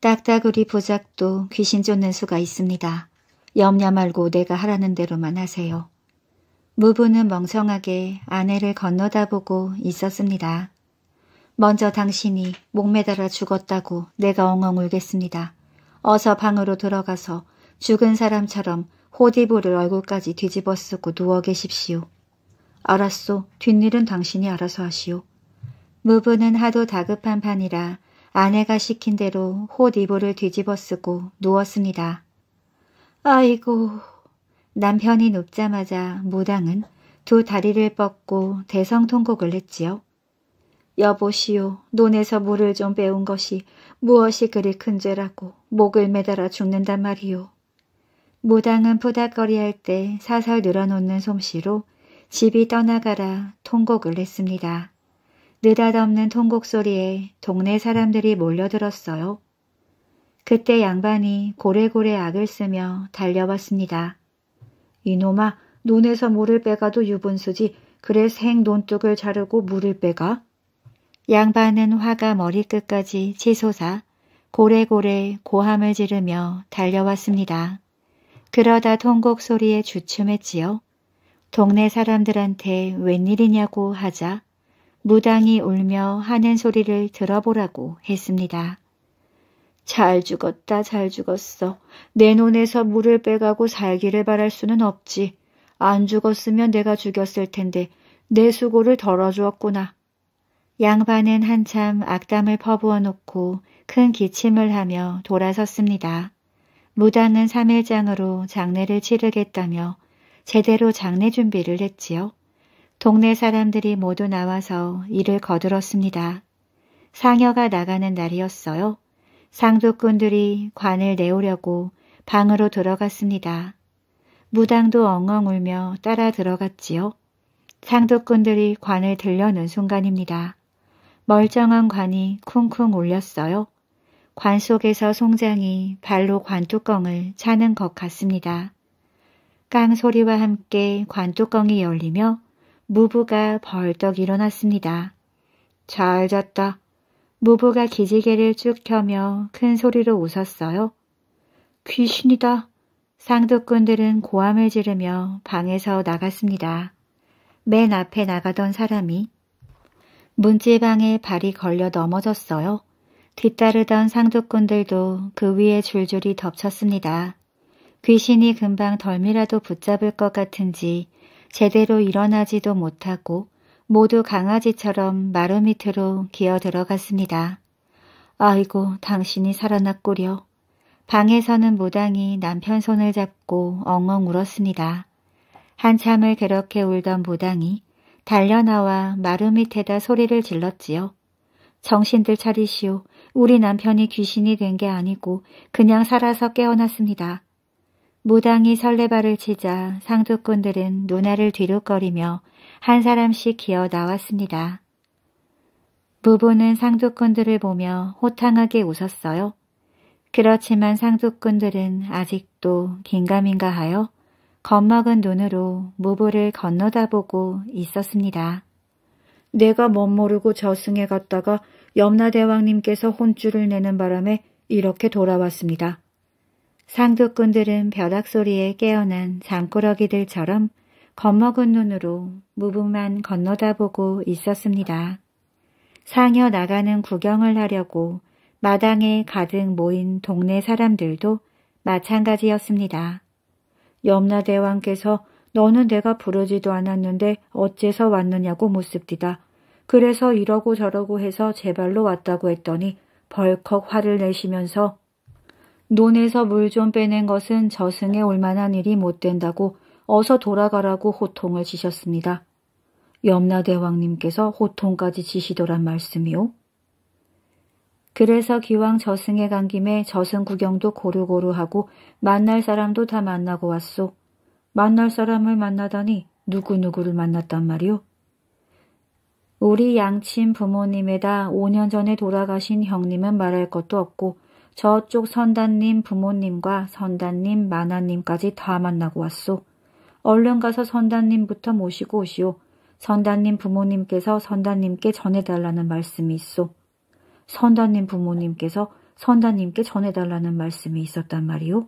딱따구리 부작도 귀신 쫓는 수가 있습니다. 염려 말고 내가 하라는 대로만 하세요. 무부는 멍청하게 아내를 건너다 보고 있었습니다. 먼저 당신이 목매달아 죽었다고 내가 엉엉 울겠습니다. 어서 방으로 들어가서 죽은 사람처럼 호디보를 얼굴까지 뒤집어 쓰고 누워 계십시오. 알았소. 뒷일은 당신이 알아서 하시오. 무부는 하도 다급한 판이라 아내가 시킨 대로 호디보를 뒤집어 쓰고 누웠습니다. 아이고 남편이 눕자마자 무당은 두 다리를 뻗고 대성통곡을 했지요. 여보시오, 논에서 물을 좀 배운 것이 무엇이 그리 큰 죄라고 목을 매달아 죽는단 말이오. 무당은 푸닥거리할 때 사설 늘어놓는 솜씨로 집이 떠나가라 통곡을 했습니다. 느닷없는 통곡 소리에 동네 사람들이 몰려들었어요. 그때 양반이 고래고래 악을 쓰며 달려왔습니다. 이놈아 논에서 물을 빼가도 유분수지 그래 생 논뚝을 자르고 물을 빼가. 양반은 화가 머리끝까지 치솟아 고래고래 고함을 지르며 달려왔습니다. 그러다 통곡 소리에 주춤했지요. 동네 사람들한테 웬일이냐고 하자 무당이 울며 하는 소리를 들어보라고 했습니다. 잘 죽었다, 잘 죽었어. 내 논에서 물을 빼가고 살기를 바랄 수는 없지. 안 죽었으면 내가 죽였을 텐데 내 수고를 덜어주었구나. 양반은 한참 악담을 퍼부어 놓고 큰 기침을 하며 돌아섰습니다. 무당은 3일장으로 장례를 치르겠다며 제대로 장례 준비를 했지요. 동네 사람들이 모두 나와서 일을 거들었습니다. 상여가 나가는 날이었어요. 상도꾼들이 관을 내오려고 방으로 들어갔습니다. 무당도 엉엉 울며 따라 들어갔지요. 상도꾼들이 관을 들려는 순간입니다. 멀쩡한 관이 쿵쿵 울렸어요. 관 속에서 송장이 발로 관뚜껑을 차는 것 같습니다. 깡 소리와 함께 관뚜껑이 열리며 무부가 벌떡 일어났습니다. 잘 잤다. 무부가 기지개를 쭉 켜며 큰 소리로 웃었어요. 귀신이다. 상도꾼들은 고함을 지르며 방에서 나갔습니다. 맨 앞에 나가던 사람이 문지방에 발이 걸려 넘어졌어요. 뒤따르던 상도꾼들도 그 위에 줄줄이 덮쳤습니다. 귀신이 금방 덜미라도 붙잡을 것 같은지 제대로 일어나지도 못하고 모두 강아지처럼 마루 밑으로 기어 들어갔습니다. 아이고 당신이 살아났구려. 방에서는 무당이 남편 손을 잡고 엉엉 울었습니다. 한참을 그렇게 울던 무당이 달려나와 마루 밑에다 소리를 질렀지요. 정신들 차리시오. 우리 남편이 귀신이 된 게 아니고 그냥 살아서 깨어났습니다. 무당이 설레발을 치자 상두꾼들은 누나를 뒤룩거리며 한 사람씩 기어 나왔습니다. 부부는 상두꾼들을 보며 호탕하게 웃었어요. 그렇지만 상두꾼들은 아직도 긴가민가 하여 겁먹은 눈으로 무보를 건너다보고 있었습니다. 내가 멋모르고 저승에 갔다가 염라대왕님께서 혼쭐을 내는 바람에 이렇게 돌아왔습니다. 상두꾼들은 벼락소리에 깨어난 잠꾸러기들처럼 겁먹은 눈으로 무분만 건너다보고 있었습니다. 상여 나가는 구경을 하려고 마당에 가득 모인 동네 사람들도 마찬가지였습니다. 염라대왕께서 너는 내가 부르지도 않았는데 어째서 왔느냐고 묻습디다. 그래서 이러고 저러고 해서 제발로 왔다고 했더니 벌컥 화를 내시면서 논에서 물 좀 빼낸 것은 저승에 올만한 일이 못 된다고 어서 돌아가라고 호통을 지셨습니다. 염라대왕님께서 호통까지 지시더란 말씀이요. 그래서 기왕 저승에 간 김에 저승 구경도 고루고루 하고 만날 사람도 다 만나고 왔소. 만날 사람을 만나다니 누구누구를 만났단 말이오. 우리 양친 부모님에다 5년 전에 돌아가신 형님은 말할 것도 없고 저쪽 선단님 부모님과 선단님 마나님까지 다 만나고 왔소. 얼른 가서 선단님부터 모시고 오시오. 선단님 부모님께서 선단님께 전해달라는 말씀이 있소. 선단님 부모님께서 선단님께 전해달라는 말씀이 있었단 말이오.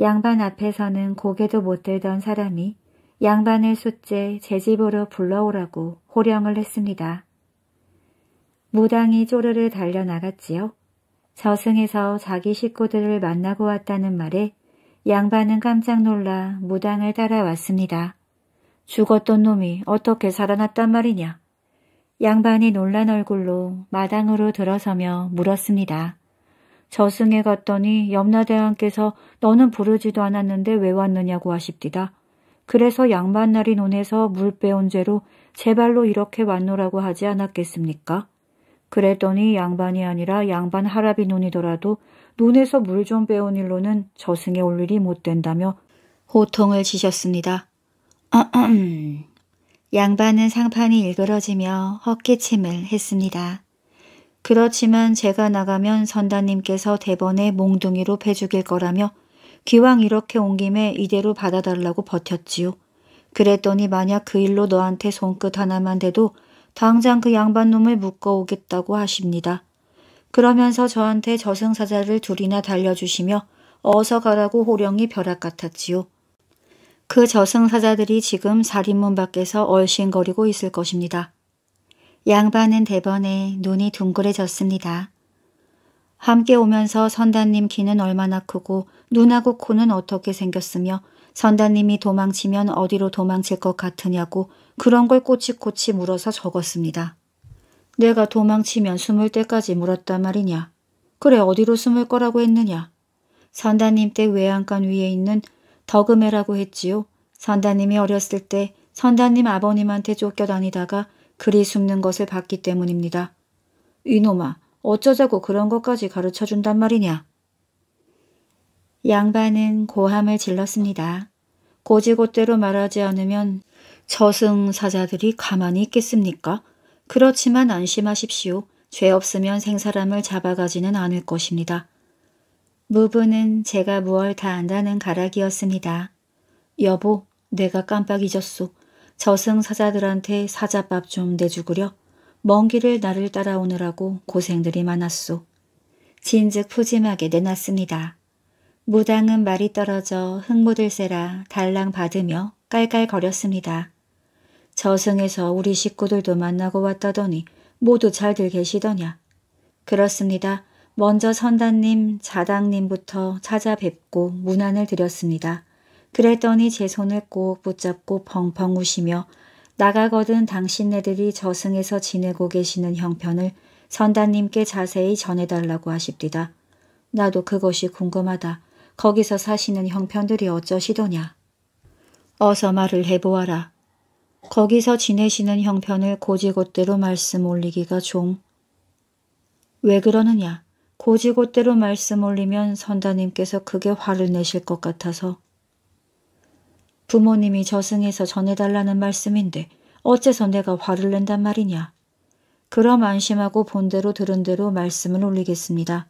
양반 앞에서는 고개도 못 들던 사람이 양반을 숫째 제 집으로 불러오라고 호령을 했습니다. 무당이 쪼르르 달려나갔지요. 저승에서 자기 식구들을 만나고 왔다는 말에 양반은 깜짝 놀라 무당을 따라왔습니다. 죽었던 놈이 어떻게 살아났단 말이냐. 양반이 놀란 얼굴로 마당으로 들어서며 물었습니다. 저승에 갔더니 염라대왕께서 너는 부르지도 않았는데 왜 왔느냐고 하십디다. 그래서 양반날이 논에서 물 빼온 죄로 제 발로 이렇게 왔노라고 하지 않았겠습니까? 그랬더니 양반이 아니라 양반 할아비 논이더라도 논에서 물 좀 빼온 일로는 저승에 올 일이 못 된다며 호통을 지셨습니다. 양반은 상판이 일그러지며 헛기침을 했습니다. 그렇지만 제가 나가면 선다님께서 대번에 몽둥이로 패죽일 거라며 기왕 이렇게 온 김에 이대로 받아달라고 버텼지요. 그랬더니 만약 그 일로 너한테 손끝 하나만 돼도 당장 그 양반놈을 묶어오겠다고 하십니다. 그러면서 저한테 저승사자를 둘이나 달려주시며 어서 가라고 호령이 벼락 같았지요. 그 저승사자들이 지금 사림문 밖에서 얼씬거리고 있을 것입니다. 양반은 대번에 눈이 둥그레졌습니다. 함께 오면서 선단님 키는 얼마나 크고 눈하고 코는 어떻게 생겼으며 선단님이 도망치면 어디로 도망칠 것 같으냐고 그런 걸 꼬치꼬치 물어서 적었습니다. 내가 도망치면 숨을 때까지 물었단 말이냐. 그래 어디로 숨을 거라고 했느냐. 선다님 때 외양간 위에 있는 더음회라고 했지요. 선다님이 어렸을 때 선다님 아버님한테 쫓겨다니다가 그리 숨는 것을 봤기 때문입니다. 이놈아 어쩌자고 그런 것까지 가르쳐준단 말이냐. 양반은 고함을 질렀습니다. 고지고대로 말하지 않으면 저승사자들이 가만히 있겠습니까? 그렇지만 안심하십시오. 죄 없으면 생사람을 잡아가지는 않을 것입니다. 무부는 제가 무얼 다 안다는 가락이었습니다. 여보, 내가 깜빡 잊었소. 저승사자들한테 사자밥 좀 내주구려. 먼 길을 나를 따라오느라고 고생들이 많았소. 진즉 푸짐하게 내놨습니다. 무당은 말이 떨어져 흙묻을새라 달랑 받으며 깔깔거렸습니다. 저승에서 우리 식구들도 만나고 왔다더니 모두 잘들 계시더냐. 그렇습니다. 먼저 선단님, 자당님부터 찾아뵙고 문안을 드렸습니다. 그랬더니 제 손을 꼭 붙잡고 펑펑 우시며 나가거든 당신네들이 저승에서 지내고 계시는 형편을 선단님께 자세히 전해달라고 하십디다. 나도 그것이 궁금하다. 거기서 사시는 형편들이 어쩌시더냐. 어서 말을 해보아라. 거기서 지내시는 형편을 고지곳대로 말씀 올리기가 좀. 왜 그러느냐. 고지곳대로 말씀 올리면 선다님께서 크게 화를 내실 것 같아서. 부모님이 저승에서 전해달라는 말씀인데 어째서 내가 화를 낸단 말이냐. 그럼 안심하고 본대로 들은 대로 말씀을 올리겠습니다.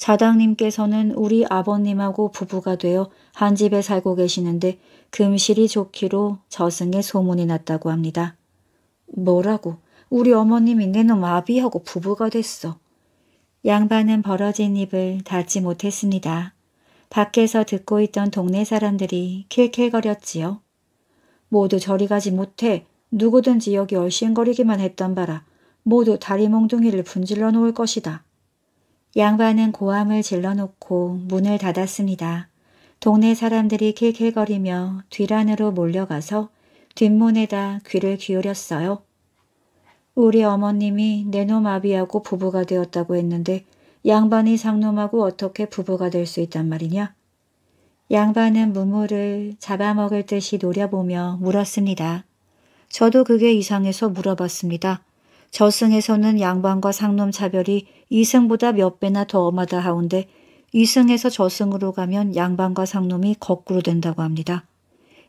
자당님께서는 우리 아버님하고 부부가 되어 한 집에 살고 계시는데 금실이 좋기로 저승에 소문이 났다고 합니다. 뭐라고? 우리 어머님이 내 놈 아비하고 부부가 됐어. 양반은 벌어진 입을 닫지 못했습니다. 밖에서 듣고 있던 동네 사람들이 킬킬거렸지요. 모두 저리 가지 못해 누구든지 여기 얼씬거리기만 했던 바라 모두 다리 몽둥이를 분질러 놓을 것이다. 양반은 고함을 질러놓고 문을 닫았습니다. 동네 사람들이 킬킬거리며 뒤란으로 몰려가서 뒷문에다 귀를 기울였어요. 우리 어머님이 내놈 아비하고 부부가 되었다고 했는데 양반이 상놈하고 어떻게 부부가 될 수 있단 말이냐? 양반은 무물을 잡아먹을 듯이 노려보며 물었습니다. 저도 그게 이상해서 물어봤습니다. 저승에서는 양반과 상놈 차별이 이승보다 몇 배나 더 엄하다 하운데 이승에서 저승으로 가면 양반과 상놈이 거꾸로 된다고 합니다.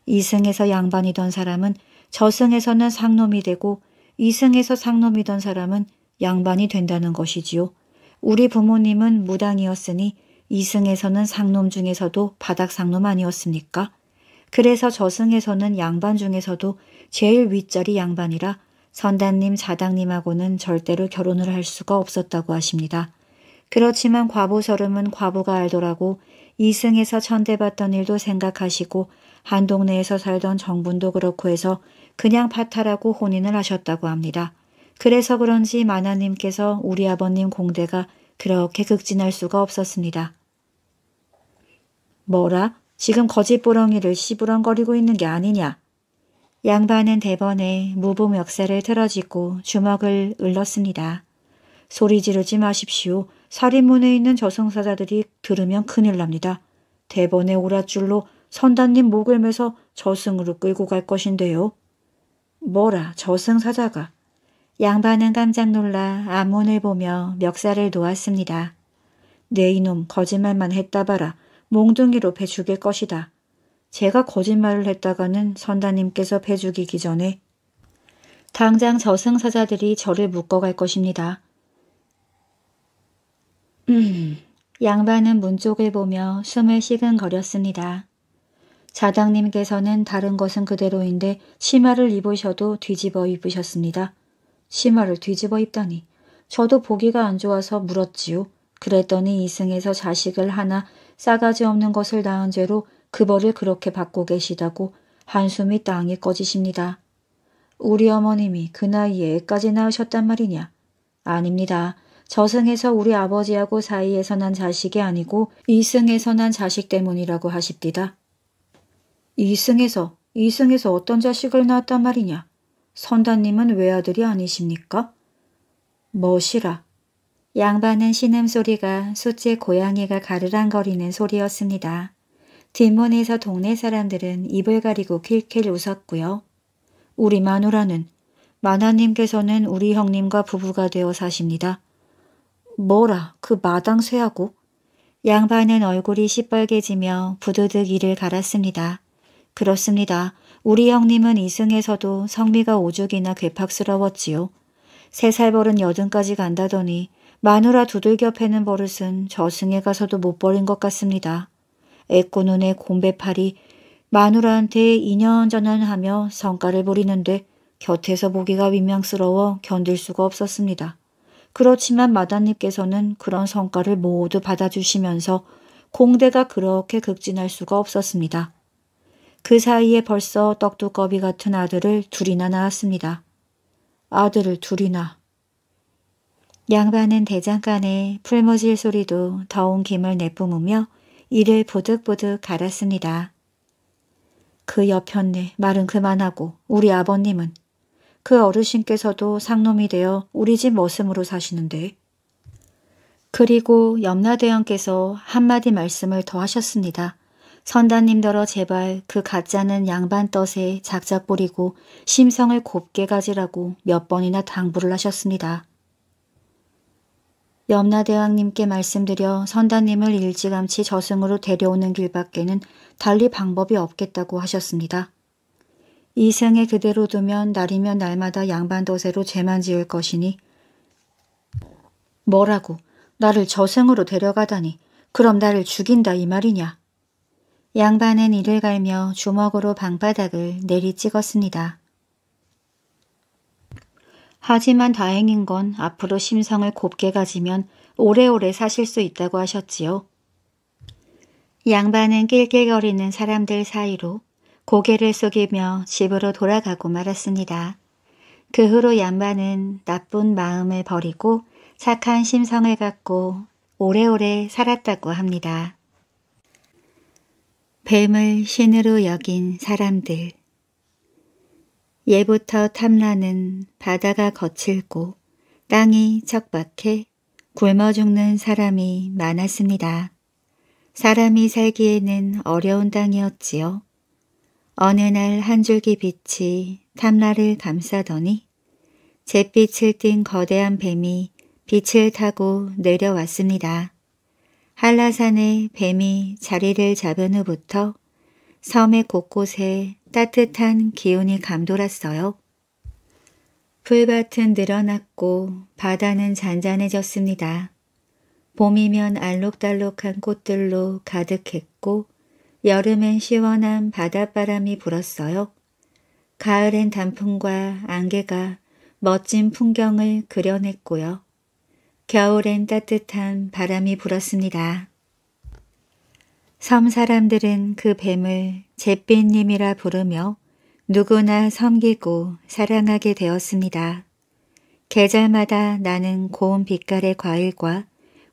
이승에서 양반이던 사람은 저승에서는 상놈이 되고 이승에서 상놈이던 사람은 양반이 된다는 것이지요. 우리 부모님은 무당이었으니 이승에서는 상놈 중에서도 바닥 상놈 아니었습니까? 그래서 저승에서는 양반 중에서도 제일 윗자리 양반이라 선단님, 자당님하고는 절대로 결혼을 할 수가 없었다고 하십니다. 그렇지만 과부설음은 과부가 알더라고 이승에서 천대받던 일도 생각하시고 한 동네에서 살던 정분도 그렇고 해서 그냥 파탈하고 혼인을 하셨다고 합니다. 그래서 그런지 마나님께서 우리 아버님 공대가 그렇게 극진할 수가 없었습니다. 뭐라? 지금 거짓부렁이를 시부렁거리고 있는 게 아니냐? 양반은 대번에 무범 역사를 틀어지고 주먹을 을렀습니다. 소리 지르지 마십시오. 살인문에 있는 저승사자들이 들으면 큰일 납니다. 대번에 오랏줄로 선단님 목을 매서 저승으로 끌고 갈 것인데요. 뭐라 저승사자가. 양반은 깜짝 놀라 암문을 보며 멱살을 놓았습니다. 네 이놈 거짓말만 했다 봐라. 몽둥이로 배 죽일 것이다. 제가 거짓말을 했다가는 선다님께서 배죽이기 전에 당장 저승사자들이 저를 묶어갈 것입니다. 음, 양반은 문 쪽을 보며 숨을 시근거렸습니다. 자당님께서는 다른 것은 그대로인데 치마를 입으셔도 뒤집어 입으셨습니다. 치마를 뒤집어 입다니. 저도 보기가 안 좋아서 물었지요. 그랬더니 이승에서 자식을 하나 싸가지 없는 것을 낳은 죄로 그 벌을 그렇게 받고 계시다고 한숨이 땅에 꺼지십니다. 우리 어머님이 그 나이에 애까지 낳으셨단 말이냐? 아닙니다. 저승에서 우리 아버지하고 사이에서 난 자식이 아니고 이승에서 난 자식 때문이라고 하십디다. 이승에서, 이승에서 어떤 자식을 낳았단 말이냐? 선단님은 외아들이 아니십니까? 뭐시라 양반은 신음소리가 숫째 고양이가 가르랑거리는 소리였습니다. 뒷문에서 동네 사람들은 입을 가리고 킬킬 웃었고요. 우리 마누라는 마나님께서는 우리 형님과 부부가 되어 사십니다. 뭐라 그 마당 쇠하고 양반은 얼굴이 시뻘개지며 부드득 이를 갈았습니다. 그렇습니다. 우리 형님은 이승에서도 성미가 오죽이나 괴팍스러웠지요. 세 살 버른 여든까지 간다더니 마누라 두들겨 패는 버릇은 저승에 가서도 못 버린 것 같습니다. 애꾸눈의 곰배팔이 마누라한테 인연전환하며 성과를 부리는데 곁에서 보기가 민망스러워 견딜 수가 없었습니다. 그렇지만 마다님께서는 그런 성과를 모두 받아주시면서 공대가 그렇게 극진할 수가 없었습니다. 그 사이에 벌써 떡두꺼비 같은 아들을 둘이나 낳았습니다. 아들을 둘이나. 양반은 대장간에 풀무질 소리도 더운 김을 내뿜으며 이를 보득보득 갈았습니다. 그 옆현네 말은 그만하고 우리 아버님은 그 어르신께서도 상놈이 되어 우리 집 머슴으로 사시는데 그리고 염라대왕께서 한마디 말씀을 더 하셨습니다. 선단님더러 제발 그 가짜는 양반 덫에 작작 부리고 심성을 곱게 가지라고 몇 번이나 당부를 하셨습니다. 염라대왕님께 말씀드려 선단님을 일찌감치 저승으로 데려오는 길밖에는 달리 방법이 없겠다고 하셨습니다. 이생에 그대로 두면 날이면 날마다 양반도세로 죄만 지을 것이니 뭐라고 나를 저승으로 데려가다니 그럼 나를 죽인다 이 말이냐. 양반은 이를 갈며 주먹으로 방바닥을 내리찍었습니다. 하지만 다행인 건 앞으로 심성을 곱게 가지면 오래오래 사실 수 있다고 하셨지요. 양반은 낄낄거리는 사람들 사이로 고개를 숙이며 집으로 돌아가고 말았습니다. 그 후로 양반은 나쁜 마음을 버리고 착한 심성을 갖고 오래오래 살았다고 합니다. 뱀을 신으로 여긴 사람들 예부터 탐라는 바다가 거칠고 땅이 척박해 굶어 죽는 사람이 많았습니다. 사람이 살기에는 어려운 땅이었지요. 어느 날 한 줄기 빛이 탐라를 감싸더니 잿빛을 띤 거대한 뱀이 빛을 타고 내려왔습니다. 한라산에 뱀이 자리를 잡은 후부터 섬의 곳곳에 따뜻한 기운이 감돌았어요. 풀밭은 늘어났고 바다는 잔잔해졌습니다. 봄이면 알록달록한 꽃들로 가득했고 여름엔 시원한 바닷바람이 불었어요. 가을엔 단풍과 안개가 멋진 풍경을 그려냈고요. 겨울엔 따뜻한 바람이 불었습니다. 섬 사람들은 그 뱀을 잿빛님이라 부르며 누구나 섬기고 사랑하게 되었습니다. 계절마다 나는 고운 빛깔의 과일과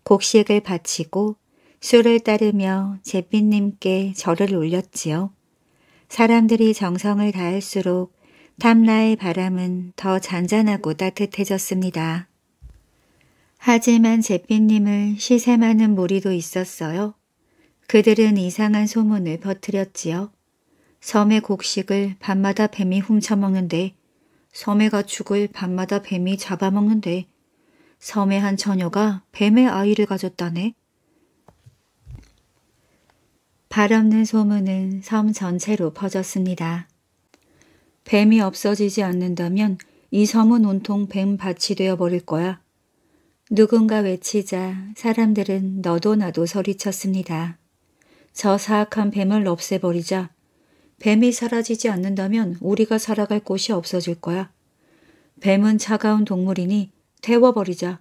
곡식을 바치고 술을 따르며 잿빛님께 절을 올렸지요. 사람들이 정성을 다할수록 탐라의 바람은 더 잔잔하고 따뜻해졌습니다. 하지만 잿빛님을 시샘하는 무리도 있었어요. 그들은 이상한 소문을 퍼뜨렸지요. 섬의 곡식을 밤마다 뱀이 훔쳐먹는데 섬의 가축을 밤마다 뱀이 잡아먹는데 섬의 한 처녀가 뱀의 아이를 가졌다네. 바람는 소문은 섬 전체로 퍼졌습니다. 뱀이 없어지지 않는다면 이 섬은 온통 뱀밭이 되어버릴 거야. 누군가 외치자 사람들은 너도 나도 소리쳤습니다. 저 사악한 뱀을 없애버리자. 뱀이 사라지지 않는다면 우리가 살아갈 곳이 없어질 거야. 뱀은 차가운 동물이니 태워버리자.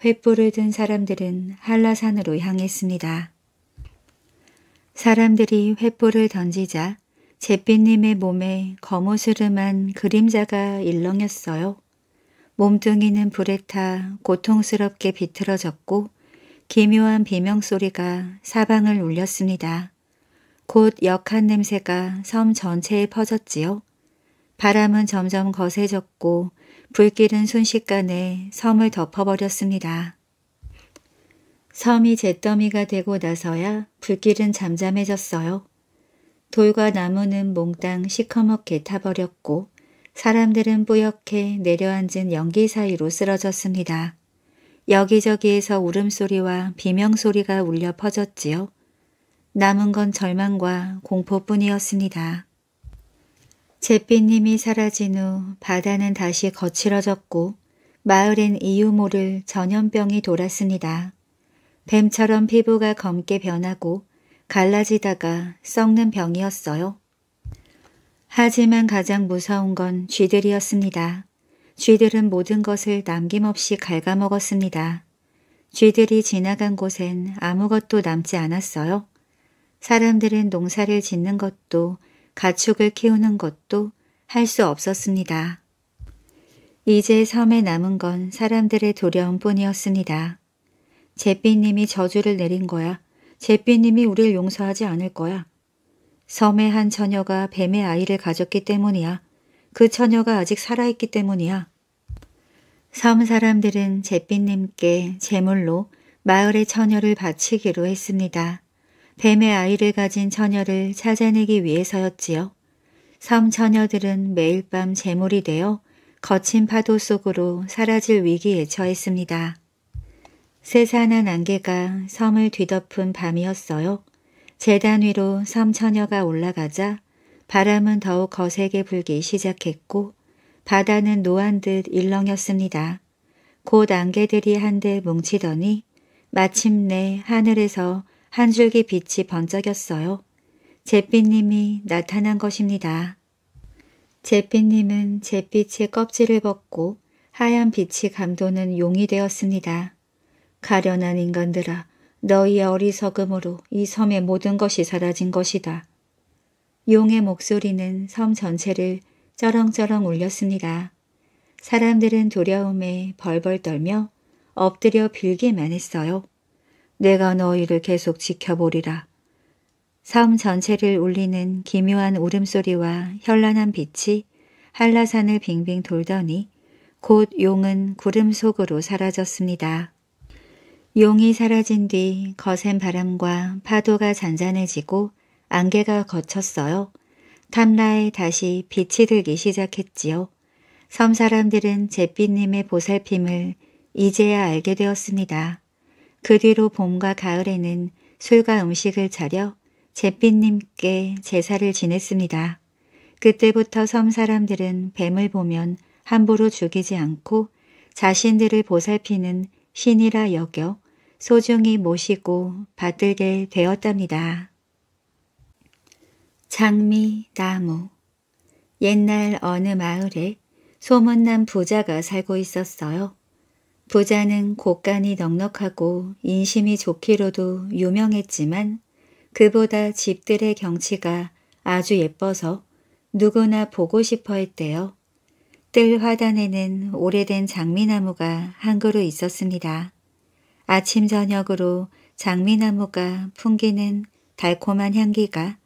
횃불을 든 사람들은 한라산으로 향했습니다. 사람들이 횃불을 던지자 제빛님의 몸에 거무스름한 그림자가 일렁였어요. 몸뚱이는 불에 타 고통스럽게 비틀어졌고 기묘한 비명소리가 사방을 울렸습니다. 곧 역한 냄새가 섬 전체에 퍼졌지요. 바람은 점점 거세졌고 불길은 순식간에 섬을 덮어버렸습니다. 섬이 잿더미가 되고 나서야 불길은 잠잠해졌어요. 돌과 나무는 몽땅 시커멓게 타버렸고 사람들은 뿌옇게 내려앉은 연기 사이로 쓰러졌습니다. 여기저기에서 울음소리와 비명소리가 울려 퍼졌지요. 남은 건 절망과 공포뿐이었습니다. 잿빛님이 사라진 후 바다는 다시 거칠어졌고 마을엔 이유 모를 전염병이 돌았습니다. 뱀처럼 피부가 검게 변하고 갈라지다가 썩는 병이었어요. 하지만 가장 무서운 건 쥐들이었습니다. 쥐들은 모든 것을 남김없이 갉아먹었습니다. 쥐들이 지나간 곳엔 아무것도 남지 않았어요. 사람들은 농사를 짓는 것도 가축을 키우는 것도 할 수 없었습니다. 이제 섬에 남은 건 사람들의 두려움뿐이었습니다. 제비님이 저주를 내린 거야. 제비님이 우릴 용서하지 않을 거야. 섬의 한 처녀가 뱀의 아이를 가졌기 때문이야. 그 처녀가 아직 살아있기 때문이야. 섬 사람들은 잿빛님께 제물로 마을의 처녀를 바치기로 했습니다. 뱀의 아이를 가진 처녀를 찾아내기 위해서였지요. 섬 처녀들은 매일 밤 제물이 되어 거친 파도 속으로 사라질 위기에 처했습니다. 세산한 안개가 섬을 뒤덮은 밤이었어요. 재단 위로 섬 처녀가 올라가자 바람은 더욱 거세게 불기 시작했고 바다는 노한 듯 일렁였습니다. 곧 안개들이 한데 뭉치더니 마침내 하늘에서 한 줄기 빛이 번쩍였어요. 잿빛님이 나타난 것입니다. 제빛님은 잿빛의 껍질을 벗고 하얀 빛이 감도는 용이 되었습니다. 가련한 인간들아 너희의 어리석음으로 이 섬의 모든 것이 사라진 것이다. 용의 목소리는 섬 전체를 쩌렁쩌렁 울렸습니다. 사람들은 두려움에 벌벌 떨며 엎드려 빌기만 했어요. 내가 너희를 계속 지켜보리라. 섬 전체를 울리는 기묘한 울음소리와 현란한 빛이 한라산을 빙빙 돌더니 곧 용은 구름 속으로 사라졌습니다. 용이 사라진 뒤 거센 바람과 파도가 잔잔해지고 안개가 거쳤어요. 탐라에 다시 빛이 들기 시작했지요. 섬 사람들은 제삐님의 보살핌을 이제야 알게 되었습니다. 그 뒤로 봄과 가을에는 술과 음식을 차려 제삐님께 제사를 지냈습니다. 그때부터 섬 사람들은 뱀을 보면 함부로 죽이지 않고 자신들을 보살피는 신이라 여겨 소중히 모시고 받들게 되었답니다. 장미, 나무 옛날 어느 마을에 소문난 부자가 살고 있었어요. 부자는 곳간이 넉넉하고 인심이 좋기로도 유명했지만 그보다 집들의 경치가 아주 예뻐서 누구나 보고 싶어 했대요. 뜰 화단에는 오래된 장미나무가 한 그루 있었습니다. 아침 저녁으로 장미나무가 풍기는 달콤한 향기가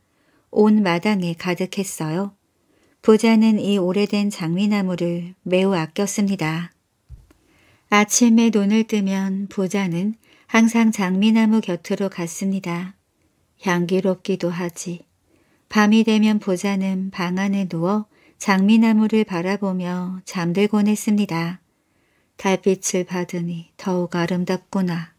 온 마당에 가득했어요. 부자는 이 오래된 장미나무를 매우 아꼈습니다. 아침에 눈을 뜨면 부자는 항상 장미나무 곁으로 갔습니다. 향기롭기도 하지. 밤이 되면 부자는 방 안에 누워 장미나무를 바라보며 잠들곤 했습니다. 달빛을 받으니 더욱 아름답구나.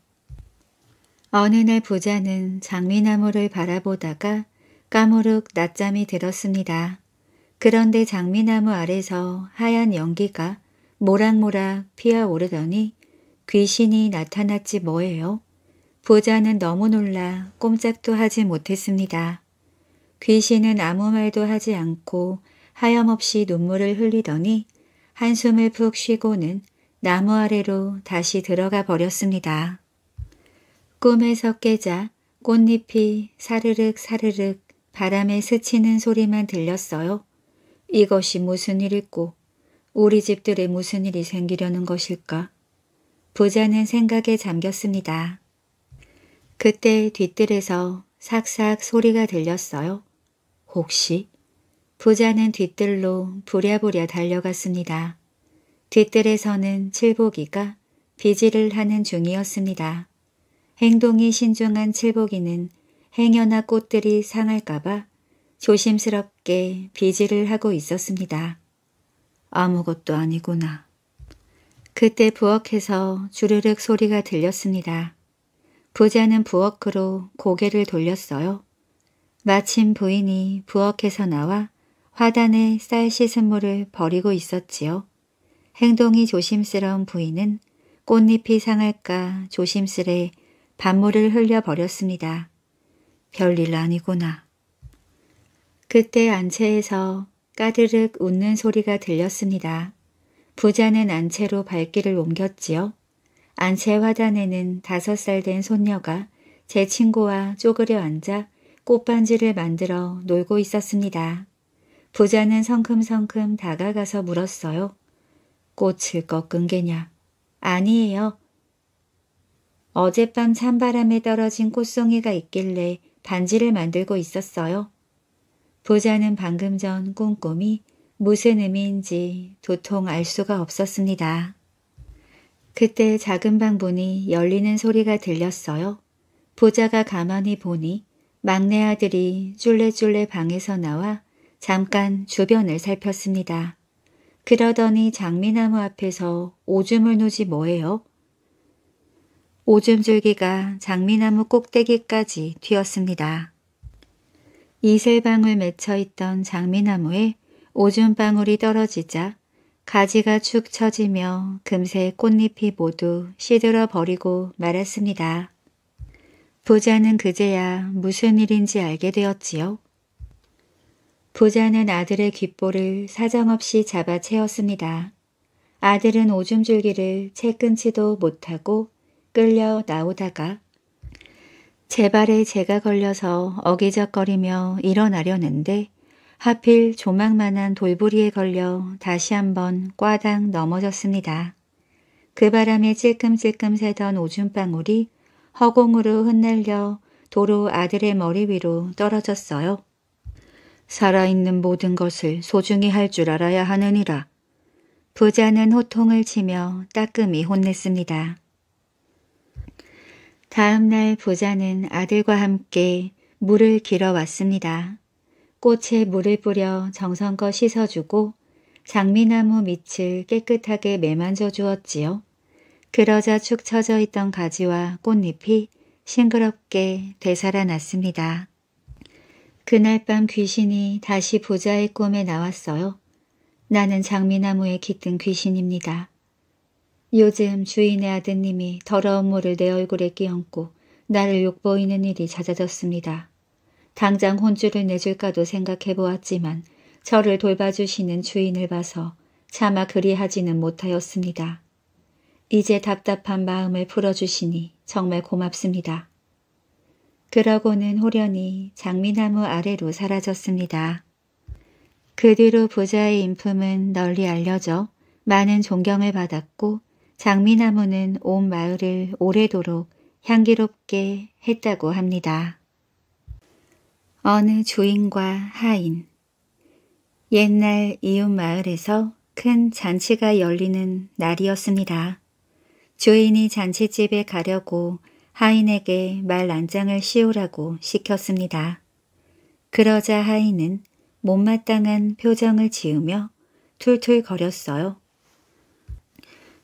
어느 날 부자는 장미나무를 바라보다가 까무룩 낮잠이 들었습니다. 그런데 장미나무 아래서 하얀 연기가 모락모락 피어오르더니 귀신이 나타났지 뭐예요. 부자는 너무 놀라 꼼짝도 하지 못했습니다. 귀신은 아무 말도 하지 않고 하염없이 눈물을 흘리더니 한숨을 푹 쉬고는 나무 아래로 다시 들어가 버렸습니다. 꿈에서 깨자 꽃잎이 사르륵 사르륵 바람에 스치는 소리만 들렸어요. 이것이 무슨 일이고 우리 집들이 무슨 일이 생기려는 것일까? 부자는 생각에 잠겼습니다. 그때 뒤뜰에서 삭삭 소리가 들렸어요. 혹시? 부자는 뒤뜰로 부랴부랴 달려갔습니다. 뒤뜰에서는 칠복이가 비지를 하는 중이었습니다. 행동이 신중한 칠복이는 행여나 꽃들이 상할까봐 조심스럽게 비지를 하고 있었습니다. 아무것도 아니구나. 그때 부엌에서 주르륵 소리가 들렸습니다. 부자는 부엌으로 고개를 돌렸어요. 마침 부인이 부엌에서 나와 화단에 쌀 씻은 물을 버리고 있었지요. 행동이 조심스러운 부인은 꽃잎이 상할까 조심스레 밥물을 흘려버렸습니다. 별일 아니구나. 그때 안채에서 까드륵 웃는 소리가 들렸습니다. 부자는 안채로 발길을 옮겼지요. 안채 화단에는 다섯 살 된 손녀가 제 친구와 쪼그려 앉아 꽃반지를 만들어 놀고 있었습니다. 부자는 성큼성큼 다가가서 물었어요. 꽃을 꺾은 게냐? 아니에요. 어젯밤 찬바람에 떨어진 꽃송이가 있길래 반지를 만들고 있었어요. 부자는 방금 전 꼼꼼히 무슨 의미인지 도통 알 수가 없었습니다. 그때 작은 방 문이 열리는 소리가 들렸어요. 부자가 가만히 보니 막내 아들이 쫄래쫄래 방에서 나와 잠깐 주변을 살폈습니다. 그러더니 장미나무 앞에서 오줌을 누지 뭐예요? 오줌줄기가 장미나무 꼭대기까지 튀었습니다. 이슬방울 맺혀 있던 장미나무에 오줌방울이 떨어지자 가지가 축 처지며 금세 꽃잎이 모두 시들어 버리고 말았습니다. 부자는 그제야 무슨 일인지 알게 되었지요. 부자는 아들의 귓볼을 사정없이 잡아 채웠습니다. 아들은 오줌줄기를 채 끊지도 못하고 끌려 나오다가 제 발에 제가 걸려서 어기적거리며 일어나려는데 하필 조망만한 돌부리에 걸려 다시 한번 꽈당 넘어졌습니다. 그 바람에 찔끔찔끔 새던 오줌방울이 허공으로 흩날려 도로 아들의 머리 위로 떨어졌어요. 살아있는 모든 것을 소중히 할 줄 알아야 하느니라. 부자는 호통을 치며 따끔히 혼냈습니다. 다음 날 부자는 아들과 함께 물을 길어 왔습니다. 꽃에 물을 뿌려 정성껏 씻어주고 장미나무 밑을 깨끗하게 매만져 주었지요. 그러자 축 처져 있던 가지와 꽃잎이 싱그럽게 되살아났습니다. 그날 밤 귀신이 다시 부자의 꿈에 나왔어요. 나는 장미나무에 깃든 귀신입니다. 요즘 주인의 아드님이 더러운 물을 내 얼굴에 끼얹고 나를 욕보이는 일이 잦아졌습니다. 당장 혼주를 내줄까도 생각해보았지만 저를 돌봐주시는 주인을 봐서 차마 그리하지는 못하였습니다. 이제 답답한 마음을 풀어주시니 정말 고맙습니다. 그러고는 홀연히 장미나무 아래로 사라졌습니다. 그 뒤로 부자의 인품은 널리 알려져 많은 존경을 받았고 장미나무는 온 마을을 오래도록 향기롭게 했다고 합니다. 어느 주인과 하인 옛날 이웃 마을에서 큰 잔치가 열리는 날이었습니다. 주인이 잔치집에 가려고 하인에게 말안장을 씌우라고 시켰습니다. 그러자 하인은 못마땅한 표정을 지으며 툴툴거렸어요.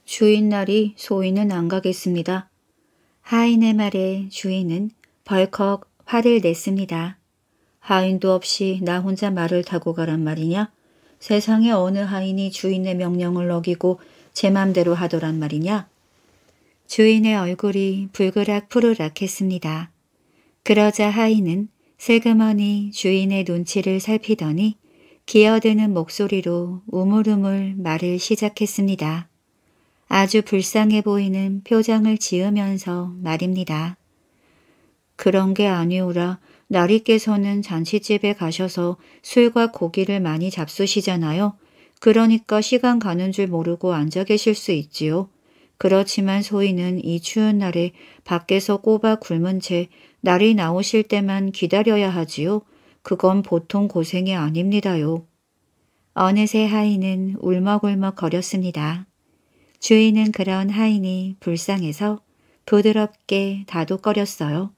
주인날이 소인은 안 가겠습니다. 하인의 말에 주인은 벌컥 화를 냈습니다. 하인도 없이 나 혼자 말을 타고 가란 말이냐? 세상에 어느 하인이 주인의 명령을 어기고 제 맘대로 하더란 말이냐? 주인의 얼굴이 불그락 푸르락 했습니다. 그러자 하인은 슬그머니 주인의 눈치를 살피더니 기어드는 목소리로 우물우물 말을 시작했습니다. 아주 불쌍해 보이는 표정을 지으면서 말입니다. 그런 게 아니오라 나리께서는 잔치집에 가셔서 술과 고기를 많이 잡수시잖아요. 그러니까 시간 가는 줄 모르고 앉아 계실 수 있지요. 그렇지만 소희는 이 추운 날에 밖에서 꼬박 굶은 채 날이 나오실 때만 기다려야 하지요. 그건 보통 고생이 아닙니다요. 어느새 하이는 울먹울먹 거렸습니다. 주인은 그런 하인이 불쌍해서 부드럽게 다독거렸어요.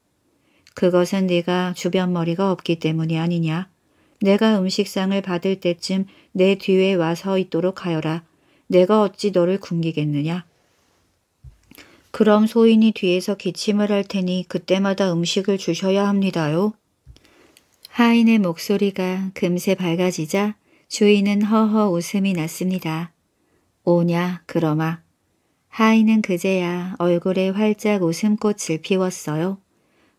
그것은 네가 주변 머리가 없기 때문이 아니냐. 내가 음식상을 받을 때쯤 내 뒤에 와서 있도록 하여라. 내가 어찌 너를 굶기겠느냐. 그럼 소인이 뒤에서 기침을 할 테니 그때마다 음식을 주셔야 합니다요. 하인의 목소리가 금세 밝아지자 주인은 허허 웃음이 났습니다. 오냐 그러마. 하인은 그제야 얼굴에 활짝 웃음꽃을 피웠어요.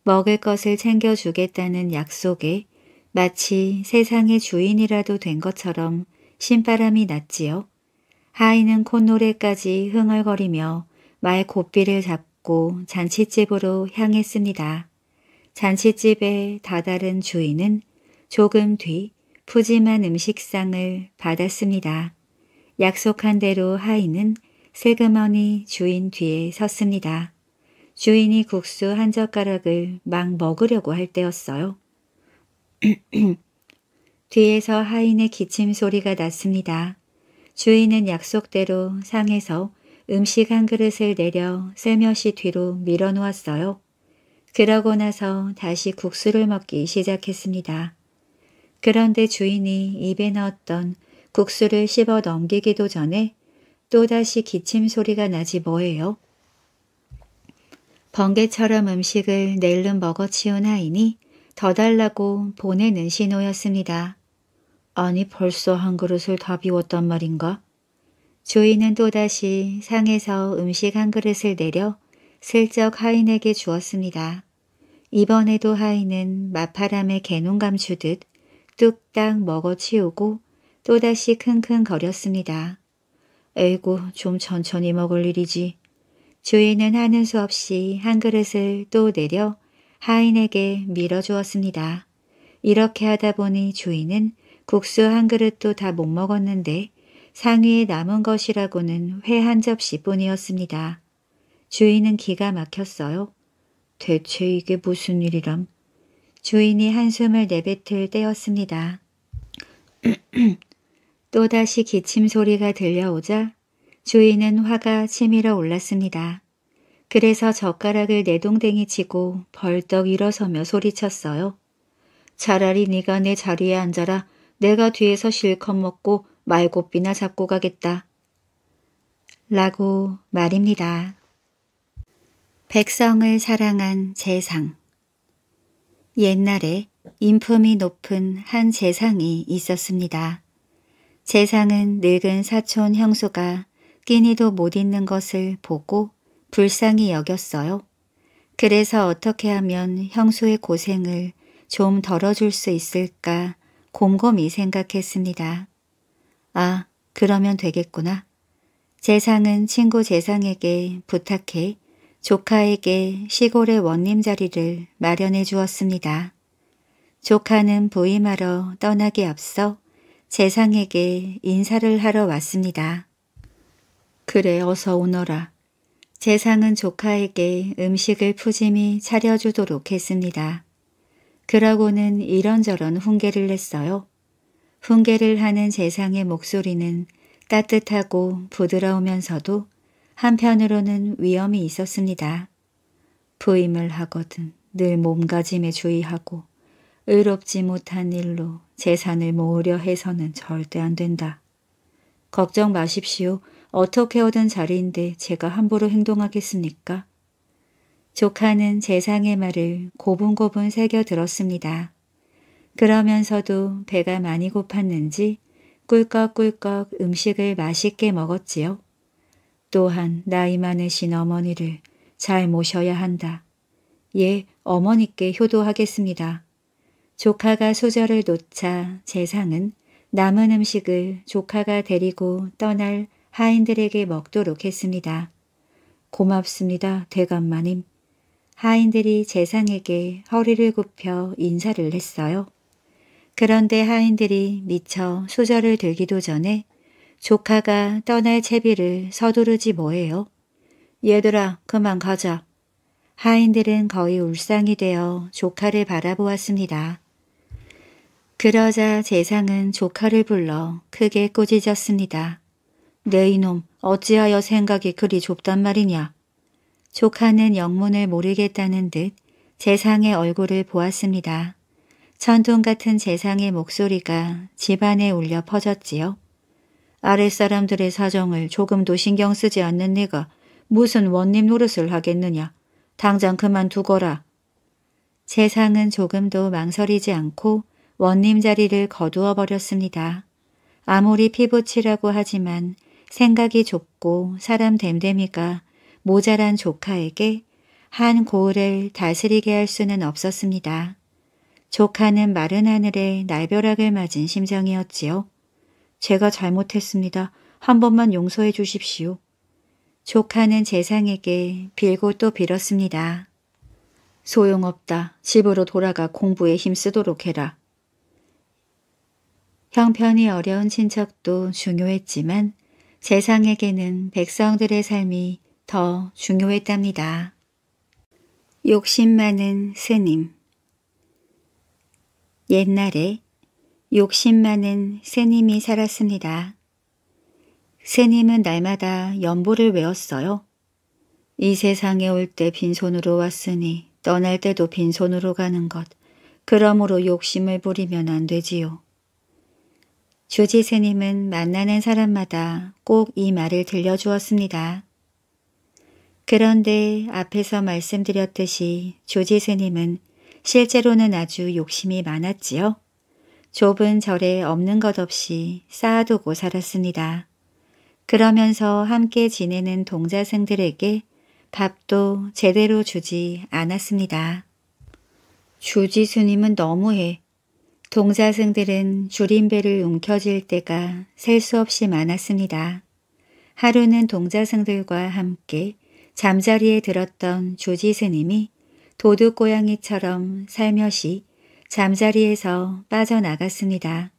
먹을 것을 챙겨주겠다는 약속에 마치 세상의 주인이라도 된 것처럼 신바람이 났지요. 하인은 콧노래까지 흥얼거리며 말 고삐를 잡고 잔칫집으로 향했습니다. 잔칫집에 다다른 주인은 조금 뒤 푸짐한 음식상을 받았습니다. 약속한 대로 하인은 세그머니 주인 뒤에 섰습니다. 주인이 국수 한 젓가락을 막 먹으려고 할 때였어요. 뒤에서 하인의 기침 소리가 났습니다. 주인은 약속대로 상에서 음식 한 그릇을 내려 슬며시 뒤로 밀어놓았어요. 그러고 나서 다시 국수를 먹기 시작했습니다. 그런데 주인이 입에 넣었던 국수를 씹어 넘기기도 전에 또다시 기침 소리가 나지 뭐예요. 번개처럼 음식을 낼름 먹어치운 하인이더 달라고 보내는 신호였습니다. 아니 벌써 한 그릇을 다 비웠단 말인가? 주인은 또다시 상에서 음식 한 그릇을 내려 슬쩍 하인에게 주었습니다. 이번에도 하인은 마파람에 개눈감 주듯 뚝딱 먹어치우고 또다시 킁킁거렸습니다. 에이고 좀 천천히 먹을 일이지. 주인은 하는 수 없이 한 그릇을 또 내려 하인에게 밀어주었습니다. 이렇게 하다 보니 주인은 국수 한 그릇도 다 못 먹었는데 상위에 남은 것이라고는 회 한 접시뿐이었습니다. 주인은 기가 막혔어요. 대체 이게 무슨 일이람? 주인이 한숨을 내뱉을 때였습니다. 또다시 기침 소리가 들려오자 주인은 화가 치밀어 올랐습니다. 그래서 젓가락을 내동댕이 치고 벌떡 일어서며 소리쳤어요. 차라리 네가 내 자리에 앉아라. 내가 뒤에서 실컷 먹고 말고비나 잡고 가겠다. 라고 말입니다. 백성을 사랑한 재상 옛날에 인품이 높은 한 재상이 있었습니다. 재상은 늙은 사촌 형수가 끼니도 못 있는 것을 보고 불쌍히 여겼어요. 그래서 어떻게 하면 형수의 고생을 좀 덜어줄 수 있을까 곰곰이 생각했습니다. 아, 그러면 되겠구나. 재상은 친구 재상에게 부탁해 조카에게 시골의 원님 자리를 마련해 주었습니다. 조카는 부임하러 떠나기 앞서 재상에게 인사를 하러 왔습니다. 그래 어서 오너라. 재상은 조카에게 음식을 푸짐히 차려주도록 했습니다. 그러고는 이런저런 훈계를 냈어요. 훈계를 하는 재상의 목소리는 따뜻하고 부드러우면서도 한편으로는 위험이 있었습니다. 부임을 하거든 늘 몸가짐에 주의하고 의롭지 못한 일로 재산을 모으려 해서는 절대 안 된다. 걱정 마십시오. 어떻게 얻은 자리인데 제가 함부로 행동하겠습니까? 조카는 재상의 말을 고분고분 새겨 들었습니다. 그러면서도 배가 많이 고팠는지 꿀꺽꿀꺽 음식을 맛있게 먹었지요. 또한 나이 많으신 어머니를 잘 모셔야 한다. 예, 어머니께 효도하겠습니다. 조카가 소절을 놓자 재상은 남은 음식을 조카가 데리고 떠날 하인들에게 먹도록 했습니다. 고맙습니다. 대감마님. 하인들이 재상에게 허리를 굽혀 인사를 했어요. 그런데 하인들이 미처 소절을 들기도 전에 조카가 떠날 채비를 서두르지 뭐예요. 얘들아 그만 가자. 하인들은 거의 울상이 되어 조카를 바라보았습니다. 그러자 재상은 조카를 불러 크게 꼬지졌습니다. 네 이놈 어찌하여 생각이 그리 좁단 말이냐. 조카는 영문을 모르겠다는 듯 재상의 얼굴을 보았습니다. 천둥 같은 재상의 목소리가 집안에 울려 퍼졌지요. 아랫사람들의 사정을 조금도 신경 쓰지 않는 네가 무슨 원님 노릇을 하겠느냐. 당장 그만두거라. 재상은 조금도 망설이지 않고 원님 자리를 거두어 버렸습니다. 아무리 피붙이라고 하지만 생각이 좁고 사람 됨됨이가 모자란 조카에게 한 고을을 다스리게 할 수는 없었습니다. 조카는 마른 하늘에 날벼락을 맞은 심정이었지요. 제가 잘못했습니다. 한 번만 용서해 주십시오. 조카는 재상에게 빌고 또 빌었습니다. 소용없다. 집으로 돌아가 공부에 힘쓰도록 해라. 형편이 어려운 친척도 중요했지만 세상에게는 백성들의 삶이 더 중요했답니다. 욕심 많은 스님 옛날에 욕심 많은 스님이 살았습니다. 스님은 날마다 연보를 외웠어요. 이 세상에 올 때 빈손으로 왔으니 떠날 때도 빈손으로 가는 것. 그러므로 욕심을 부리면 안 되지요. 주지 스님은 만나는 사람마다 꼭 이 말을 들려주었습니다. 그런데 앞에서 말씀드렸듯이 조지 스님은 실제로는 아주 욕심이 많았지요. 좁은 절에 없는 것 없이 쌓아두고 살았습니다. 그러면서 함께 지내는 동자승들에게 밥도 제대로 주지 않았습니다. 조지 스님은 너무해. 동자승들은 줄임배를 움켜쥘 때가 셀 수 없이 많았습니다. 하루는 동자승들과 함께 잠자리에 들었던 주지스님이 도둑고양이처럼 살며시 잠자리에서 빠져나갔습니다.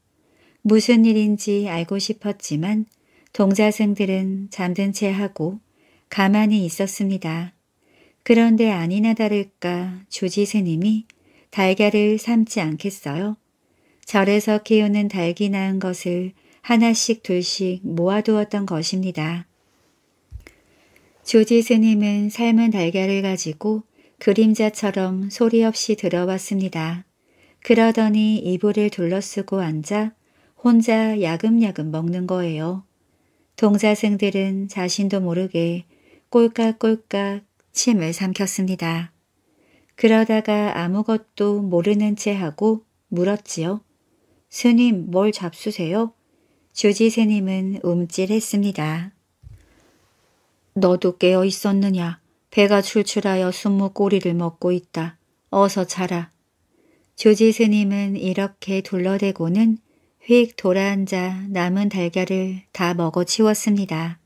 무슨 일인지 알고 싶었지만 동자승들은 잠든 채 하고 가만히 있었습니다. 그런데 아니나 다를까 주지스님이 달걀을 삶지 않겠어요? 절에서 키우는 달기 낳은 것을 하나씩 둘씩 모아두었던 것입니다. 조지 스님은 삶은 달걀을 가지고 그림자처럼 소리 없이 들어왔습니다. 그러더니 이불을 둘러쓰고 앉아 혼자 야금야금 먹는 거예요. 동자승들은 자신도 모르게 꼴깍꼴깍 침을 삼켰습니다. 그러다가 아무것도 모르는 채 하고 물었지요. 스님 뭘 잡수세요? 주지스님은 움찔했습니다. 너도 깨어 있었느냐? 배가 출출하여 숨무 꼬리를 먹고 있다. 어서 자라. 주지 스님은 이렇게 둘러대고는 휙 돌아앉아 남은 달걀을 다 먹어치웠습니다.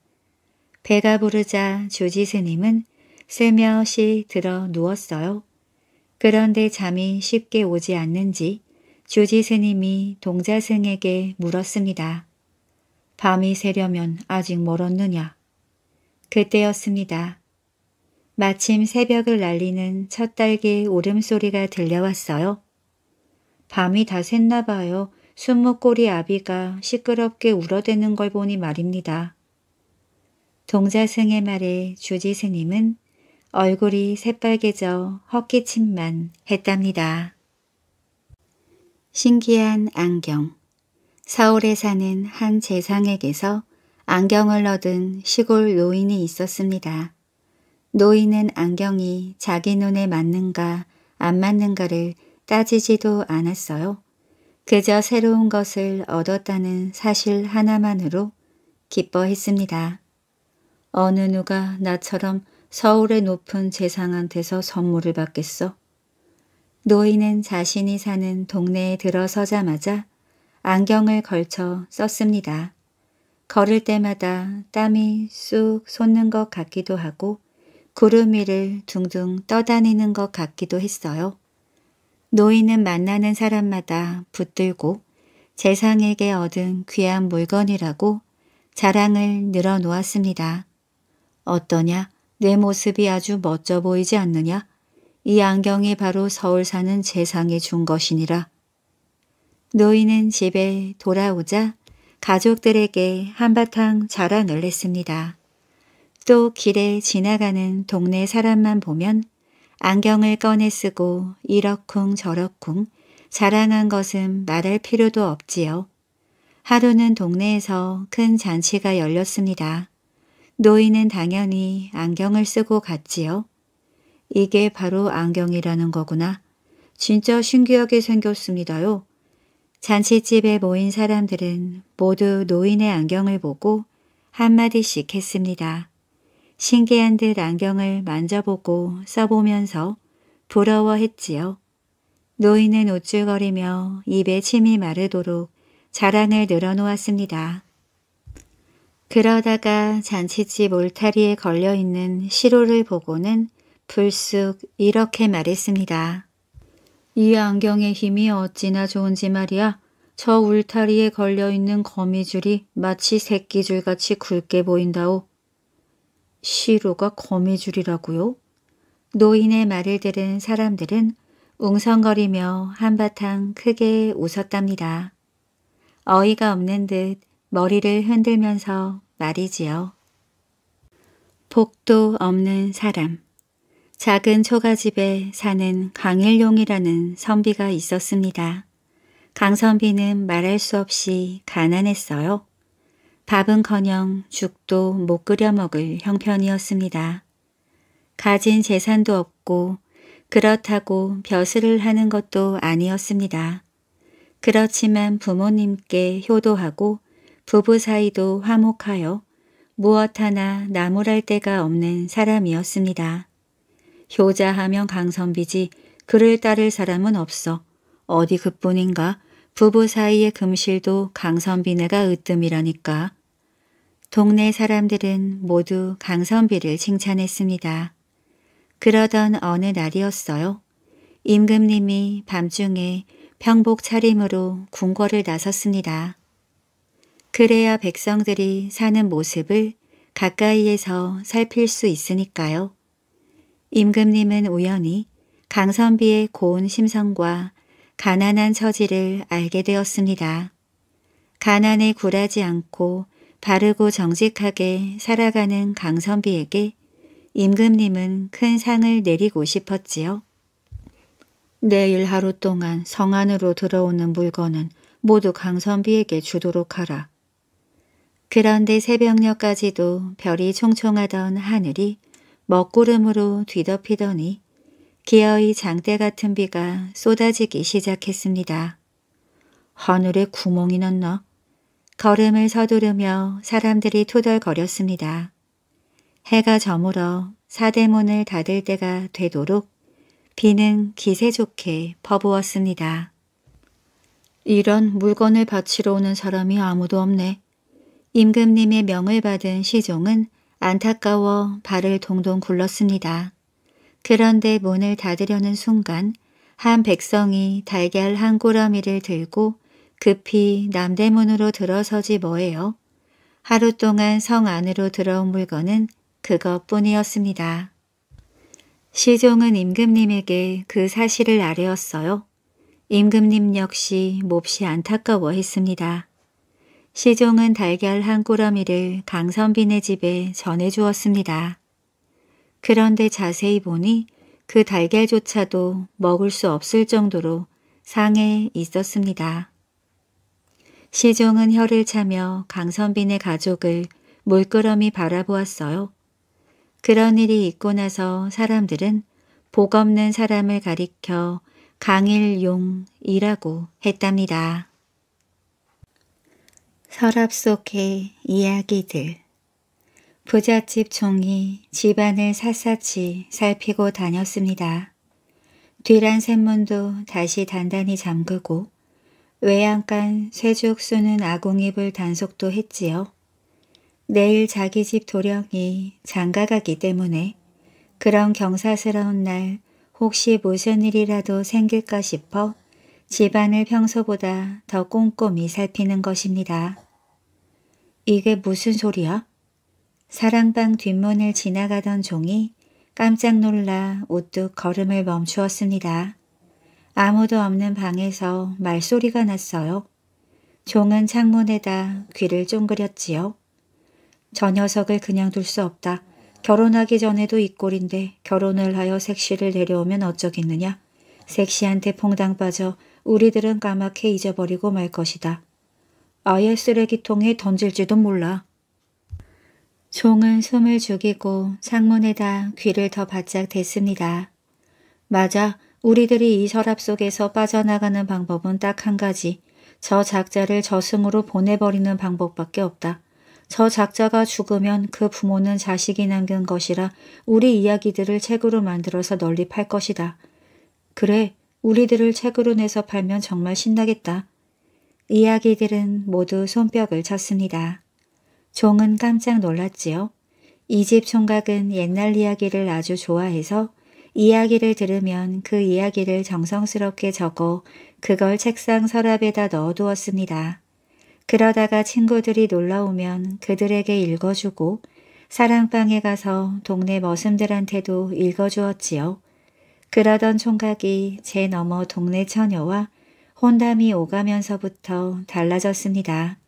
배가 부르자 주지 스님은 슬며시 들어 누웠어요. 그런데 잠이 쉽게 오지 않는지 주지 스님이 동자승에게 물었습니다. 밤이 새려면 아직 멀었느냐? 그때였습니다. 마침 새벽을 날리는 첫 달개 울음소리가 들려왔어요. 밤이 다 샜나 봐요. 순무꼬리 아비가 시끄럽게 울어대는 걸 보니 말입니다. 동자승의 말에 주지스님은 얼굴이 새빨개져 헛기침만 했답니다. 신기한 안경 서울에 사는 한 재상에게서 안경을 얻은 시골 노인이 있었습니다. 노인은 안경이 자기 눈에 맞는가 안 맞는가를 따지지도 않았어요. 그저 새로운 것을 얻었다는 사실 하나만으로 기뻐했습니다. 어느 누가 나처럼 서울의 높은 재상한테서 선물을 받겠어? 노인은 자신이 사는 동네에 들어서자마자 안경을 걸쳐 썼습니다. 걸을 때마다 땀이 쑥 솟는 것 같기도 하고 구름 위를 둥둥 떠다니는 것 같기도 했어요. 노인은 만나는 사람마다 붙들고 재상에게 얻은 귀한 물건이라고 자랑을 늘어놓았습니다. 어떠냐? 내 모습이 아주 멋져 보이지 않느냐? 이 안경이 바로 서울 사는 재상에준 것이니라. 노인은 집에 돌아오자 가족들에게 한바탕 자랑을했습니다또 길에 지나가는 동네 사람만 보면 안경을 꺼내 쓰고 이러쿵 저러쿵 자랑한 것은 말할 필요도 없지요. 하루는 동네에서 큰 잔치가 열렸습니다. 노인은 당연히 안경을 쓰고 갔지요. 이게 바로 안경이라는 거구나. 진짜 신기하게 생겼습니다요. 잔치집에 모인 사람들은 모두 노인의 안경을 보고 한마디씩 했습니다. 신기한 듯 안경을 만져보고 써보면서 부러워했지요. 노인은 우쭐거리며 입에 침이 마르도록 자랑을 늘어놓았습니다. 그러다가 잔치집 울타리에 걸려있는 시로를 보고는 불쑥 이렇게 말했습니다. 이 안경의 힘이 어찌나 좋은지 말이야. 저 울타리에 걸려있는 거미줄이 마치 새끼줄같이 굵게 보인다오. 시루가 거미줄이라고요? 노인의 말을 들은 사람들은 웅성거리며 한바탕 크게 웃었답니다. 어이가 없는 듯 머리를 흔들면서 말이지요. 복도 없는 사람 작은 초가집에 사는 강일용이라는 선비가 있었습니다. 강선비는 말할 수 없이 가난했어요. 밥은커녕 죽도 못 끓여 먹을 형편이었습니다. 가진 재산도 없고 그렇다고 벼슬을 하는 것도 아니었습니다. 그렇지만 부모님께 효도하고 부부 사이도 화목하여 무엇 하나 나무랄 데가 없는 사람이었습니다. 효자하면 강선비지 그를 따를 사람은 없어. 어디 그뿐인가 부부 사이의 금실도 강선비네가 으뜸이라니까. 동네 사람들은 모두 강선비를 칭찬했습니다. 그러던 어느 날이었어요. 임금님이 밤중에 평복 차림으로 궁궐을 나섰습니다. 그래야 백성들이 사는 모습을 가까이에서 살필 수 있으니까요. 임금님은 우연히 강선비의 고운 심성과 가난한 처지를 알게 되었습니다. 가난에 굴하지 않고 바르고 정직하게 살아가는 강선비에게 임금님은 큰 상을 내리고 싶었지요. 내일 하루 동안 성 안으로 들어오는 물건은 모두 강선비에게 주도록 하라. 그런데 새벽녘까지도 별이 총총하던 하늘이 먹구름으로 뒤덮이더니 기어이 장대 같은 비가 쏟아지기 시작했습니다. 하늘에 구멍이 났나? 걸음을 서두르며 사람들이 투덜거렸습니다. 해가 저물어 사대문을 닫을 때가 되도록 비는 기세 좋게 퍼부었습니다. 이런 물건을 바치러 오는 사람이 아무도 없네. 임금님의 명을 받은 시종은 안타까워 발을 동동 굴렀습니다. 그런데 문을 닫으려는 순간 한 백성이 달걀 한꾸러미를 들고 급히 남대문으로 들어서지 뭐예요. 하루 동안 성 안으로 들어온 물건은 그것뿐이었습니다. 시종은 임금님에게 그 사실을 아뢰었어요. 임금님 역시 몹시 안타까워했습니다. 시종은 달걀 한 꾸러미를 강선빈의 집에 전해주었습니다. 그런데 자세히 보니 그 달걀조차도 먹을 수 없을 정도로 상해 있었습니다. 시종은 혀를 차며 강선빈의 가족을 물끄러미 바라보았어요. 그런 일이 있고 나서 사람들은 복 없는 사람을 가리켜 강일용이라고 했답니다. 서랍 속의 이야기들 부잣집 종이 집안을 샅샅이 살피고 다녔습니다. 뒤란 샘문도 다시 단단히 잠그고 외양간 쇠죽 쏘는 아궁이불 단속도 했지요. 내일 자기 집 도령이 장가가기 때문에 그런 경사스러운 날 혹시 무슨 일이라도 생길까 싶어 집안을 평소보다 더 꼼꼼히 살피는 것입니다. 이게 무슨 소리야? 사랑방 뒷문을 지나가던 종이 깜짝 놀라 우뚝 걸음을 멈추었습니다. 아무도 없는 방에서 말소리가 났어요. 종은 창문에다 귀를 쫑그렸지요. 저 녀석을 그냥 둘 수 없다. 결혼하기 전에도 이 꼴인데 결혼을 하여 색시를 데려오면 어쩌겠느냐. 색시한테 퐁당 빠져 우리들은 까맣게 잊어버리고 말 것이다. 아예 쓰레기통에 던질지도 몰라. 종은 숨을 죽이고 창문에다 귀를 더 바짝 댔습니다. 맞아, 우리들이 이 서랍 속에서 빠져나가는 방법은 딱 한 가지. 저 작자를 저승으로 보내버리는 방법밖에 없다. 저 작자가 죽으면 그 부모는 자식이 남긴 것이라 우리 이야기들을 책으로 만들어서 널리 팔 것이다. 그래, 우리들을 책으로 내서 팔면 정말 신나겠다. 이야기들은 모두 손뼉을 쳤습니다. 종은 깜짝 놀랐지요. 이 집 총각은 옛날 이야기를 아주 좋아해서 이야기를 들으면 그 이야기를 정성스럽게 적어 그걸 책상 서랍에다 넣어두었습니다. 그러다가 친구들이 놀러오면 그들에게 읽어주고 사랑방에 가서 동네 머슴들한테도 읽어주었지요. 그러던 총각이 제 너머 동네 처녀와 혼담이 오가면서부터 달라졌습니다.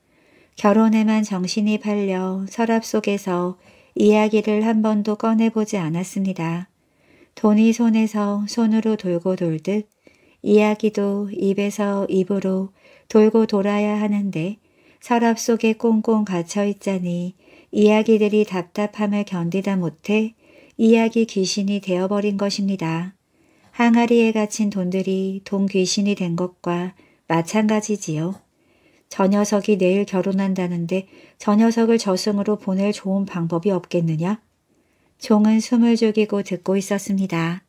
결혼에만 정신이 팔려 서랍 속에서 이야기를 한 번도 꺼내보지 않았습니다. 돈이 손에서 손으로 돌고 돌듯 이야기도 입에서 입으로 돌고 돌아야 하는데 서랍 속에 꽁꽁 갇혀 있자니 이야기들이 답답함을 견디다 못해 이야기 귀신이 되어버린 것입니다. 항아리에 갇힌 돈들이 돈 귀신이 된 것과 마찬가지지요. 저 녀석이 내일 결혼한다는데 저 녀석을 저승으로 보낼 좋은 방법이 없겠느냐? 종은 숨을 죽이고 듣고 있었습니다.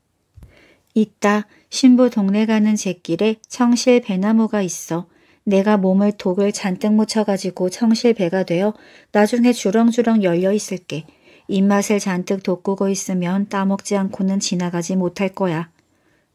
이따 신부 동네 가는 제길에 청실 배나무가 있어 내가 몸을 독을 잔뜩 묻혀가지고 청실 배가 되어 나중에 주렁주렁 열려 있을게. 입맛을 잔뜩 돋구고 있으면 따먹지 않고는 지나가지 못할 거야.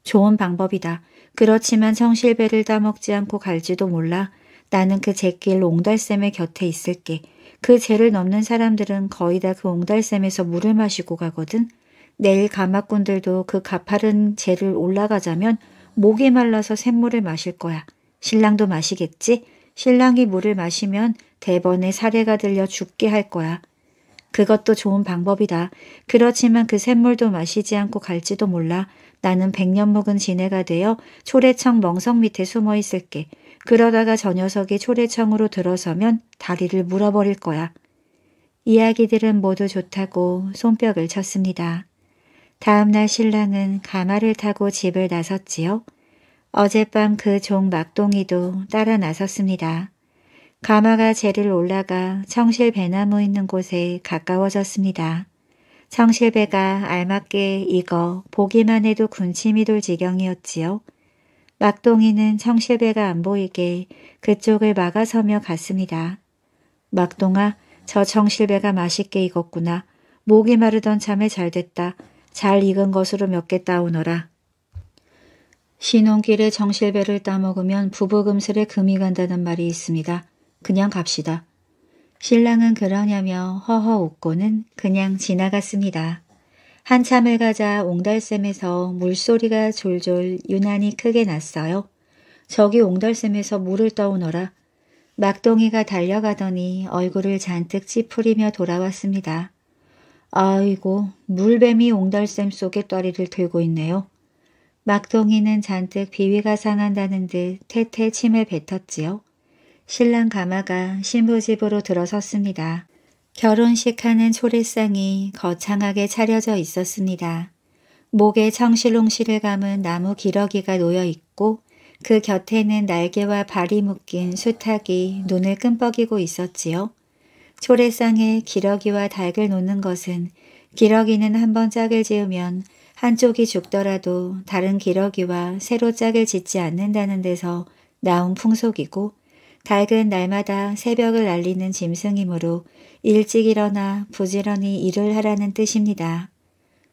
좋은 방법이다. 그렇지만 성실배를 따먹지 않고 갈지도 몰라. 나는 그 잿길 옹달샘의 곁에 있을게. 그 재를 넘는 사람들은 거의 다 그 옹달샘에서 물을 마시고 가거든. 내일 가마꾼들도 그 가파른 재를 올라가자면 목이 말라서 샘물을 마실 거야. 신랑도 마시겠지? 신랑이 물을 마시면 대번에 사례가 들려 죽게 할 거야. 그것도 좋은 방법이다. 그렇지만 그 샘물도 마시지 않고 갈지도 몰라. 나는 백년 묵은 지네가 되어 초래청 멍석 밑에 숨어 있을게. 그러다가 저 녀석이 초래청으로 들어서면 다리를 물어버릴 거야. 이야기들은 모두 좋다고 손뼉을 쳤습니다. 다음날 신랑은 가마를 타고 집을 나섰지요. 어젯밤 그 종 막동이도 따라 나섰습니다. 가마가 재를 올라가 청실 배나무 있는 곳에 가까워졌습니다. 청실배가 알맞게 익어 보기만 해도 군침이 돌 지경이었지요. 막동이는 청실배가안 보이게 그쪽을 막아서며 갔습니다. 막동아, 저 청실배가 맛있게 익었구나. 목이 마르던 참에 잘 됐다. 잘 익은 것으로 몇 개 따오너라. 신혼길에 청실배를 따먹으면 부부금슬에 금이 간다는 말이 있습니다. 그냥 갑시다. 신랑은 그러냐며 허허 웃고는 그냥 지나갔습니다. 한참을 가자 옹달샘에서 물소리가 졸졸 유난히 크게 났어요. 저기 옹달샘에서 물을 떠오너라. 막동이가 달려가더니 얼굴을 잔뜩 찌푸리며 돌아왔습니다. 아이고 물뱀이 옹달샘 속에 떠리를 들고 있네요. 막동이는 잔뜩 비위가 상한다는 듯 태태 침을 뱉었지요. 신랑 가마가 신부집으로 들어섰습니다. 결혼식 하는 초래상이 거창하게 차려져 있었습니다. 목에 청실홍실을 감은 나무 기러기가 놓여 있고 그 곁에는 날개와 발이 묶인 수탉이 눈을 끔뻑이고 있었지요. 초래상에 기러기와 닭을 놓는 것은 기러기는 한 번 짝을 지으면 한쪽이 죽더라도 다른 기러기와 새로 짝을 짓지 않는다는 데서 나온 풍속이고 밝은 날마다 새벽을 알리는 짐승이므로 일찍 일어나 부지런히 일을 하라는 뜻입니다.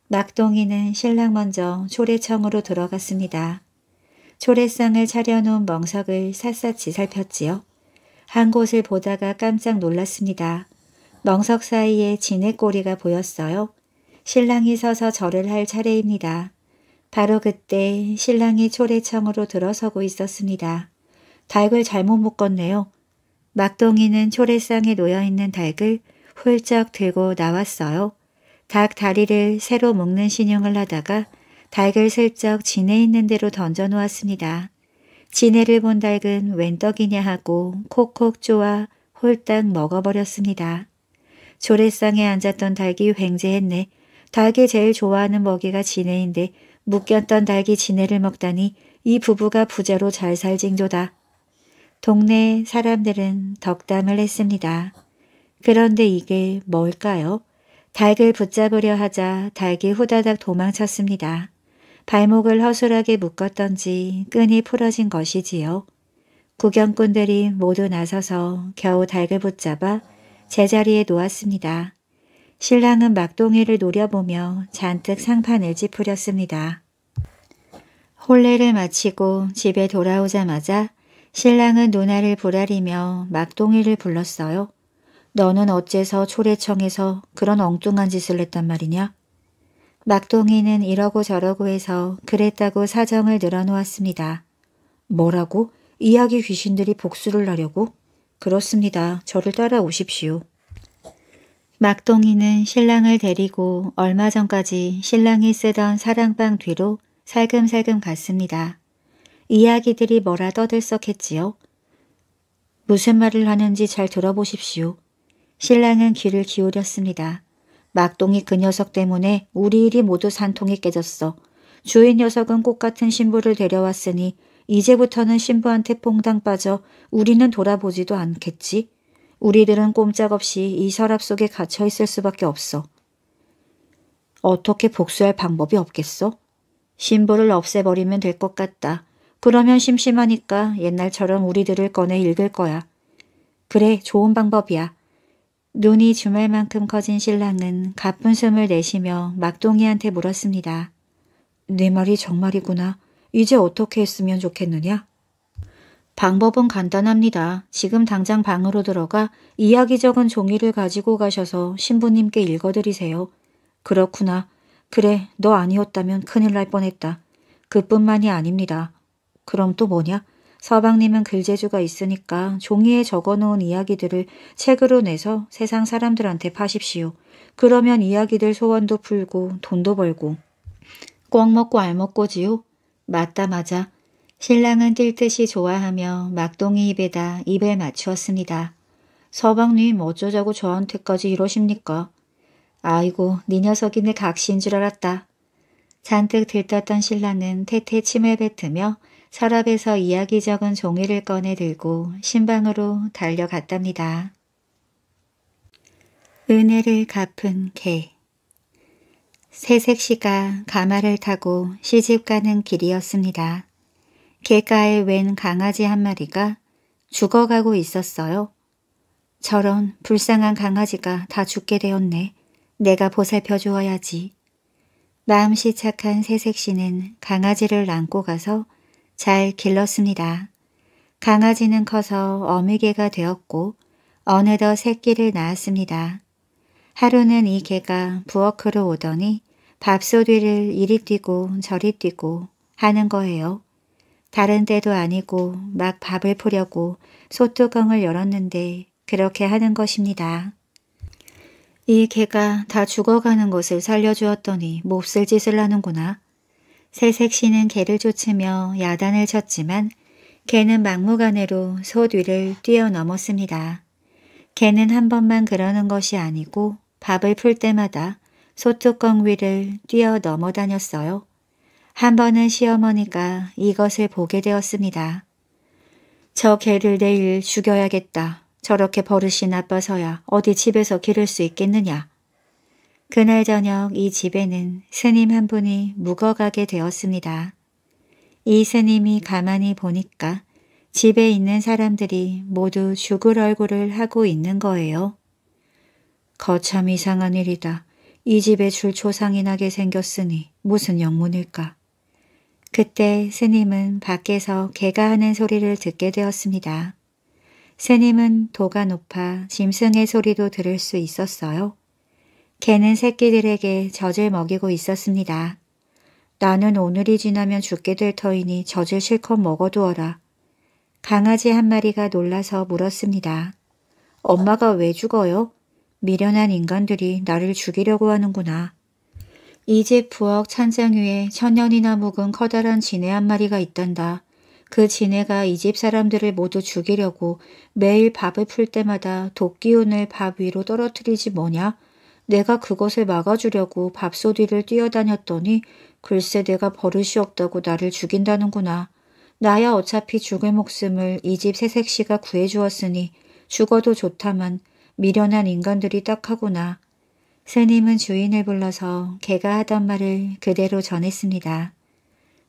막동이는 신랑 먼저 초례청으로 들어갔습니다. 초례상을 차려놓은 멍석을 샅샅이 살폈지요. 한 곳을 보다가 깜짝 놀랐습니다. 멍석 사이에 진흙고리가 보였어요. 신랑이 서서 절을 할 차례입니다. 바로 그때 신랑이 초례청으로 들어서고 있었습니다. 닭을 잘못 묶었네요. 막동이는 초래상에 놓여있는 닭을 훌쩍 들고 나왔어요. 닭 다리를 새로 묶는 신용을 하다가 닭을 슬쩍 지해 있는 대로 던져 놓았습니다. 지네를본 닭은 웬 떡이냐 하고 콕콕 쪼아 홀딱 먹어버렸습니다. 조래상에 앉았던 닭이 횡재했네. 닭이 제일 좋아하는 먹이가 지네인데 묶였던 닭이 지네를 먹다니 이 부부가 부자로 잘 살징조다. 동네 사람들은 덕담을 했습니다. 그런데 이게 뭘까요? 닭을 붙잡으려 하자 닭이 후다닥 도망쳤습니다. 발목을 허술하게 묶었던지 끈이 풀어진 것이지요. 구경꾼들이 모두 나서서 겨우 닭을 붙잡아 제자리에 놓았습니다. 신랑은 막동이를 노려보며 잔뜩 상판을 찌푸렸습니다. 혼례를 마치고 집에 돌아오자마자 신랑은 누나를 보라리며 막동이를 불렀어요. 너는 어째서 초래청에서 그런 엉뚱한 짓을 했단 말이냐? 막동이는 이러고 저러고 해서 그랬다고 사정을 늘어놓았습니다. 뭐라고? 이야기 귀신들이 복수를 하려고? 그렇습니다. 저를 따라오십시오. 막동이는 신랑을 데리고 얼마 전까지 신랑이 쓰던 사랑방 뒤로 살금살금 갔습니다. 이야기들이 뭐라 떠들썩했지요. 무슨 말을 하는지 잘 들어보십시오. 신랑은 귀를 기울였습니다. 막동이 그 녀석 때문에 우리 일이 모두 산통이 깨졌어. 주인 녀석은 꽃 같은 신부를 데려왔으니 이제부터는 신부한테 퐁당 빠져 우리는 돌아보지도 않겠지. 우리들은 꼼짝없이 이 서랍 속에 갇혀 있을 수밖에 없어. 어떻게 복수할 방법이 없겠어? 신부를 없애버리면 될 것 같다. 그러면 심심하니까 옛날처럼 우리들을 꺼내 읽을 거야. 그래, 좋은 방법이야. 눈이 주말만큼 커진 신랑은 가쁜 숨을 내쉬며 막둥이한테 물었습니다. 네 말이 정말이구나. 이제 어떻게 했으면 좋겠느냐? 방법은 간단합니다. 지금 당장 방으로 들어가 이야기 적은 종이를 가지고 가셔서 신부님께 읽어드리세요. 그렇구나. 그래, 너 아니었다면 큰일 날 뻔했다. 그뿐만이 아닙니다. 그럼 또 뭐냐? 서방님은 글재주가 있으니까 종이에 적어놓은 이야기들을 책으로 내서 세상 사람들한테 파십시오. 그러면 이야기들 소원도 풀고 돈도 벌고. 꽝 먹고 알 먹고지요? 맞다 맞아. 신랑은 뛸 듯이 좋아하며 막동이 입에다 입에 맞추었습니다. 서방님 어쩌자고 저한테까지 이러십니까? 아이고 네 녀석이 내 각시인 줄 알았다. 잔뜩 들떴던 신랑은 태태 침을 뱉으며 서랍에서 이야기 적은 종이를 꺼내 들고 신방으로 달려갔답니다. 은혜를 갚은 개새색씨가 가마를 타고 시집가는 길이었습니다. 개가에 웬 강아지 한 마리가 죽어가고 있었어요. 저런 불쌍한 강아지가 다 죽게 되었네. 내가 보살펴 주어야지. 마음씨 착한 새색씨는 강아지를 안고 가서 잘 길렀습니다. 강아지는 커서 어미개가 되었고 어느덧 새끼를 낳았습니다. 하루는 이 개가 부엌으로 오더니 밥소리를 이리 뛰고 저리 뛰고 하는 거예요. 다른 때도 아니고 막 밥을 푸려고 소뚜껑을 열었는데 그렇게 하는 것입니다. 이 개가 다 죽어가는 것을 살려주었더니 몹쓸 짓을 하는구나. 새색 씨는 개를 쫓으며 야단을 쳤지만 개는 막무가내로 소 뒤를 뛰어넘었습니다. 개는 한 번만 그러는 것이 아니고 밥을 풀 때마다 소뚜껑 위를 뛰어넘어 다녔어요. 한 번은 시어머니가 이것을 보게 되었습니다. 저 개를 내일 죽여야겠다. 저렇게 버릇이 나빠서야 어디 집에서 기를 수 있겠느냐. 그날 저녁 이 집에는 스님 한 분이 묵어가게 되었습니다. 이 스님이 가만히 보니까 집에 있는 사람들이 모두 죽을 얼굴을 하고 있는 거예요. 거참 이상한 일이다. 이 집에 줄초상이 나게 생겼으니 무슨 영문일까. 그때 스님은 밖에서 개가 하는 소리를 듣게 되었습니다. 스님은 도가 높아 짐승의 소리도 들을 수 있었어요. 개는 새끼들에게 젖을 먹이고 있었습니다. 나는 오늘이 지나면 죽게 될 터이니 젖을 실컷 먹어두어라. 강아지 한 마리가 놀라서 물었습니다. 엄마가 왜 죽어요? 미련한 인간들이 나를 죽이려고 하는구나. 이 집 부엌 찬장 위에 천년이나 묵은 커다란 지네 한 마리가 있단다. 그 지네가 이 집 사람들을 모두 죽이려고 매일 밥을 풀 때마다 도끼운을 밥 위로 떨어뜨리지 뭐냐? 내가 그것을 막아주려고 밥소리를 뛰어다녔더니 글쎄 내가 버릇이 없다고 나를 죽인다는구나. 나야 어차피 죽을 목숨을 이 집새색씨가 구해주었으니 죽어도 좋다만 미련한 인간들이 딱하구나. 스님은 주인을 불러서 개가 하던 말을 그대로 전했습니다.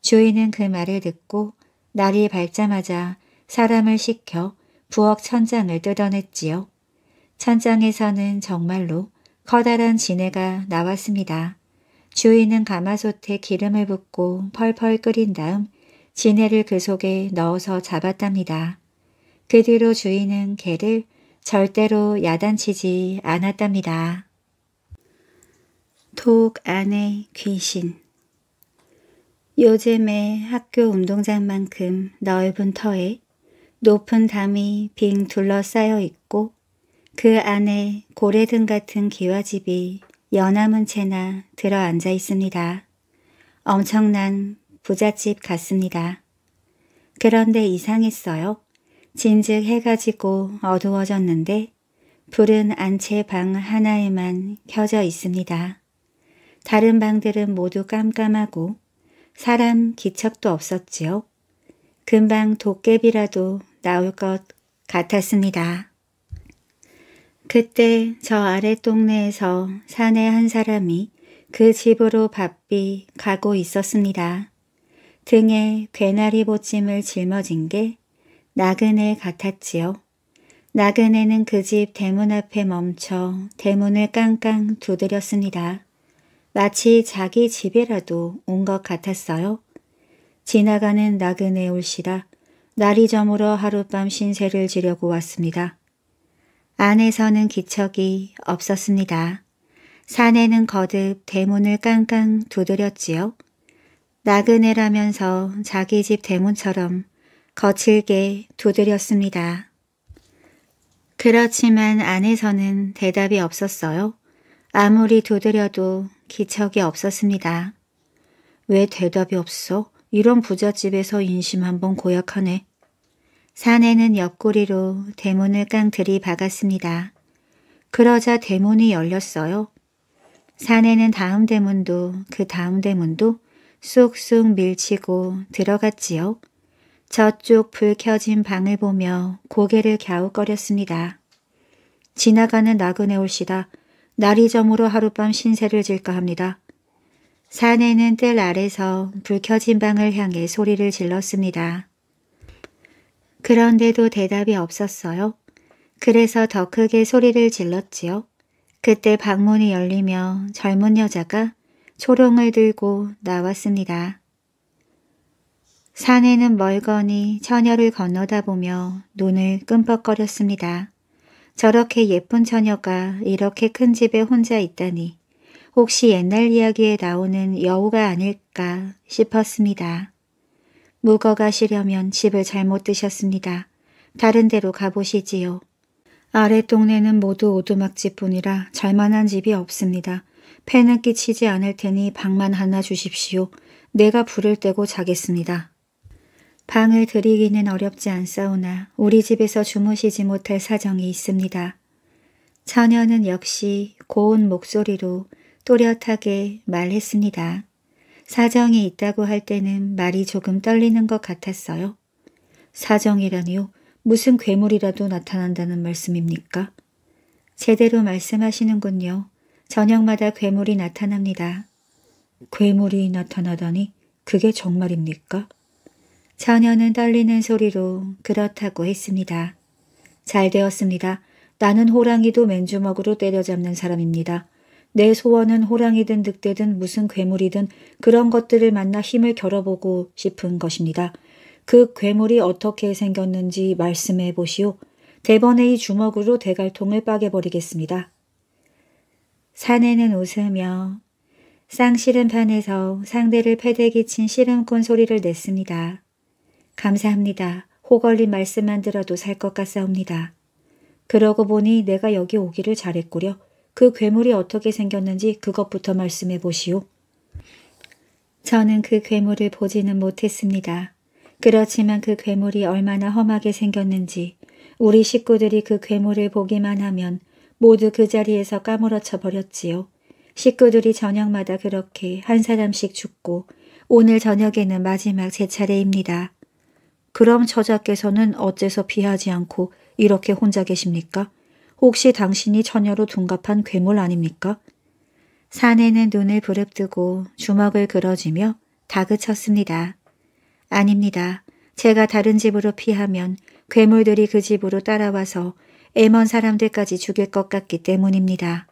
주인은 그 말을 듣고 날이 밝자마자 사람을 시켜 부엌 천장을 뜯어냈지요. 천장에서는 정말로 커다란 진해가 나왔습니다. 주인은 가마솥에 기름을 붓고 펄펄 끓인 다음 진해를그 속에 넣어서 잡았답니다. 그 뒤로 주인은 개를 절대로 야단치지 않았답니다. 톡 안에 귀신 요즘에 학교 운동장만큼 넓은 터에 높은 담이 빙 둘러싸여 있고 그 안에 고래등 같은 기와집이 연화문 채나 들어앉아 있습니다. 엄청난 부잣집 같습니다. 그런데 이상했어요. 진즉 해가 지고 어두워졌는데 불은 안채 방 하나에만 켜져 있습니다. 다른 방들은 모두 깜깜하고 사람 기척도 없었지요. 금방 도깨비라도 나올 것 같았습니다. 그때 저 아래 동네에서 사내 한 사람이 그 집으로 바삐 가고 있었습니다. 등에 괴나리 보침을 짊어진 게 나그네 같았지요. 나그네는 그 집 대문 앞에 멈춰 대문을 깡깡 두드렸습니다. 마치 자기 집이라도 온 것 같았어요. 지나가는 나그네 올시라 날이 저물어 하룻밤 신세를 지려고 왔습니다. 안에서는 기척이 없었습니다. 사내는 거듭 대문을 깡깡 두드렸지요. 나그네라면서 자기 집 대문처럼 거칠게 두드렸습니다. 그렇지만 안에서는 대답이 없었어요. 아무리 두드려도 기척이 없었습니다. 왜 대답이 없어? 이런 부잣집에서 인심 한번 고약하네. 사내는 옆구리로 대문을 깡들이 박았습니다. 그러자 대문이 열렸어요. 사내는 다음 대문도 그 다음 대문도 쑥쑥 밀치고 들어갔지요. 저쪽 불 켜진 방을 보며 고개를 갸웃거렸습니다. 지나가는 나그네 올시다. 날이 점으로 하룻밤 신세를 질까 합니다. 사내는 뜰 아래서 불 켜진 방을 향해 소리를 질렀습니다. 그런데도 대답이 없었어요. 그래서 더 크게 소리를 질렀지요. 그때 방문이 열리며 젊은 여자가 초롱을 들고 나왔습니다. 산에는 멀거니 처녀를 건너다 보며 눈을 끔뻑거렸습니다. 저렇게 예쁜 처녀가 이렇게 큰 집에 혼자 있다니 혹시 옛날 이야기에 나오는 여우가 아닐까 싶었습니다. 묵어가시려면 집을 잘못 드셨습니다. 다른 데로 가보시지요. 아래 동네는 모두 오두막집뿐이라 잘만한 집이 없습니다. 폐는 끼치지 않을 테니 방만 하나 주십시오. 내가 불을 떼고 자겠습니다. 방을 들이기는 어렵지 않사오나 우리 집에서 주무시지 못할 사정이 있습니다. 처녀는 역시 고운 목소리로 또렷하게 말했습니다. 사정이 있다고 할 때는 말이 조금 떨리는 것 같았어요. 사정이라니요? 무슨 괴물이라도 나타난다는 말씀입니까? 제대로 말씀하시는군요. 저녁마다 괴물이 나타납니다. 괴물이 나타나다니 그게 정말입니까? 처녀는 떨리는 소리로 그렇다고 했습니다. 잘 되었습니다. 나는 호랑이도 맨주먹으로 때려잡는 사람입니다. 내 소원은 호랑이든 늑대든 무슨 괴물이든 그런 것들을 만나 힘을 겨뤄보고 싶은 것입니다. 그 괴물이 어떻게 생겼는지 말씀해 보시오. 대번에이 주먹으로 대갈통을 빠개버리겠습니다. 사내는 웃으며 쌍씨름판에서 상대를 패대기 친 씨름꾼 소리를 냈습니다. 감사합니다. 호걸린 말씀만 들어도 살 것 같사옵니다. 그러고 보니 내가 여기 오기를 잘했구려. 그 괴물이 어떻게 생겼는지 그것부터 말씀해 보시오. 저는 그 괴물을 보지는 못했습니다. 그렇지만 그 괴물이 얼마나 험하게 생겼는지 우리 식구들이 그 괴물을 보기만 하면 모두 그 자리에서 까무러쳐 버렸지요. 식구들이 저녁마다 그렇게 한 사람씩 죽고 오늘 저녁에는 마지막 제 차례입니다. 그럼 저자께서는 어째서 피하지 않고 이렇게 혼자 계십니까? 혹시 당신이 처녀로 둔갑한 괴물 아닙니까? 사내는 눈을 부릅뜨고 주먹을 그러지며 다그쳤습니다. 아닙니다. 제가 다른 집으로 피하면 괴물들이 그 집으로 따라와서 애먼 사람들까지 죽일 것 같기 때문입니다.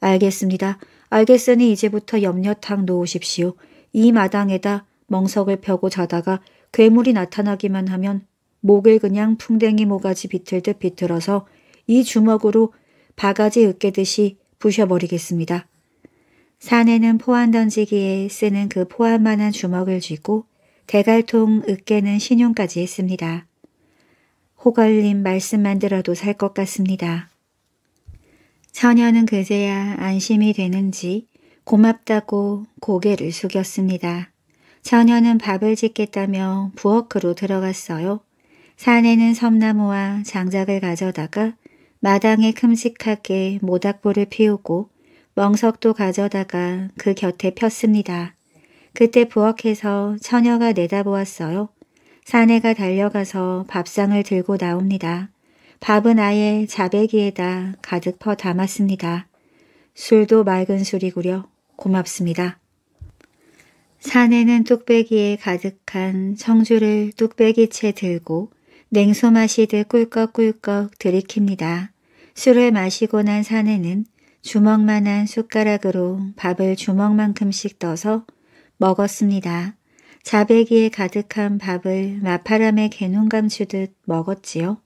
알겠습니다. 알겠으니 이제부터 염려탕 놓으십시오. 이 마당에다 멍석을 펴고 자다가 괴물이 나타나기만 하면 목을 그냥 풍뎅이 모가지 비틀 듯 비틀어서 이 주먹으로 바가지 으깨듯이 부셔버리겠습니다. 사내는 포안 던지기에 쓰는 그 포안만한 주먹을 쥐고 대갈통 으깨는 신용까지 했습니다. 호걸님 말씀만 들어도 살 것 같습니다. 처녀는 그제야 안심이 되는지 고맙다고 고개를 숙였습니다. 처녀는 밥을 짓겠다며 부엌으로 들어갔어요. 사내는 섬나무와 장작을 가져다가 마당에 큼직하게 모닥불을 피우고 멍석도 가져다가 그 곁에 폈습니다. 그때 부엌에서 처녀가 내다보았어요. 사내가 달려가서 밥상을 들고 나옵니다. 밥은 아예 자배기에다 가득 퍼 담았습니다. 술도 맑은 술이구려. 고맙습니다. 사내는 뚝배기에 가득한 청주를 뚝배기채 들고 냉소 마시듯 꿀꺽꿀꺽 들이킵니다. 술을 마시고 난 사내는 주먹만한 숟가락으로 밥을 주먹만큼씩 떠서 먹었습니다. 자배기에 가득한 밥을 마파람에 개눈 감추듯 먹었지요.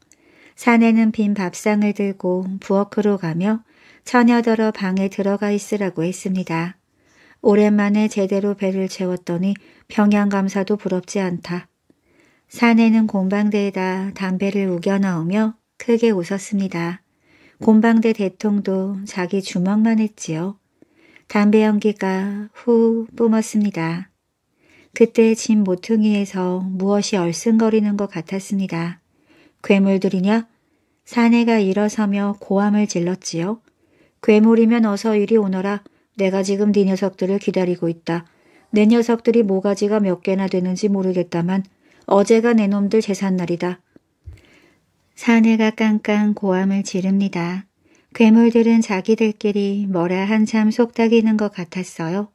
사내는 빈 밥상을 들고 부엌으로 가며 처녀더러 방에 들어가 있으라고 했습니다. 오랜만에 제대로 배를 채웠더니 평양감사도 부럽지 않다. 사내는 곰방대에다 담배를 우겨 넣으며 크게 웃었습니다. 곰방대 대통도 자기 주먹만 했지요. 담배 연기가 후 뿜었습니다. 그때 집 모퉁이에서 무엇이 얼씬거리는 것 같았습니다. 괴물들이냐? 사내가 일어서며 고함을 질렀지요. 괴물이면 어서 이리 오너라. 내가 지금 네 녀석들을 기다리고 있다. 내 녀석들이 모가지가 몇 개나 되는지 모르겠다만 어제가 내 놈들 재산날이다. 사내가 깡깡 고함을 지릅니다. 괴물들은 자기들끼리 뭐라 한참 속닥이는 것 같았어요.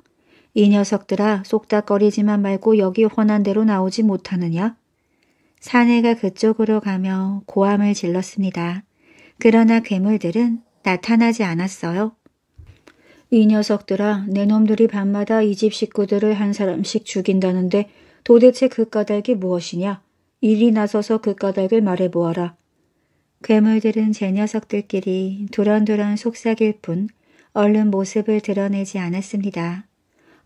이 녀석들아 속닥거리지만 말고 여기 훤한 대로 나오지 못하느냐? 사내가 그쪽으로 가며 고함을 질렀습니다. 그러나 괴물들은 나타나지 않았어요. 이 녀석들아 내 놈들이 밤마다 이 집 식구들을 한 사람씩 죽인다는데 도대체 그 까닭이 무엇이냐? 일이 나서서 그 까닭을 말해보아라. 괴물들은 제 녀석들끼리 두런두런 속삭일 뿐 얼른 모습을 드러내지 않았습니다.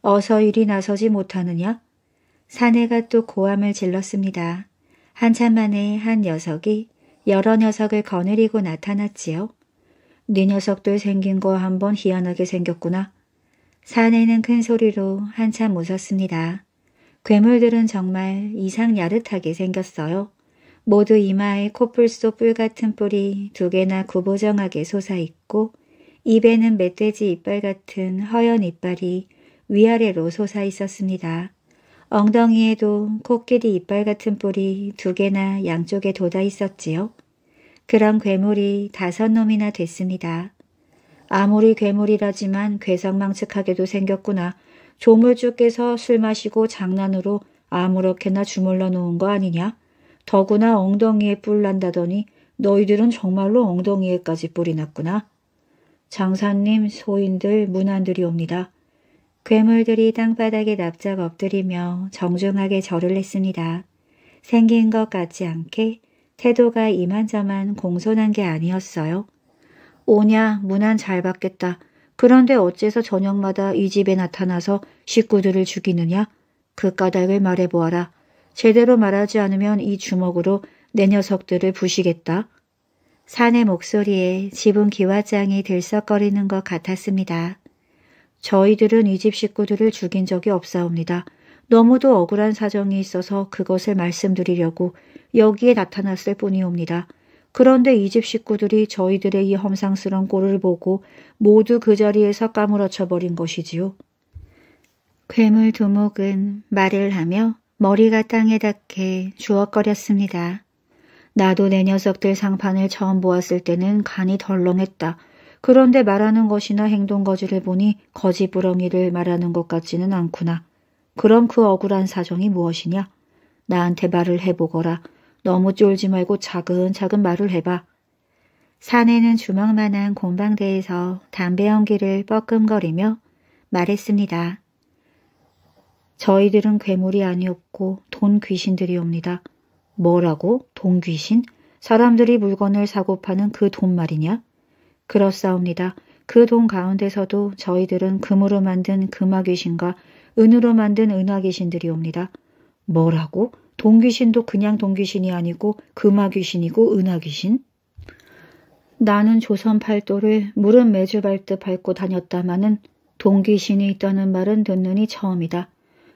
어서 일이 나서지 못하느냐? 사내가 또 고함을 질렀습니다. 한참 만에 한 녀석이 여러 녀석을 거느리고 나타났지요. 네 녀석들 생긴 거 한번 희한하게 생겼구나. 사내는 큰 소리로 한참 웃었습니다. 괴물들은 정말 이상 야릇하게 생겼어요. 모두 이마에 코뿔 소뿔 같은 뿔이 두 개나 구보정하게 솟아있고 입에는 멧돼지 이빨 같은 허연 이빨이 위아래로 솟아있었습니다. 엉덩이에도 코끼리 이빨 같은 뿔이 두 개나 양쪽에 돋아 있었지요. 그런 괴물이 다섯 놈이나 됐습니다. 아무리 괴물이라지만 괴상망측하게도 생겼구나. 조물주께서 술 마시고 장난으로 아무렇게나 주물러 놓은 거 아니냐? 더구나 엉덩이에 뿔 난다더니 너희들은 정말로 엉덩이에까지 뿔이 났구나. 장사님, 소인들, 문안들이 옵니다. 괴물들이 땅바닥에 납작 엎드리며 정중하게 절을 했습니다. 생긴 것 같지 않게 태도가 이만저만 공손한 게 아니었어요. 오냐, 문안 잘 받겠다. 그런데 어째서 저녁마다 이 집에 나타나서 식구들을 죽이느냐? 그 까닭을 말해보아라. 제대로 말하지 않으면 이 주먹으로 내 녀석들을 부시겠다. 산의 목소리에 집은 기와장이 들썩거리는 것 같았습니다. 저희들은 이 집 식구들을 죽인 적이 없사옵니다. 너무도 억울한 사정이 있어서 그것을 말씀드리려고 여기에 나타났을 뿐이옵니다. 그런데 이 집 식구들이 저희들의 이험상스러운 꼴을 보고 모두 그 자리에서 까무러쳐 버린 것이지요. 괴물 두목은 말을 하며 머리가 땅에 닿게 주워거렸습니다. 나도 내 녀석들 상판을 처음 보았을 때는 간이 덜렁했다. 그런데 말하는 것이나 행동 거지를 보니 거지부렁이를 말하는 것 같지는 않구나. 그럼 그 억울한 사정이 무엇이냐? 나한테 말을 해보거라. 너무 쫄지 말고 차근차근 말을 해봐. 사내는 주먹만한 곰방대에서 담배 연기를 뻐끔거리며 말했습니다. 저희들은 괴물이 아니었고 돈 귀신들이옵니다. 뭐라고? 돈 귀신? 사람들이 물건을 사고 파는 그 돈 말이냐? 그렇사옵니다. 그 돈 가운데서도 저희들은 금으로 만든 금화 귀신과 은으로 만든 은화 귀신들이옵니다. 뭐라고? 동귀신도 그냥 동귀신이 아니고 금화귀신이고 은화귀신 나는 조선 팔도를 물은 매주 발듯 밟고 다녔다마는 동귀신이 있다는 말은 듣느니 처음이다.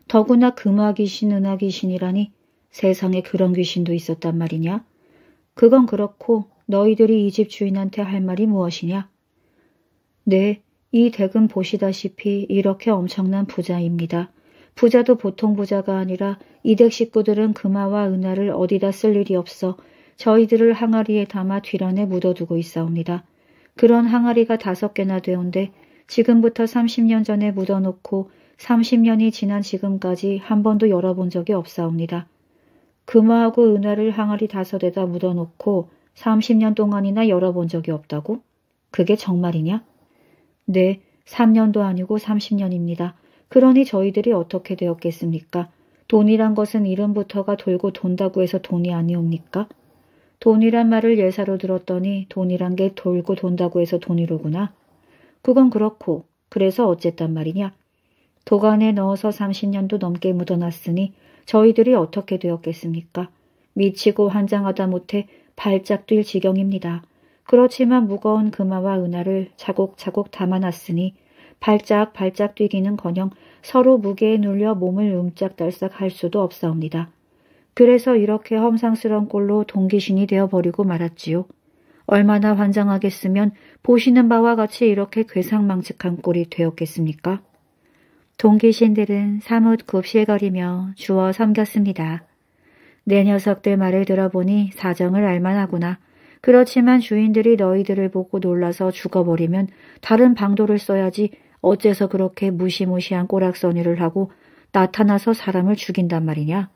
더구나 금화귀신, 은화귀신이라니 세상에 그런 귀신도 있었단 말이냐? 그건 그렇고 너희들이 이 집 주인한테 할 말이 무엇이냐? 네, 이 댁은 보시다시피 이렇게 엄청난 부자입니다. 부자도 보통 부자가 아니라 이댁 식구들은 금화와 은화를 어디다 쓸 일이 없어 저희들을 항아리에 담아 뒤란에 묻어두고 있사옵니다. 그런 항아리가 다섯 개나 되온데 지금부터 30년 전에 묻어놓고 30년이 지난 지금까지 한 번도 열어본 적이 없사옵니다. 금화하고 은화를 항아리 다섯에다 묻어놓고 30년 동안이나 열어본 적이 없다고? 그게 정말이냐? 네, 3년도 아니고 30년입니다. 그러니 저희들이 어떻게 되었겠습니까? 돈이란 것은 이름부터가 돌고 돈다고 해서 돈이 아니옵니까? 돈이란 말을 예사로 들었더니 돈이란 게 돌고 돈다고 해서 돈이로구나. 그건 그렇고 그래서 어쨌단 말이냐. 도관에 넣어서 30년도 넘게 묻어놨으니 저희들이 어떻게 되었겠습니까? 미치고 환장하다 못해 발짝 뛸 지경입니다. 그렇지만 무거운 금화와 은화를 차곡차곡 담아놨으니 발짝발짝 발짝 뛰기는커녕 서로 무게에 눌려 몸을 움짝달싹 할 수도 없사옵니다. 그래서 이렇게 험상스러운 꼴로 동기신이 되어버리고 말았지요. 얼마나 환장하겠으면 보시는 바와 같이 이렇게 괴상망측한 꼴이 되었겠습니까? 동기신들은 사뭇 굽실거리며 주워 섬겼습니다. 내 녀석들 말을 들어보니 사정을 알만하구나. 그렇지만 주인들이 너희들을 보고 놀라서 죽어버리면 다른 방도를 써야지 어째서 그렇게 무시무시한 꼬락서니를 하고 나타나서 사람을 죽인단 말이냐?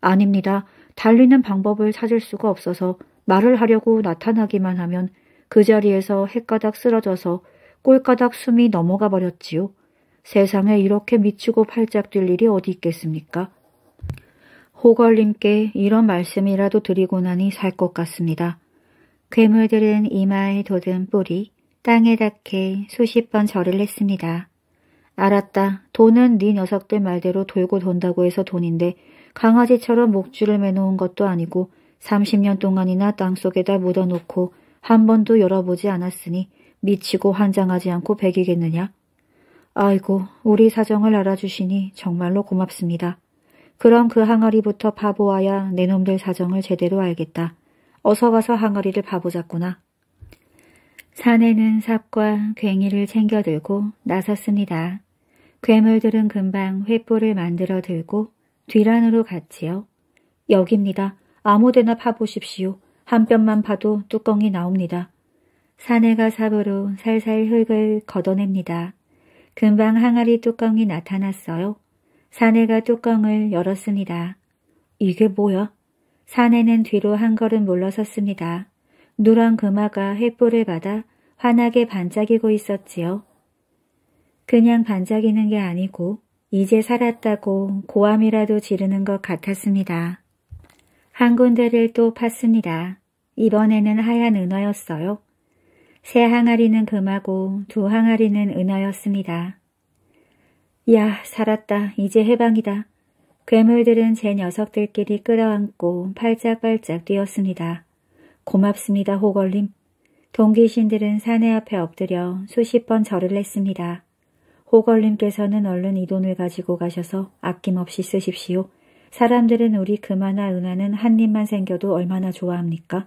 아닙니다. 달리는 방법을 찾을 수가 없어서 말을 하려고 나타나기만 하면 그 자리에서 햇가닥 쓰러져서 꼴가닥 숨이 넘어가 버렸지요. 세상에 이렇게 미치고 팔짝 뛸 일이 어디 있겠습니까? 호걸님께 이런 말씀이라도 드리고 나니 살 것 같습니다. 괴물들은 이마에 돋은 뿌리, 땅에 닿게 수십 번 절을 했습니다. 알았다. 돈은 네 녀석들 말대로 돌고 돈다고 해서 돈인데 강아지처럼 목줄을 매놓은 것도 아니고 30년 동안이나 땅속에다 묻어놓고 한 번도 열어보지 않았으니 미치고 환장하지 않고 베기겠느냐 아이고, 우리 사정을 알아주시니 정말로 고맙습니다. 그럼 그 항아리부터 파보아야 내 놈들 사정을 제대로 알겠다. 어서 가서 항아리를 파보자꾸나. 사내는 삽과 괭이를 챙겨 들고 나섰습니다. 괴물들은 금방 횃불을 만들어 들고 뒤란으로 갔지요. 여기입니다 아무데나 파보십시오. 한 뼘만 파도 뚜껑이 나옵니다. 사내가 삽으로 살살 흙을 걷어냅니다. 금방 항아리 뚜껑이 나타났어요. 사내가 뚜껑을 열었습니다. 이게 뭐야? 사내는 뒤로 한 걸음 물러섰습니다. 노란 금화가 횃불을 받아 환하게 반짝이고 있었지요. 그냥 반짝이는 게 아니고 이제 살았다고 고함이라도 지르는 것 같았습니다. 한 군데를 또 팠습니다. 이번에는 하얀 은화였어요. 세 항아리는 금하고 두 항아리는 은화였습니다. 야 살았다 이제 해방이다. 괴물들은 제 녀석들끼리 끌어안고 팔짝팔짝 뛰었습니다. 고맙습니다, 호걸님. 동기신들은 사내 앞에 엎드려 수십 번 절을 했습니다. 호걸님께서는 얼른 이 돈을 가지고 가셔서 아낌없이 쓰십시오. 사람들은 우리 금화나 은화는 한 입만 생겨도 얼마나 좋아합니까?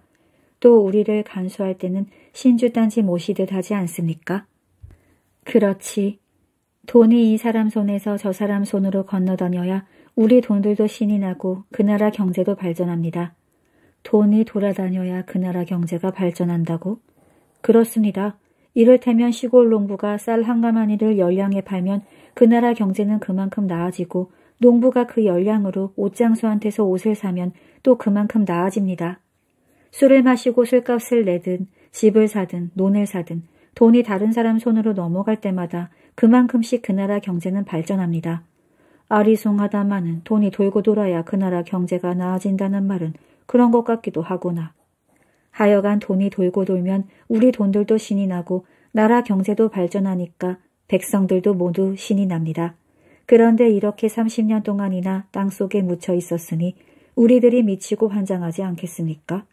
또 우리를 간수할 때는 신주단지 모시듯 하지 않습니까? 그렇지. 돈이 이 사람 손에서 저 사람 손으로 건너다녀야 우리 돈들도 신이 나고 그 나라 경제도 발전합니다. 돈이 돌아다녀야 그 나라 경제가 발전한다고? 그렇습니다. 이를테면 시골 농부가 쌀 한 가마니를 열량에 팔면 그 나라 경제는 그만큼 나아지고 농부가 그 열량으로 옷장수한테서 옷을 사면 또 그만큼 나아집니다. 술을 마시고 술값을 내든 집을 사든 논을 사든 돈이 다른 사람 손으로 넘어갈 때마다 그만큼씩 그 나라 경제는 발전합니다. 아리송하다마는 돈이 돌고 돌아야 그 나라 경제가 나아진다는 말은 그런 것 같기도 하구나. 하여간 돈이 돌고 돌면 우리 돈들도 신이 나고 나라 경제도 발전하니까 백성들도 모두 신이 납니다. 그런데 이렇게 30년 동안이나 땅 속에 묻혀 있었으니 우리들이 미치고 환장하지 않겠습니까?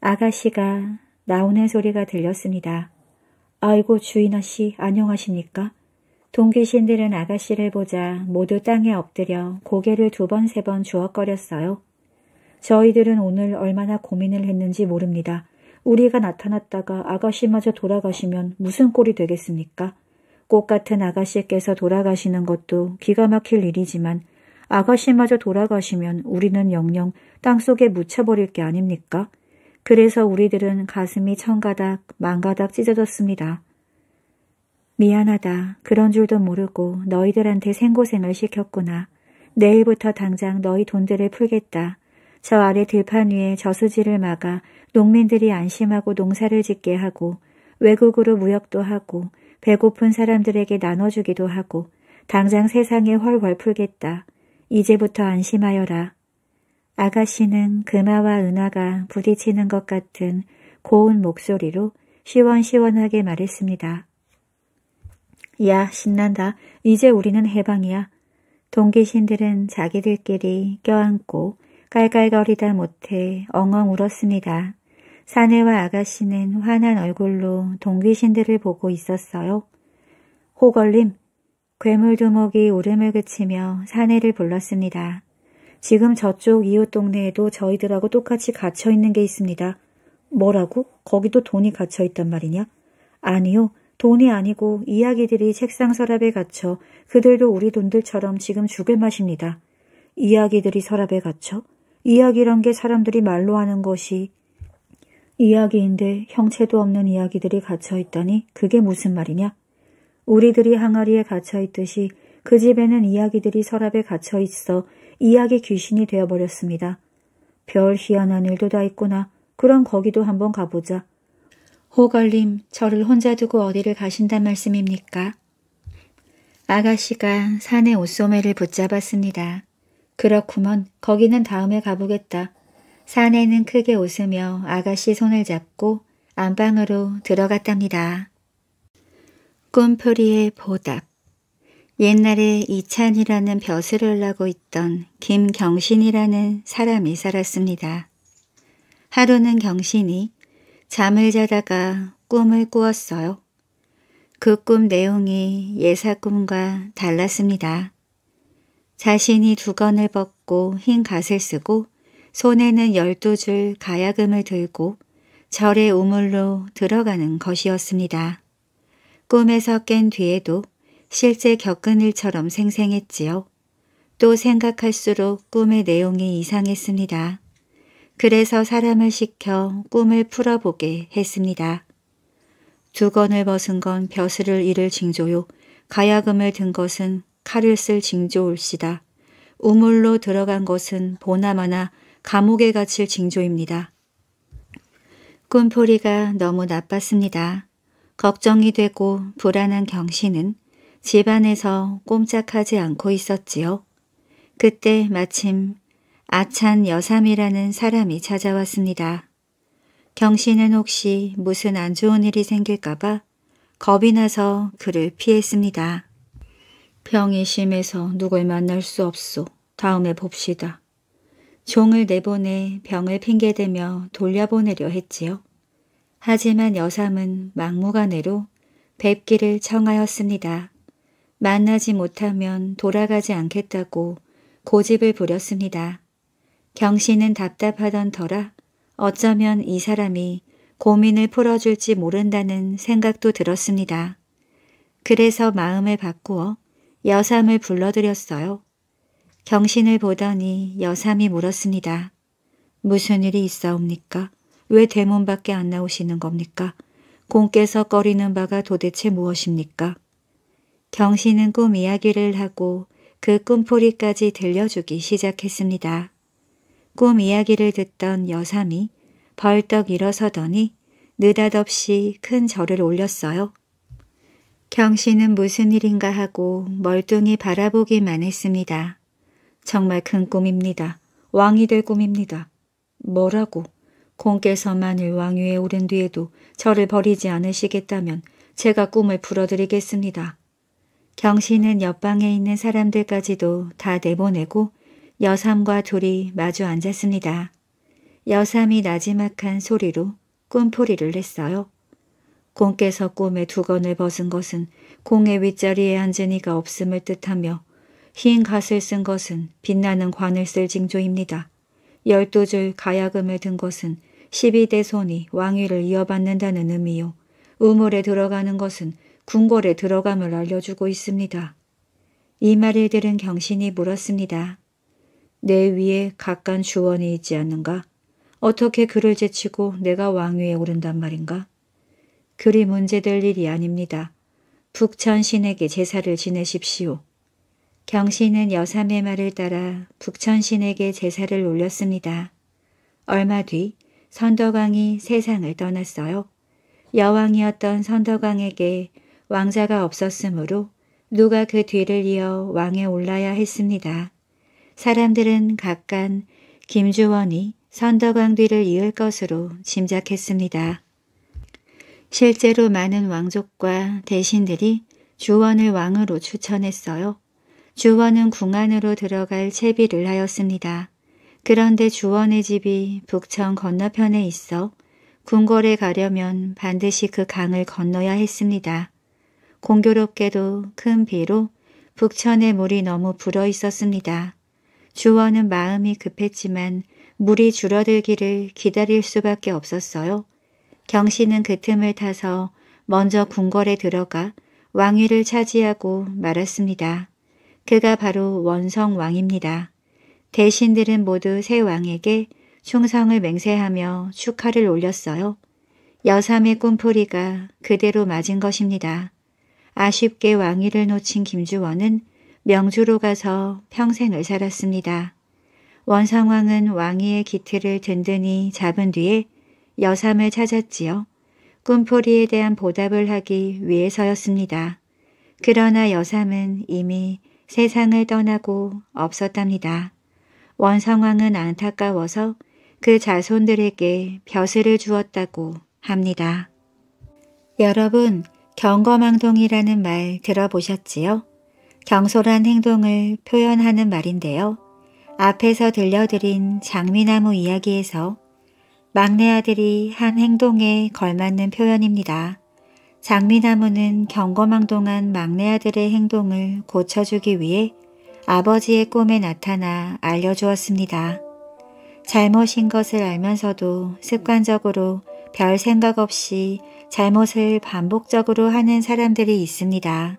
아가씨가 나오는 소리가 들렸습니다. 아이고 주인아 씨 안녕하십니까? 동귀신들은 아가씨를 보자 모두 땅에 엎드려 고개를 두 번 세 번 주걱거렸어요. 저희들은 오늘 얼마나 고민을 했는지 모릅니다. 우리가 나타났다가 아가씨마저 돌아가시면 무슨 꼴이 되겠습니까? 꽃 같은 아가씨께서 돌아가시는 것도 기가 막힐 일이지만 아가씨마저 돌아가시면 우리는 영영 땅속에 묻혀버릴 게 아닙니까? 그래서 우리들은 가슴이 천가닥 망가닥 찢어졌습니다. 미안하다. 그런 줄도 모르고 너희들한테 생고생을 시켰구나. 내일부터 당장 너희 돈들을 풀겠다. 저 아래 들판 위에 저수지를 막아 농민들이 안심하고 농사를 짓게 하고 외국으로 무역도 하고 배고픈 사람들에게 나눠주기도 하고 당장 세상에 헐헐 풀겠다. 이제부터 안심하여라. 아가씨는 금화와 은화가 부딪히는 것 같은 고운 목소리로 시원시원하게 말했습니다. 야, 신난다. 이제 우리는 해방이야. 동기신들은 자기들끼리 껴안고 깔깔거리다 못해 엉엉 울었습니다. 사내와 아가씨는 환한 얼굴로 동귀신들을 보고 있었어요. 호걸림, 괴물 두목이 울음을 그치며 사내를 불렀습니다. 지금 저쪽 이웃 동네에도 저희들하고 똑같이 갇혀있는 게 있습니다. 뭐라고? 거기도 돈이 갇혀있단 말이냐? 아니요. 돈이 아니고 이야기들이 책상 서랍에 갇혀 그들도 우리 돈들처럼 지금 죽을 맛입니다. 이야기들이 서랍에 갇혀? 이야기란 게 사람들이 말로 하는 것이 이야기인데 형체도 없는 이야기들이 갇혀 있다니 그게 무슨 말이냐? 우리들이 항아리에 갇혀 있듯이 그 집에는 이야기들이 서랍에 갇혀 있어 이야기 귀신이 되어버렸습니다. 별 희한한 일도 다 있구나. 그럼 거기도 한번 가보자. 호걸님, 저를 혼자 두고 어디를 가신단 말씀입니까? 아가씨가 산의 옷소매를 붙잡았습니다. 그렇구먼. 거기는 다음에 가보겠다. 사내는 크게 웃으며 아가씨 손을 잡고 안방으로 들어갔답니다. 꿈풀이의 보답 옛날에 이찬이라는 벼슬을 나고 있던 김경신이라는 사람이 살았습니다. 하루는 경신이 잠을 자다가 꿈을 꾸었어요. 그 꿈 내용이 예사 꿈과 달랐습니다. 자신이 두건을 벗고 흰 갓을 쓰고 손에는 열두 줄 가야금을 들고 절의 우물로 들어가는 것이었습니다. 꿈에서 깬 뒤에도 실제 겪은 일처럼 생생했지요. 또 생각할수록 꿈의 내용이 이상했습니다. 그래서 사람을 시켜 꿈을 풀어보게 했습니다. 두건을 벗은 건 벼슬을 잃을 징조요. 가야금을 든 것은 칼을 쓸 징조올시다. 우물로 들어간 것은 보나마나 감옥에 갇힐 징조입니다. 꿈풀이가 너무 나빴습니다. 걱정이 되고 불안한 경신은 집안에서 꼼짝하지 않고 있었지요. 그때 마침 아찬 여삼이라는 사람이 찾아왔습니다. 경신은 혹시 무슨 안 좋은 일이 생길까봐 겁이 나서 그를 피했습니다. 병이 심해서 누굴 만날 수 없소. 다음에 봅시다. 종을 내보내 병을 핑계대며 돌려보내려 했지요. 하지만 여삼은 막무가내로 뵙기를 청하였습니다. 만나지 못하면 돌아가지 않겠다고 고집을 부렸습니다. 경씨는 답답하던 터라 어쩌면 이 사람이 고민을 풀어줄지 모른다는 생각도 들었습니다. 그래서 마음을 바꾸어 여삼을 불러들였어요. 경신을 보더니 여삼이 물었습니다. 무슨 일이 있사옵니까? 왜 대문 밖에 안 나오시는 겁니까? 공께서 꺼리는 바가 도대체 무엇입니까? 경신은 꿈 이야기를 하고 그 꿈포리까지 들려주기 시작했습니다. 꿈 이야기를 듣던 여삼이 벌떡 일어서더니 느닷없이 큰 절을 올렸어요. 경씨는 무슨 일인가 하고 멀뚱히 바라보기만 했습니다. 정말 큰 꿈입니다. 왕이 될 꿈입니다. 뭐라고? 공께서 만을 왕위에 오른 뒤에도 저를 버리지 않으시겠다면 제가 꿈을 풀어드리겠습니다. 경씨는 옆방에 있는 사람들까지도 다 내보내고 여삼과 둘이 마주 앉았습니다. 여삼이 나지막한 소리로 꿈포리를 했어요. 공께서 꿈에 두건을 벗은 것은 공의 윗자리에 앉은 이가 없음을 뜻하며 흰 갓을 쓴 것은 빛나는 관을 쓸 징조입니다. 열두 줄 가야금을 든 것은 12대 손이 왕위를 이어받는다는 의미요. 우물에 들어가는 것은 궁궐에 들어감을 알려주고 있습니다. 이 말을 들은 경신이 물었습니다. 내 위에 각간 주원이 있지 않는가? 어떻게 그를 제치고 내가 왕위에 오른단 말인가? 그리 문제될 일이 아닙니다. 북천신에게 제사를 지내십시오. 경신은 여삼의 말을 따라 북천신에게 제사를 올렸습니다. 얼마 뒤 선덕왕이 세상을 떠났어요. 여왕이었던 선덕왕에게 왕자가 없었으므로 누가 그 뒤를 이어 왕에 올라야 했습니다. 사람들은 각간 김주원이 선덕왕 뒤를 이을 것으로 짐작했습니다. 실제로 많은 왕족과 대신들이 주원을 왕으로 추천했어요. 주원은 궁안으로 들어갈 채비를 하였습니다. 그런데 주원의 집이 북천 건너편에 있어 궁궐에 가려면 반드시 그 강을 건너야 했습니다. 공교롭게도 큰 비로 북천의 물이 너무 불어 있었습니다. 주원은 마음이 급했지만 물이 줄어들기를 기다릴 수밖에 없었어요. 경 씨는 그 틈을 타서 먼저 궁궐에 들어가 왕위를 차지하고 말았습니다. 그가 바로 원성왕입니다. 대신들은 모두 새 왕에게 충성을 맹세하며 축하를 올렸어요. 여삼의 꿈풀이가 그대로 맞은 것입니다. 아쉽게 왕위를 놓친 김주원은 명주로 가서 평생을 살았습니다. 원성왕은 왕위의 기틀을 든든히 잡은 뒤에 여삼을 찾았지요. 꿈포리에 대한 보답을 하기 위해서였습니다. 그러나 여삼은 이미 세상을 떠나고 없었답니다. 원성왕은 안타까워서 그 자손들에게 벼슬을 주었다고 합니다. 여러분, 경거망동이라는 말 들어보셨지요? 경솔한 행동을 표현하는 말인데요. 앞에서 들려드린 장미나무 이야기에서 막내 아들이 한 행동에 걸맞는 표현입니다. 장미나무는 경거망동한 막내 아들의 행동을 고쳐주기 위해 아버지의 꿈에 나타나 알려주었습니다. 잘못인 것을 알면서도 습관적으로 별 생각 없이 잘못을 반복적으로 하는 사람들이 있습니다.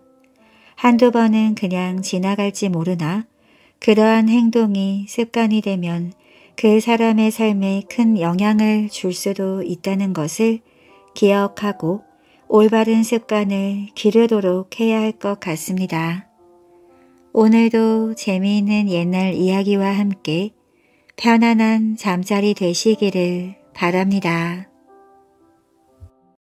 한두 번은 그냥 지나갈지 모르나 그러한 행동이 습관이 되면 그 사람의 삶에 큰 영향을 줄 수도 있다는 것을 기억하고 올바른 습관을 기르도록 해야 할 것 같습니다. 오늘도 재미있는 옛날 이야기와 함께 편안한 잠자리 되시기를 바랍니다.